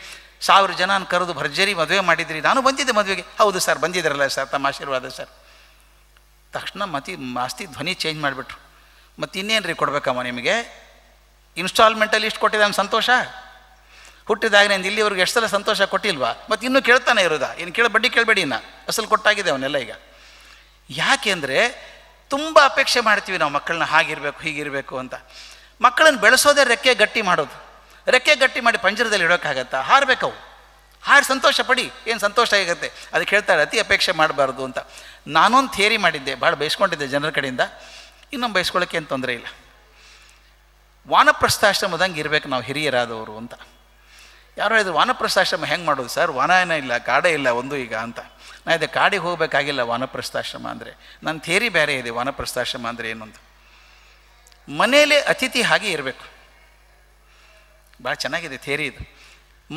[SPEAKER 1] ಸಾವಿರ ಜನ ಕರೆದು ಭರ್ಜರಿ ಮದುವೆ ಮಾಡಿದ್ರಿ ನಾನು ಬಂದಿದ್ದೆ ಮದುವೆಗೆ ಹೌದು ಸರ್ ಬಂದಿದ್ರಲ್ಲ ಸರ್ ತಮ್ಮ ಆಶೀರ್ವಾದ ಸರ್ ತಕ್ಷಣ ಮತಿ ಆಸ್ತಿ ಧ್ವನಿ ಚೇಂಜ್ ಮಾಡಿಬಿಟ್ರು ಮತ್ತು ಇನ್ನೇನು ರೀ ಕೊಡಬೇಕಮ್ಮ ನಿಮಗೆ ಇನ್ಸ್ಟಾಲ್ಮೆಂಟಲ್ಲಿ ಇಷ್ಟು ಕೊಟ್ಟಿದ್ದಾನೆ ಸಂತೋಷ ನಾನು ಇಲ್ಲಿವರೆಗೆ ಎಷ್ಟು ಸಲ ಸಂತೋಷ ಕೊಟ್ಟಿಲ್ವಾ ಮತ್ತು ಇನ್ನೂ ಕೇಳ್ತಾನೆ ಇರೋದ ಏನು ಕೇಳ ಬಡ್ಡಿ ಕೇಳಬೇಡಿ ಇನ್ನ ಅಸಲು ಕೊಟ್ಟಾಗಿದೆ ಅವನ್ನೆಲ್ಲ ಈಗ ಅಂದರೆ ತುಂಬ ಅಪೇಕ್ಷೆ ಮಾಡ್ತೀವಿ ನಾವು ಮಕ್ಕಳನ್ನ ಹಾಗಿರಬೇಕು ಹೀಗಿರಬೇಕು ಅಂತ ಮಕ್ಕಳನ್ನು ಬೆಳೆಸೋದೇ ರೆಕ್ಕೆ ಗಟ್ಟಿ ಮಾಡೋದು ರೆಕ್ಕೆ ಗಟ್ಟಿ ಮಾಡಿ ಪಂಜರದಲ್ಲಿ ಇಡೋಕ್ಕಾಗತ್ತಾ ಹಾರಬೇಕವು ಹಾಡು ಸಂತೋಷ ಪಡಿ ಏನು ಸಂತೋಷ ಆಗುತ್ತೆ ಅದಕ್ಕೆ ಹೇಳ್ತಾರೆ ಅತಿ ಅಪೇಕ್ಷೆ ಮಾಡಬಾರ್ದು ಅಂತ ನಾನೊಂದು ಥಿಯರಿ ಮಾಡಿದ್ದೆ ಭಾಳ ಬಯಸ್ಕೊಂಡಿದ್ದೆ ಜನರ ಕಡೆಯಿಂದ ಇನ್ನೊಂದು ಬೈಸ್ಕೊಳ್ಳೋಕೆ ಏನು ತೊಂದರೆ ಇಲ್ಲ ವಾನಪ್ರಸ್ಥಾಶ್ರಮದಂಗೆ ಇರಬೇಕು ನಾವು ಹಿರಿಯರಾದವರು ಅಂತ ಯಾರೋ ಇದು ವಾನಪ್ರಸ್ಥಾಶ್ರಮ ಹೆಂಗೆ ಮಾಡೋದು ಸರ್ ವಾನ ಇಲ್ಲ ಕಾಡೇ ಇಲ್ಲ ಒಂದು ಈಗ ಅಂತ ನಾ ಇದು ಕಾಡಿಗೆ ಹೋಗಬೇಕಾಗಿಲ್ಲ ವಾನಪ್ರಸ್ಥಾಶ್ರಮ ಅಂದರೆ ನನ್ನ ಥೇರಿ ಬೇರೆ ಇದೆ ವಾನಪ್ರಸ್ಥಾಶ್ರಮ ಅಂದರೆ ಏನು ಅಂತ ಮನೆಯಲ್ಲೇ ಅತಿಥಿ ಹಾಗೆ ಇರಬೇಕು ಭಾಳ ಚೆನ್ನಾಗಿದೆ ಥೇರಿ ಇದು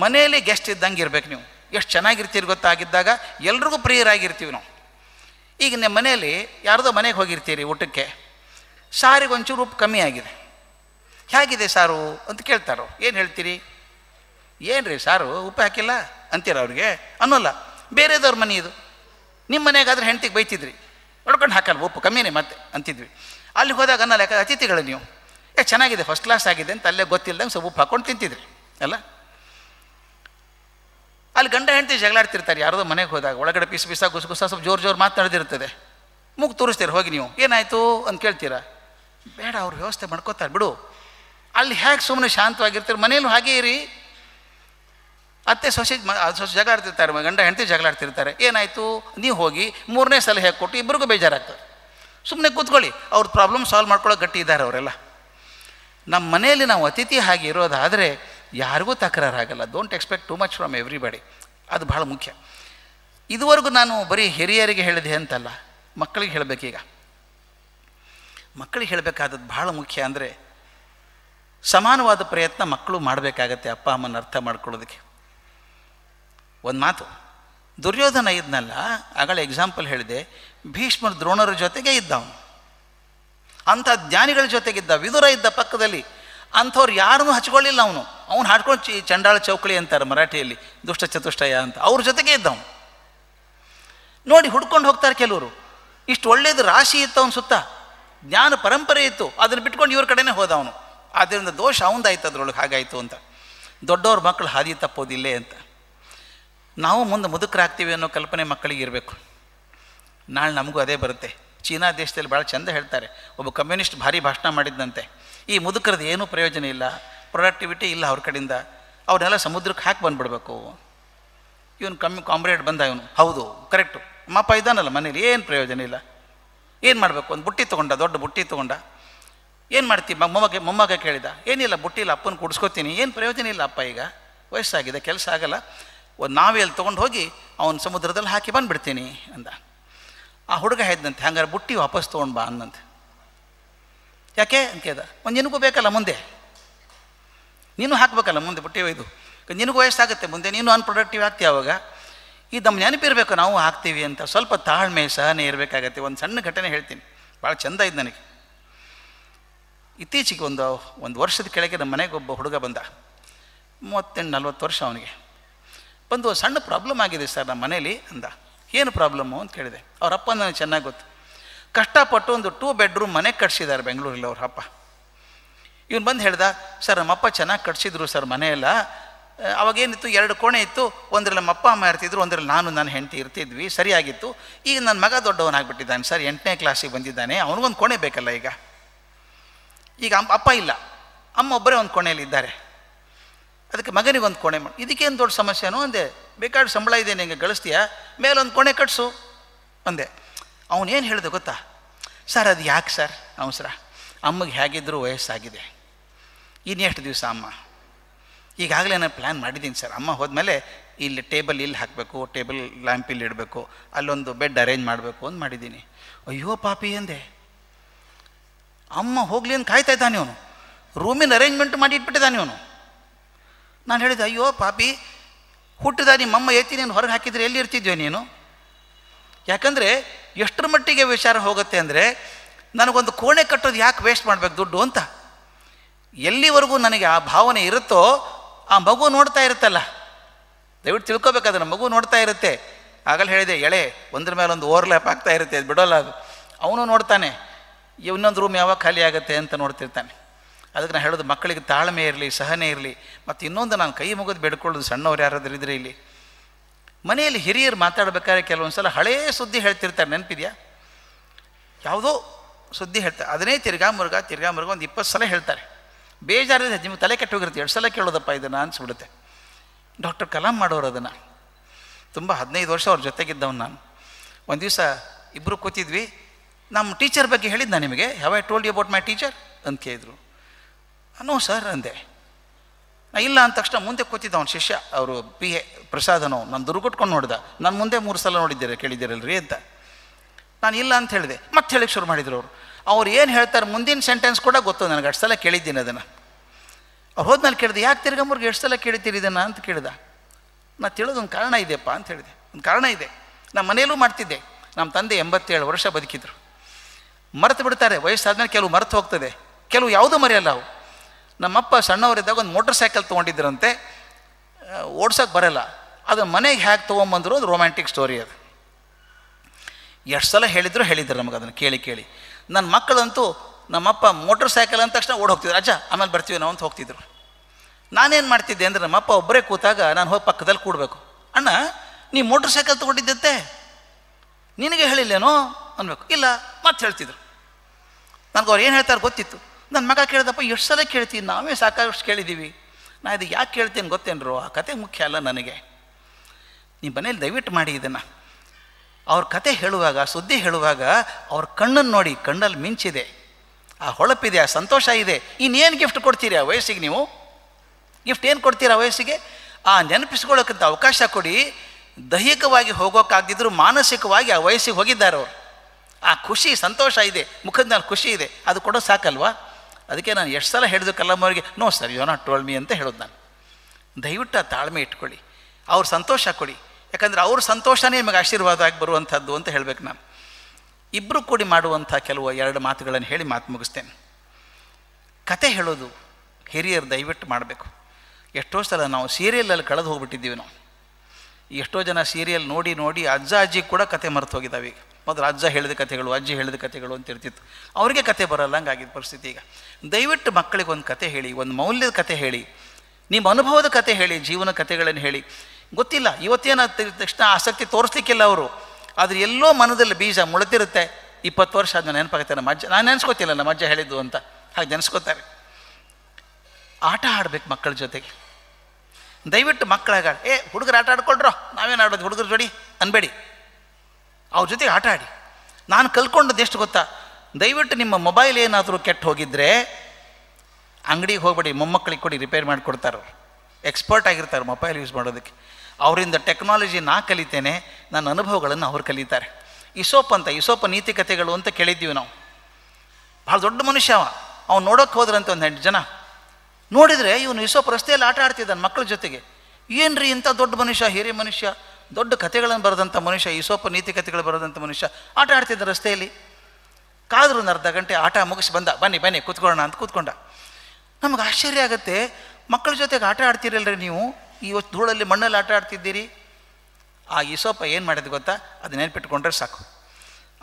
[SPEAKER 1] ಮನೆಯಲ್ಲಿ ಗೆಸ್ಟ್ ಇದ್ದಂಗೆ ಇರ್ಬೇಕು ನೀವು ಎಷ್ಟು ಚೆನ್ನಾಗಿರ್ತೀರಿ ಗೊತ್ತಾಗಿದ್ದಾಗ ಎಲ್ರಿಗೂ ಪ್ರಿಯರಾಗಿರ್ತೀವಿ ನಾವು ಈಗ ನಿಮ್ಮ ಮನೆಯಲ್ಲಿ ಯಾರ್ದೋ ಮನೆಗೆ ಹೋಗಿರ್ತೀರಿ ಊಟಕ್ಕೆ ಸಾರಿಗೆ ಒಂಚೂರು ಉಪ್ಪು ಕಮ್ಮಿ ಆಗಿದೆ ಹೇಗಿದೆ ಸಾರು ಅಂತ ಕೇಳ್ತಾರೋ ಏನು ಹೇಳ್ತೀರಿ ಏನು ರೀ ಸಾರು ಉಪ್ಪು ಹಾಕಿಲ್ಲ ಅಂತೀರ ಅವ್ರಿಗೆ ಅನ್ನೋಲ್ಲ ಬೇರೆದವ್ರ ಮನೆ ಇದು ನಿಮ್ಮ ಮನೆಗಾದ್ರೆ ಹೆಂಡ್ತಿಗೆ ಬೈತಿದ್ರಿ ನೋಡ್ಕೊಂಡು ಹಾಕಲ್ಲ ಉಪ್ಪು ಕಮ್ಮಿನೇ ಮತ್ತೆ ಅಂತಿದ್ವಿ ಅಲ್ಲಿಗೆ ಹೋದಾಗ ಅನ್ನೋಲ್ಲ ಯಾಕಂದ್ರೆ ಅತಿಥಿಗಳು ನೀವು ಚೆನ್ನಾಗಿದೆ ಫಸ್ಟ್ ಕ್ಲಾಸ್ ಆಗಿದೆ ಅಂತ ಅಲ್ಲೇ ಗೊತ್ತಿಲ್ಲದಂಗೆ ಉಪ್ಪು ಹಾಕೊಂಡು ತಿಂತಿದ್ರು ಅಲ್ಲ ಅಲ್ಲಿ ಗಂಡ ಹೆಂಡತಿ ಜಗಳಾಡ್ತಿರ್ತಾರೆ ಯಾರದೋ ಮನೆಗೆ ಹೋದಾಗ ಒಳಗಡೆ ಪಿಸ್ ಪಿಸ ಗುಸು ಗುಸ ಸ್ವಲ್ಪ ಜೋರು ಜೋರು ಮೂಗು ತೋರಿಸ್ತೀರಿ ಹೋಗಿ ನೀವು ಏನಾಯಿತು ಅಂತ ಕೇಳ್ತೀರಾ ಬೇಡ ಅವ್ರ ವ್ಯವಸ್ಥೆ ಮಾಡ್ಕೋತಾರೆ ಬಿಡು ಅಲ್ಲಿ ಹೇಗೆ ಸುಮ್ಮನೆ ಶಾಂತವಾಗಿರ್ತೀರಿ ಮನೇಲೂ ಹಾಗೆ ಇರಿ ಅತ್ತೆ ಸೊಸೆ ಸೊಸೆ ಜಗಳ ಗಂಡ ಹೆಂಡತಿ ಜಗಳಾಡ್ತಿರ್ತಾರೆ ಏನಾಯಿತು ನೀವು ಹೋಗಿ ಮೂರನೇ ಸಲಹೆ ಕೊಟ್ಟು ಇಬ್ಬರಿಗೂ ಬೇಜಾರಾಗ್ತದೆ ಸುಮ್ಮನೆ ಕೂತ್ಕೊಳ್ಳಿ ಅವ್ರ ಪ್ರಾಬ್ಲಮ್ ಸಾಲ್ವ್ ಮಾಡ್ಕೊಳ್ಳೋ ಗಟ್ಟಿ ಇದ್ದಾರೆ ಅವರೆಲ್ಲ ನಮ್ಮ ಮನೆಯಲ್ಲಿ ನಾವು ಅತಿಥಿ ಹಾಗೆ ಇರೋದಾದರೆ ಯಾರಿಗೂ ತಕರಾರಾಗಲ್ಲ don't expect too much from everybody ಅದು ಭಾಳ ಮುಖ್ಯ ಇದುವರೆಗೂ ನಾನು ಬರೀ ಹಿರಿಯರಿಗೆ ಹೇಳಿದೆ ಅಂತಲ್ಲ ಮಕ್ಕಳಿಗೆ ಹೇಳಬೇಕೀಗ ಮಕ್ಕಳಿಗೆ ಹೇಳಬೇಕಾದದ್ದು ಭಾಳ ಮುಖ್ಯ ಅಂದರೆ ಸಮಾನವಾದ ಪ್ರಯತ್ನ ಮಕ್ಕಳು ಮಾಡಬೇಕಾಗತ್ತೆ ಅಪ್ಪ ಅಮ್ಮನ ಅರ್ಥ ಮಾಡ್ಕೊಳ್ಳೋದಕ್ಕೆ ಒಂದು ಮಾತು ದುರ್ಯೋಧನ ಇದ್ನಲ್ಲ ಆಗಳ ಎಕ್ಸಾಂಪಲ್ ಹೇಳಿದೆ ಭೀಷ್ಮರ ದ್ರೋಣರ ಜೊತೆಗೆ ಇದ್ದವನು ಅಂಥ ಜ್ಞಾನಿಗಳ ಜೊತೆಗಿದ್ದ ವಿದುರ ಇದ್ದ ಪಕ್ಕದಲ್ಲಿ ಅಂಥವ್ರು ಯಾರನ್ನೂ ಹಚ್ಕೊಳ್ಳಿಲ್ಲ ಅವನು ಅವನು ಹಾಡ್ಕೊಂಡು ಚಿ ಚಂಡಾಳ ಚೌಕಳಿ ಅಂತಾರೆ ಮರಾಠಿಯಲ್ಲಿ ದುಷ್ಟ ಚತುಷ್ಟಯ ಅಂತ ಅವ್ರ ಜೊತೆಗೆ ಅವನು ನೋಡಿ ಹುಡ್ಕೊಂಡು ಹೋಗ್ತಾರೆ ಕೆಲವರು ಇಷ್ಟು ಒಳ್ಳೇದು ರಾಶಿ ಇತ್ತು ಅವನ ಸುತ್ತ ಜ್ಞಾನ ಪರಂಪರೆ ಇತ್ತು ಅದನ್ನು ಬಿಟ್ಕೊಂಡು ಇವ್ರ ಕಡೆನೇ ಹೋದವನು ಆದ್ದರಿಂದ ದೋಷ ಅವಂದಾಯ್ತು ಅದ್ರೊಳಗೆ ಹಾಗಾಯಿತು ಅಂತ ದೊಡ್ಡವ್ರ ಮಕ್ಕಳು ಹಾದಿ ತಪ್ಪೋದಿಲ್ಲೇ ಅಂತ ನಾವು ಮುಂದೆ ಮುದುಕರಾಗ್ತೀವಿ ಅನ್ನೋ ಕಲ್ಪನೆ ಮಕ್ಕಳಿಗೆ ಇರಬೇಕು ನಾಳೆ ನಮಗೂ ಅದೇ ಬರುತ್ತೆ ಚೀನಾ ದೇಶದಲ್ಲಿ ಭಾಳ ಚೆಂದ ಹೇಳ್ತಾರೆ ಒಬ್ಬ ಕಮ್ಯುನಿಸ್ಟ್ ಭಾರಿ ಭಾಷಣ ಮಾಡಿದ್ದಂತೆ ಈ ಮುದುಕರದ್ದು ಏನೂ ಪ್ರಯೋಜನ ಇಲ್ಲ ಪ್ರೊಡಕ್ಟಿವಿಟಿ ಇಲ್ಲ ಅವ್ರ ಕಡೆಯಿಂದ ಅವನ್ನೆಲ್ಲ ಸಮುದ್ರಕ್ಕೆ ಹಾಕಿ ಬಂದುಬಿಡ್ಬೇಕು ಇವನು ಕಮ್ಮಿ ಕಾಮ್ರೇಡ್ ಬಂದ ಇವನು ಹೌದು ಕರೆಕ್ಟು ಮಾಪ ಇದ್ದಾನಲ್ಲ ಮನೇಲಿ ಏನು ಪ್ರಯೋಜನ ಇಲ್ಲ ಏನು ಮಾಡಬೇಕು ಒಂದು ಬುಟ್ಟಿ ತೊಗೊಂಡ ದೊಡ್ಡ ಬುಟ್ಟಿ ತೊಗೊಂಡ ಏನು ಮಾಡ್ತೀವಿ ಮೊಮ್ಮಗೆ ಮೊಮ್ಮಗ ಕೇಳಿದ ಏನಿಲ್ಲ ಇಲ್ಲ ಅಪ್ಪನ ಕುಡಿಸ್ಕೋತೀನಿ ಏನು ಪ್ರಯೋಜನ ಇಲ್ಲ ಅಪ್ಪ ಈಗ ವಯಸ್ಸಾಗಿದೆ ಕೆಲಸ ಆಗಲ್ಲ ಒಂದು ಅಲ್ಲಿ ತೊಗೊಂಡು ಹೋಗಿ ಅವನು ಸಮುದ್ರದಲ್ಲಿ ಹಾಕಿ ಬಂದುಬಿಡ್ತೀನಿ ಅಂದ ಆ ಹುಡುಗ ಹೇಳಿದಂತೆ ಹಂಗಾರೆ ಬುಟ್ಟಿ ವಾಪಸ್ ತೊಗೊಂಡು ಬಾ ಅಂದಂತೆ ಯಾಕೆ ಅಂತ ಕೇಳ್ದ ಒಂದು ನಿನಗೂ ಬೇಕಲ್ಲ ಮುಂದೆ ನೀನು ಹಾಕಬೇಕಲ್ಲ ಮುಂದೆ ಬುಟ್ಟಿ ಒಯ್ದು ನಿನಗೂ ವಯಸ್ಸಾಗುತ್ತೆ ಮುಂದೆ ನೀನು ಅನ್ಪ್ರೊಡಕ್ಟಿವ್ ಆಗ್ತೀಯ ಅವಾಗ ಇದು ನಮ್ಮ ನೆನಪಿರಬೇಕು ನಾವು ಹಾಕ್ತೀವಿ ಅಂತ ಸ್ವಲ್ಪ ತಾಳ್ಮೆ ಸಹನೆ ಇರಬೇಕಾಗತ್ತೆ ಒಂದು ಸಣ್ಣ ಘಟನೆ ಹೇಳ್ತೀನಿ ಭಾಳ ಚಂದ ಐದು ನನಗೆ ಇತ್ತೀಚೆಗೆ ಒಂದು ಒಂದು ವರ್ಷದ ಕೆಳಗೆ ನಮ್ಮ ಮನೆಗೆ ಒಬ್ಬ ಹುಡುಗ ಬಂದ ಮೂವತ್ತೆಂಟು ನಲ್ವತ್ತು ವರ್ಷ ಅವನಿಗೆ ಬಂದು ಸಣ್ಣ ಪ್ರಾಬ್ಲಮ್ ಆಗಿದೆ ಸರ್ ನಮ್ಮ ಮನೇಲಿ ಅಂದ ಏನು ಪ್ರಾಬ್ಲಮ್ಮು ಅಂತ ಕೇಳಿದೆ ಅವ್ರ ಅಪ್ಪ ನನಗೆ ಚೆನ್ನಾಗಿ ಗೊತ್ತು ಕಷ್ಟಪಟ್ಟು ಒಂದು ಟೂ ಬೆಡ್ರೂಮ್ ಮನೆ ಕಟ್ಸಿದ್ದಾರೆ ಬೆಂಗಳೂರಲ್ಲಿ ಅವ್ರ ಅಪ್ಪ ಇವನು ಬಂದು ಹೇಳ್ದ ಸರ್ ನಮ್ಮಪ್ಪ ಚೆನ್ನಾಗಿ ಕಟ್ಸಿದ್ರು ಸರ್ ಮನೆಯೆಲ್ಲ ಅವಾಗೇನಿತ್ತು ಎರಡು ಕೋಣೆ ಇತ್ತು ಒಂದರಲ್ಲಿ ನಮ್ಮಪ್ಪ ಅಮ್ಮ ಇರ್ತಿದ್ರು ಒಂದರಲ್ಲಿ ನಾನು ನನ್ನ ಹೆಂಡತಿ ಇರ್ತಿದ್ವಿ ಸರಿಯಾಗಿತ್ತು ಈಗ ನನ್ನ ಮಗ ದೊಡ್ಡವನಾಗ್ಬಿಟ್ಟಿದ್ದಾನೆ ಸರ್ ಎಂಟನೇ ಕ್ಲಾಸಿಗೆ ಬಂದಿದ್ದಾನೆ ಅವನಿಗೊಂದು ಕೋಣೆ ಬೇಕಲ್ಲ ಈಗ ಈಗ ಅಪ್ಪ ಇಲ್ಲ ಅಮ್ಮ ಒಬ್ಬರೇ ಒಂದು ಕೋಣೆಯಲ್ಲಿ ಇದ್ದಾರೆ ಅದಕ್ಕೆ ಮಗನಿಗೊಂದು ಕೋಣೆ ಮಾಡಿ ಇದಕ್ಕೇನು ದೊಡ್ಡ ಸಮಸ್ಯೆನೂ ಅಂದೆ ಬೇಕಾದ ಸಂಬಳ ಇದೆ ನಿಂಗೆ ಗಳಿಸ್ತೀಯ ಮೇಲೊಂದು ಕೊನೆ ಕಟ್ಸು ಅಂದೆ ಅವನೇನು ಹೇಳಿದೆ ಗೊತ್ತಾ ಸರ್ ಅದು ಯಾಕೆ ಸರ್ ಅವಸರ ಅಮ್ಮಗೆ ಹೇಗಿದ್ದರೂ ವಯಸ್ಸಾಗಿದೆ ಇನ್ನೆಷ್ಟು ದಿವಸ ಅಮ್ಮ ಈಗಾಗಲೇ ನಾನು ಪ್ಲ್ಯಾನ್ ಮಾಡಿದ್ದೀನಿ ಸರ್ ಅಮ್ಮ ಹೋದ್ಮೇಲೆ ಇಲ್ಲಿ ಟೇಬಲ್ ಇಲ್ಲಿ ಹಾಕಬೇಕು ಟೇಬಲ್ ಲ್ಯಾಂಪ್ ಇಲ್ಲಿ ಇಡಬೇಕು ಅಲ್ಲೊಂದು ಬೆಡ್ ಅರೇಂಜ್ ಮಾಡಬೇಕು ಅಂತ ಮಾಡಿದ್ದೀನಿ ಅಯ್ಯೋ ಪಾಪಿ ಎಂದೆ ಅಮ್ಮ ಹೋಗಲಿ ಅಂತ ಕಾಯ್ತಾ ಇದ್ದಾನೆ ಅವನು ರೂಮಿನ ಅರೇಂಜ್ಮೆಂಟ್ ಮಾಡಿ ಇಟ್ಬಿಟ್ಟಿದ್ದಾನೆ ಅವನು ನಾನು ಹೇಳಿದೆ ಅಯ್ಯೋ ಪಾಪಿ ಹುಟ್ಟಿದ ನಿಮ್ಮಮ್ಮ ಏತಿ ನೀನು ಹೊರಗೆ ಹಾಕಿದರೆ ಎಲ್ಲಿ ಇರ್ತಿದ್ವಿ ನೀನು ಯಾಕಂದರೆ ಎಷ್ಟರ ಮಟ್ಟಿಗೆ ವಿಚಾರ ಹೋಗುತ್ತೆ ಅಂದರೆ ನನಗೊಂದು ಕೋಣೆ ಕಟ್ಟೋದು ಯಾಕೆ ವೇಸ್ಟ್ ಮಾಡಬೇಕು ದುಡ್ಡು ಅಂತ ಎಲ್ಲಿವರೆಗೂ ನನಗೆ ಆ ಭಾವನೆ ಇರುತ್ತೋ ಆ ಮಗು ನೋಡ್ತಾ ಇರುತ್ತಲ್ಲ ದಯವಿಟ್ಟು ತಿಳ್ಕೊಬೇಕಾದ್ರೆ ಮಗು ನೋಡ್ತಾ ಇರುತ್ತೆ ಆಗಲೇ ಹೇಳಿದೆ ಎಳೆ ಒಂದ್ರ ಮೇಲೆ ಒಂದು ಓವರ್ಲ್ಯಾಪ್ ಆಗ್ತಾ ಇರುತ್ತೆ ಅದು ಬಿಡೋಲ್ಲ ಅದು ಅವನು ನೋಡ್ತಾನೆ ಇನ್ನೊಂದು ರೂಮ್ ಯಾವಾಗ ಖಾಲಿ ಆಗುತ್ತೆ ಅಂತ ನೋಡ್ತಿರ್ತಾನೆ ಅದಕ್ಕೆ ನಾನು ಹೇಳೋದು ಮಕ್ಕಳಿಗೆ ತಾಳ್ಮೆ ಇರಲಿ ಸಹನೆ ಇರಲಿ ಮತ್ತು ಇನ್ನೊಂದು ನಾನು ಕೈ ಮುಗಿದು ಬೇಡ್ಕೊಳ್ಳೋದು ಸಣ್ಣವ್ರು ಯಾರಾದರೂ ಇದ್ರೆ ಇಲ್ಲಿ ಮನೆಯಲ್ಲಿ ಹಿರಿಯರು ಮಾತಾಡಬೇಕಾದ್ರೆ ಕೆಲವೊಂದು ಸಲ ಹಳೇ ಸುದ್ದಿ ಹೇಳ್ತಿರ್ತಾರೆ ನೆನಪಿದೆಯಾ ಯಾವುದೋ ಸುದ್ದಿ ಹೇಳ್ತಾರೆ ಅದನ್ನೇ ತಿರ್ಗಾ ಮುರುಗ ತಿರ್ಗಾ ಮುರುಘ ಒಂದು ಇಪ್ಪತ್ತು ಸಲ ಹೇಳ್ತಾರೆ ಬೇಜಾರಿದೆ ನಿಮ್ಗೆ ತಲೆ ಕೆಟ್ಟೋಗಿರುತ್ತೆ ಎರಡು ಸಲ ಕೇಳೋದಪ್ಪ ಇದನ್ನು ಅನಿಸ್ಬಿಡುತ್ತೆ ಡಾಕ್ಟರ್ ಕಲಾಂ ಮಾಡೋರು ಅದನ್ನು ತುಂಬ ಹದಿನೈದು ವರ್ಷ ಅವ್ರ ಜೊತೆಗಿದ್ದವನು ನಾನು ಒಂದು ದಿವಸ ಇಬ್ಬರು ಕೂತಿದ್ವಿ ನಮ್ಮ ಟೀಚರ್ ಬಗ್ಗೆ ಹೇಳಿದ್ದು ನಾನು ನಿಮಗೆ have I told you about my teacher ಅಂತ ಕೇಳಿದರು ಅನ್ನೋ ಸರ್ ಅಂದೆ ನಾ ಇಲ್ಲ ಅಂದ ತಕ್ಷಣ ಮುಂದೆ ಕೂತಿದ್ದ ಅವ್ನು ಶಿಷ್ಯ ಅವರು ಪಿ ಎ ಪ್ರಸಾದನೋ ನಾನು ದುರ್ಗುಟ್ಕೊಂಡು ನೋಡ್ದೆ ನಾನು ಮುಂದೆ ಮೂರು ಸಲ ನೋಡಿದ್ದೀರ ಕೇಳಿದ್ದೀರಲ್ರಿ ಅಂತ ನಾನು ಇಲ್ಲ ಅಂತ ಹೇಳಿದೆ ಮತ್ತೆ ಹೇಳಕ್ಕೆ ಶುರು ಮಾಡಿದ್ರು ಅವರು ಅವ್ರು ಏನು ಹೇಳ್ತಾರೆ ಮುಂದಿನ ಸೆಂಟೆನ್ಸ್ ಕೂಡ ಗೊತ್ತು ನನಗೆ ಅಷ್ಟು ಸಲ ಕೇಳಿದ್ದೀನಿ ಅದನ್ನು ಅವ್ರು ಹೋದ್ಮೇಲೆ ಕೇಳಿದೆ ಯಾಕೆ ತಿರ್ಗಂಬರ್ಗೆ ಎಷ್ಟು ಸಲ ಕೇಳಿದ್ದೀರಿ ಇದನ್ನ ಅಂತ ಕೇಳಿದ ನಾನು ಒಂದು ಕಾರಣ ಇದೆಯಪ್ಪ ಅಂತ ಹೇಳಿದೆ ಒಂದು ಕಾರಣ ಇದೆ ನಮ್ಮ ಮನೆಯಲ್ಲೂ ಮಾಡ್ತಿದ್ದೆ ನಮ್ಮ ತಂದೆ ಎಂಬತ್ತೇಳು ವರ್ಷ ಬದುಕಿದ್ರು ಮರೆತು ಬಿಡ್ತಾರೆ ವಯಸ್ಸಾದ್ಮೇಲೆ ಕೆಲವು ಮರೆತು ಹೋಗ್ತದೆ ಕೆಲವು ಯಾವುದೂ ಮರೆಯಲ್ಲ ಅವು ನಮ್ಮಪ್ಪ ಸಣ್ಣವರಿದ್ದಾಗ ಒಂದು ಮೋಟರ್ ಸೈಕಲ್ ತೊಗೊಂಡಿದ್ದರಂತೆ ಓಡ್ಸೋಕ್ಕೆ ಬರಲ್ಲ ಅದು ಮನೆಗೆ ಹೇಗೆ ತೊಗೊಂಬಂದರು ಒಂದು ರೊಮ್ಯಾಂಟಿಕ್ ಸ್ಟೋರಿ ಅದು ಎಷ್ಟು ಸಲ ಹೇಳಿದ್ರು ಹೇಳಿದ್ರು ನಮಗೆ ಅದನ್ನು ಕೇಳಿ ಕೇಳಿ ನನ್ನ ಮಕ್ಕಳಂತೂ ನಮ್ಮಪ್ಪ ಮೋಟರ್ ಸೈಕಲ್ ಅಂದ ತಕ್ಷಣ ಓಡಿ ಹೋಗ್ತಿದ್ರು ಅಜ್ಜ ಆಮೇಲೆ ಬರ್ತೀವಿ ನಾವು ಅಂತ ಹೋಗ್ತಿದ್ರು ನಾನೇನು ಮಾಡ್ತಿದ್ದೆ ಅಂದರೆ ನಮ್ಮಪ್ಪ ಒಬ್ಬರೇ ಕೂತಾಗ ನಾನು ಹೋಗಿ ಪಕ್ಕದಲ್ಲಿ ಕೂಡಬೇಕು ಅಣ್ಣ ನೀ ಮೋಟ್ರ್ ಸೈಕಲ್ ತೊಗೊಂಡಿದ್ದಂತೆ ನಿನಗೆ ಹೇಳಿಲ್ಲೇನೋ ಅನ್ಬೇಕು ಇಲ್ಲ ಮತ್ತೆ ಹೇಳ್ತಿದ್ರು ನನಗೆ ಅವ್ರು ಏನು ಹೇಳ್ತಾರೆ ಗೊತ್ತಿತ್ತು ನನ್ನ ಮಗ ಕೇಳಿದಪ್ಪ ಎಷ್ಟು ಸಲ ಕೇಳ್ತೀನಿ ನಾವೇ ಸಾಕಷ್ಟು ಕೇಳಿದ್ದೀವಿ ನಾ ಇದು ಯಾಕೆ ಕೇಳ್ತೀನಿ ಗೊತ್ತೇನ್ರು ಆ ಕತೆ ಮುಖ್ಯ ಅಲ್ಲ ನನಗೆ ನಿಮ್ಮ ಮನೇಲಿ ದಯವಿಟ್ಟು ಮಾಡಿ ಇದನ್ನು ಅವ್ರ ಕತೆ ಹೇಳುವಾಗ ಸುದ್ದಿ ಹೇಳುವಾಗ ಅವ್ರ ಕಣ್ಣನ್ನು ನೋಡಿ ಕಣ್ಣಲ್ಲಿ ಮಿಂಚಿದೆ ಆ ಹೊಳಪಿದೆ ಆ ಸಂತೋಷ ಇದೆ ಇನ್ನೇನು ಗಿಫ್ಟ್ ಕೊಡ್ತೀರಿ ಆ ವಯಸ್ಸಿಗೆ ನೀವು ಗಿಫ್ಟ್ ಏನು ಕೊಡ್ತೀರಾ ವಯಸ್ಸಿಗೆ ಆ ನೆನಪಿಸ್ಕೊಳ್ಳೋಕ್ಕಿಂತ ಅವಕಾಶ ಕೊಡಿ ದೈಹಿಕವಾಗಿ ಹೋಗೋಕ್ಕಾಗದಿದ್ದರೂ ಮಾನಸಿಕವಾಗಿ ಆ ವಯಸ್ಸಿಗೆ ಹೋಗಿದ್ದಾರೆ ಅವರು ಆ ಖುಷಿ ಸಂತೋಷ ಇದೆ ಮುಖದ ಖುಷಿ ಇದೆ ಅದು ಕೊಡೋ ಸಾಕಲ್ವಾ ಅದಕ್ಕೆ ನಾನು ಎಷ್ಟು ಸಲ ಹೇಳಿದ್ರು ಕಲ್ಲಮ್ಮ ಅವರಿಗೆ no sir you told me me ಅಂತ ಹೇಳೋದು ನಾನು ದಯವಿಟ್ಟು ಆ ತಾಳ್ಮೆ ಇಟ್ಕೊಳ್ಳಿ ಅವ್ರ ಸಂತೋಷ ಕೊಡಿ ಯಾಕಂದರೆ ಅವ್ರ ಸಂತೋಷನೇ ನಿಮಗೆ ಆಶೀರ್ವಾದ ಆಗಿ ಬರುವಂಥದ್ದು ಅಂತ ಹೇಳಬೇಕು ನಾನು ಇಬ್ಬರು ಕೂಡಿ ಮಾಡುವಂಥ ಕೆಲವು ಎರಡು ಮಾತುಗಳನ್ನು ಹೇಳಿ ಮಾತು ಮುಗಿಸ್ತೇನೆ ಕತೆ ಹೇಳೋದು ಹಿರಿಯರು ದಯವಿಟ್ಟು ಮಾಡಬೇಕು ಎಷ್ಟೋ ಸಲ ನಾವು ಸೀರಿಯಲಲ್ಲಿ ಕಳೆದು ಹೋಗ್ಬಿಟ್ಟಿದ್ದೀವಿ ನಾವು ಎಷ್ಟೋ ಜನ ಸೀರಿಯಲ್ ನೋಡಿ ನೋಡಿ ಅಜ್ಜ ಅಜ್ಜಿ ಕೂಡ ಕತೆ ಮರೆತು ಹೋಗಿದ್ದಾವೆ ಈಗ ಮೊದಲು ಅಜ್ಜ ಹೇಳಿದ ಕಥೆಗಳು ಅಜ್ಜಿ ಹೇಳಿದ ಕಥೆಗಳು ಅಂತ ಇರ್ತಿತ್ತು ಅವರಿಗೆ ಕತೆ ಬರಲ್ಲಂಗಾಗಿದ್ದ ಪರಿಸ್ಥಿತಿ ಈಗ ದಯವಿಟ್ಟು ಮಕ್ಕಳಿಗೆ ಒಂದು ಕತೆ ಹೇಳಿ ಒಂದು ಮೌಲ್ಯದ ಕತೆ ಹೇಳಿ ನಿಮ್ಮ ಅನುಭವದ ಕತೆ ಹೇಳಿ ಜೀವನ ಕಥೆಗಳನ್ನು ಹೇಳಿ ಗೊತ್ತಿಲ್ಲ ಇವತ್ತೇನ ತಕ್ಷಣ ಆಸಕ್ತಿ ತೋರಿಸ್ಲಿಕ್ಕಿಲ್ಲ ಅವರು ಆದರೆ ಎಲ್ಲೋ ಮನದಲ್ಲಿ ಬೀಜ ಮುಳುತಿರುತ್ತೆ ಇಪ್ಪತ್ತು ವರ್ಷ ಅದನ್ನ ನೆನಪಾಗುತ್ತೆ ನಮ್ಮ ಅಜ್ಜ ನಾನು ನೆನೆಸ್ಕೋತಿಲ್ಲ ನಮ್ಮ ಅಜ್ಜ ಹೇಳಿದ್ದು ಅಂತ ಹಾಗೆ ನೆನೆಸ್ಕೋತಾರೆ ಆಟ ಆಡಬೇಕು ಮಕ್ಕಳ ಜೊತೆಗೆ ದಯವಿಟ್ಟು ಮಕ್ಕಳಾಗ ಏ ಹುಡುಗರು ಆಟ ಆಡ್ಕೊಳ್ರೋ ನಾವೇನು ಆಡೋದು ಹುಡುಗರು ಜೋಡಿ ಅನ್ಬೇಡಿ ಅವ್ರ ಜೊತೆಗೆ ಆಟ ಆಡಿ ನಾನು ಕಲ್ಕೊಂಡದ್ದು ಎಷ್ಟು ಗೊತ್ತಾ ದಯವಿಟ್ಟು ನಿಮ್ಮ ಮೊಬೈಲ್ ಏನಾದರೂ ಕೆಟ್ಟು ಹೋಗಿದ್ದರೆ ಅಂಗಡಿಗೆ ಹೋಗ್ಬೇಡಿ ಮೊಮ್ಮಕ್ಕಳಿಗೆ ಕೊಡಿ ರಿಪೇರ್ ಮಾಡಿಕೊಡ್ತಾರೆ ಎಕ್ಸ್ಪರ್ಟ್ ಆಗಿರ್ತಾರೆ ಮೊಬೈಲ್ ಯೂಸ್ ಮಾಡೋದಕ್ಕೆ ಅವರಿಂದ ಟೆಕ್ನಾಲಜಿ ನಾ ಕಲಿತೇನೆ ನನ್ನ ಅನುಭವಗಳನ್ನು ಅವ್ರು ಕಲಿತಾರೆ ಇಸೋಪ್ ಅಂತ ಇಸೋಪ ನೀತಿ ಕಥೆಗಳು ಅಂತ ಕೇಳಿದ್ದೀವಿ ನಾವು ಭಾಳ ದೊಡ್ಡ ಮನುಷ್ಯ ಅವ ಅವ್ನು ನೋಡೋಕೆ ಹೋದ್ರಂತ ಒಂದು ಎಂಟು ಜನ ನೋಡಿದರೆ ಇವನು ಇಸೋಪ್ ರಸ್ತೆಯಲ್ಲಿ ಆಟ ಆಡ್ತಿದ್ದಾನೆ ಮಕ್ಕಳ ಜೊತೆಗೆ ಏನು ರೀ ಇಂಥ ದೊಡ್ಡ ಮನುಷ್ಯ ಹಿರಿಯ ಮನುಷ್ಯ ದೊಡ್ಡ ಕಥೆಗಳನ್ನು ಬರೆದಂಥ ಮನುಷ್ಯ ಈ ಸೋಪ ನೀತಿ ಕಥೆಗಳು ಬರೆದಂಥ ಮನುಷ್ಯ ಆಟ ಆಡ್ತಿದ್ದ ರಸ್ತೆಯಲ್ಲಿ ಕಾದ್ರು ಒಂದು ಅರ್ಧ ಗಂಟೆ ಆಟ ಮುಗಿಸಿ ಬಂದ ಬನ್ನಿ ಬನ್ನಿ ಕೂತ್ಕೊಳ್ಳೋಣ ಅಂತ ಕೂತ್ಕೊಂಡ ನಮಗೆ ಆಶ್ಚರ್ಯ ಆಗುತ್ತೆ ಮಕ್ಕಳ ಜೊತೆಗೆ ಆಟ ಆಡ್ತಿರಲ್ರಿ ನೀವು ಈ ಧೂಳಲ್ಲಿ ಮಣ್ಣಲ್ಲಿ ಆಟ ಆಡ್ತಿದ್ದೀರಿ ಆ ಈಸೋಪ ಏನು ಮಾಡಿದ ಗೊತ್ತಾ ಅದು ನೆನ್ಪಿಟ್ಕೊಂಡ್ರೆ ಸಾಕು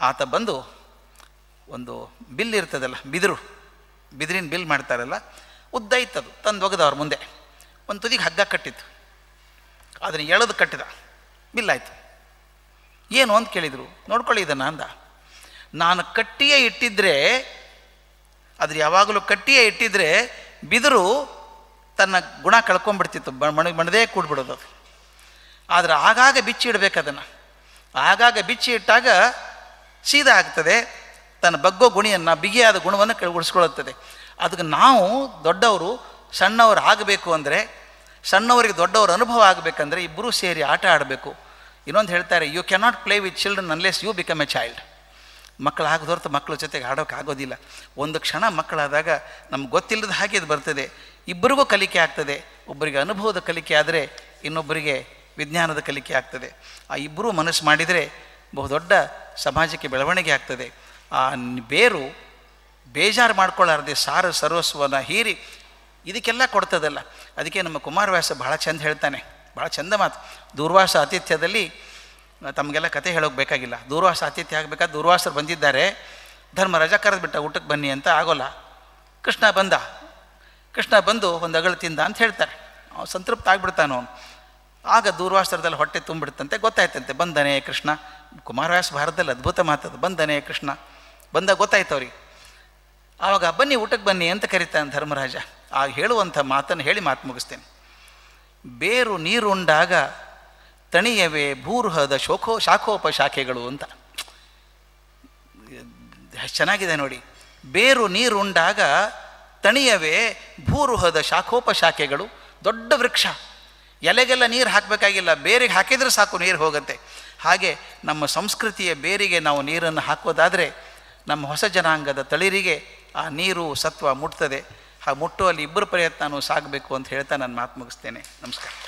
[SPEAKER 1] ಆತ ಬಂದು ಒಂದು ಬಿಲ್ ಇರ್ತದಲ್ಲ ಬಿದಿರು ಬಿದಿರಿನ ಬಿಲ್ ಮಾಡ್ತಾರಲ್ಲ ಉದ್ದ ಇತ್ತದು ತಂದು ಒಗೆದವ್ರ ಮುಂದೆ ಒಂದು ತುದಿಗೆ ಹಗ್ಗ ಕಟ್ಟಿತ್ತು ಅದನ್ನು ಎಳೆದು ಕಟ್ಟಿದ ಬಿಲ್ಲಾಯಿತು ಏನು ಅಂತ ಕೇಳಿದರು ನೋಡ್ಕೊಳ್ಳಿ ಇದನ್ನು ಅಂದ ನಾನು ಕಟ್ಟಿಯೇ ಇಟ್ಟಿದ್ರೆ ಅದ್ರ ಯಾವಾಗಲೂ ಕಟ್ಟಿಯೇ ಇಟ್ಟಿದ್ರೆ ಬಿದಿರು ತನ್ನ ಗುಣ ಕಳ್ಕೊಂಡ್ಬಿಡ್ತಿತ್ತು ಮಣ ಮಣದೇ ಕೂಡ್ಬಿಡೋದು ಅದು ಆದರೆ ಆಗಾಗ ಬಿಚ್ಚಿ ಇಡಬೇಕು ಅದನ್ನು ಆಗಾಗ ಬಿಚ್ಚಿ ಇಟ್ಟಾಗ ಸೀದಾ ಆಗ್ತದೆ ತನ್ನ ಬಗ್ಗೋ ಗುಣಿಯನ್ನು ಬಿಗಿಯಾದ ಗುಣವನ್ನು ಉಳಿಸ್ಕೊಳ್ಳುತ್ತದೆ ಅದಕ್ಕೆ ನಾವು ದೊಡ್ಡವರು ಸಣ್ಣವರು ಆಗಬೇಕು ಅಂದರೆ ಸಣ್ಣವರಿಗೆ ದೊಡ್ಡವರು ಅನುಭವ ಆಗಬೇಕಂದ್ರೆ ಇಬ್ಬರೂ ಸೇರಿ ಆಟ ಆಡಬೇಕು ಇನ್ನೊಂದು ಹೇಳ್ತಾರೆ you not play with children unless you become a child ಮಕ್ಕಳು ಹೊರತು ಮಕ್ಕಳ ಜೊತೆಗೆ ಆಡೋಕ್ಕಾಗೋದಿಲ್ಲ ಆಗೋದಿಲ್ಲ ಒಂದು ಕ್ಷಣ ಮಕ್ಕಳಾದಾಗ ನಮ್ಗೆ ಗೊತ್ತಿಲ್ಲದ ಹಾಗೆ ಇದು ಬರ್ತದೆ ಇಬ್ಬರಿಗೂ ಕಲಿಕೆ ಆಗ್ತದೆ ಒಬ್ಬರಿಗೆ ಅನುಭವದ ಕಲಿಕೆ ಆದರೆ ಇನ್ನೊಬ್ಬರಿಗೆ ವಿಜ್ಞಾನದ ಕಲಿಕೆ ಆಗ್ತದೆ ಆ ಇಬ್ಬರೂ ಮನಸ್ಸು ಮಾಡಿದರೆ ಬಹುದೊಡ್ಡ ಸಮಾಜಕ್ಕೆ ಬೆಳವಣಿಗೆ ಆಗ್ತದೆ ಆ ಬೇರು ಬೇಜಾರು ಮಾಡ್ಕೊಳ್ಳಾರದೆ ಸಾರ ಸರ್ವಸ್ವನ ಹೀರಿ ಇದಕ್ಕೆಲ್ಲ ಕೊಡ್ತದಲ್ಲ ಅದಕ್ಕೆ ನಮ್ಮ ಕುಮಾರವ್ಯಾಸ ಭಾಳ ಚಂದ ಹೇಳ್ತಾನೆ ಭಾಳ ಚಂದ ಮಾತು ದೂರ್ವಾಸ ಆತಿಥ್ಯದಲ್ಲಿ ತಮಗೆಲ್ಲ ಕತೆ ಹೇಳೋಕೆ ಬೇಕಾಗಿಲ್ಲ ದೂರ್ವಾಸ ಆತಿಥ್ಯ ಆಗಬೇಕಾದ ದೂರ್ವಾಸರು ಬಂದಿದ್ದಾರೆ ಧರ್ಮ ಧರ್ಮರಾಜ ಕರೆದ್ಬಿಟ್ಟ ಊಟಕ್ಕೆ ಬನ್ನಿ ಅಂತ ಆಗೋಲ್ಲ ಕೃಷ್ಣ ಬಂದ ಕೃಷ್ಣ ಬಂದು ಒಂದು ಅಗಳು ತಿಂದ ಅಂತ ಹೇಳ್ತಾರೆ ಅವ್ನು ಸಂತೃಪ್ತ ಆಗ್ಬಿಡ್ತಾನೆ ಅವನು ಆಗ ದೂರ್ವಾಸರದಲ್ಲಿ ಹೊಟ್ಟೆ ತುಂಬಿಡ್ತಂತೆ ಗೊತ್ತಾಯ್ತಂತೆ ಬಂದನೇ ಕೃಷ್ಣ ಕುಮಾರವ್ಯಾಸ ಭಾರತದಲ್ಲಿ ಅದ್ಭುತ ಮಾತದು ಬಂದನೇ ಕೃಷ್ಣ ಬಂದ ಗೊತ್ತಾಯ್ತು ಅವ್ರಿಗೆ ಆವಾಗ ಬನ್ನಿ ಊಟಕ್ಕೆ ಬನ್ನಿ ಅಂತ ಕರಿತಾನೆ ಧರ್ಮರಾಜ ಆಗ ಹೇಳುವಂಥ ಮಾತನ್ನು ಹೇಳಿ ಮಾತು ಮುಗಿಸ್ತೇನೆ ಬೇರು ನೀರುಂಡಾಗ ತಣಿಯವೇ ಭೂರ್ಹದ ಶೋಖೋ ಶಾಖೋಪ ಶಾಖೆಗಳು ಅಂತ ಚೆನ್ನಾಗಿದೆ ನೋಡಿ ಬೇರು ನೀರುಂಡಾಗ ತಣಿಯವೇ ಭೂರುಹದ ಶಾಖೋಪ ಶಾಖೆಗಳು ದೊಡ್ಡ ವೃಕ್ಷ ಎಲೆಗೆಲ್ಲ ನೀರು ಹಾಕಬೇಕಾಗಿಲ್ಲ ಬೇರಿಗೆ ಹಾಕಿದರೆ ಸಾಕು ನೀರು ಹೋಗುತ್ತೆ ಹಾಗೆ ನಮ್ಮ ಸಂಸ್ಕೃತಿಯ ಬೇರಿಗೆ ನಾವು ನೀರನ್ನು ಹಾಕೋದಾದರೆ ನಮ್ಮ ಹೊಸ ಜನಾಂಗದ ತಳಿರಿಗೆ ಆ ನೀರು ಸತ್ವ ಮುಟ್ತದೆ ಆ ಮುಟ್ಟುವಲ್ಲಿ ಇಬ್ಬರು ಪ್ರಯತ್ನವೂ ಸಾಗಬೇಕು ಅಂತ ಹೇಳ್ತಾ ನಾನು ಮಾತು ಮುಗಿಸ್ತೇನೆ ನಮಸ್ಕಾರ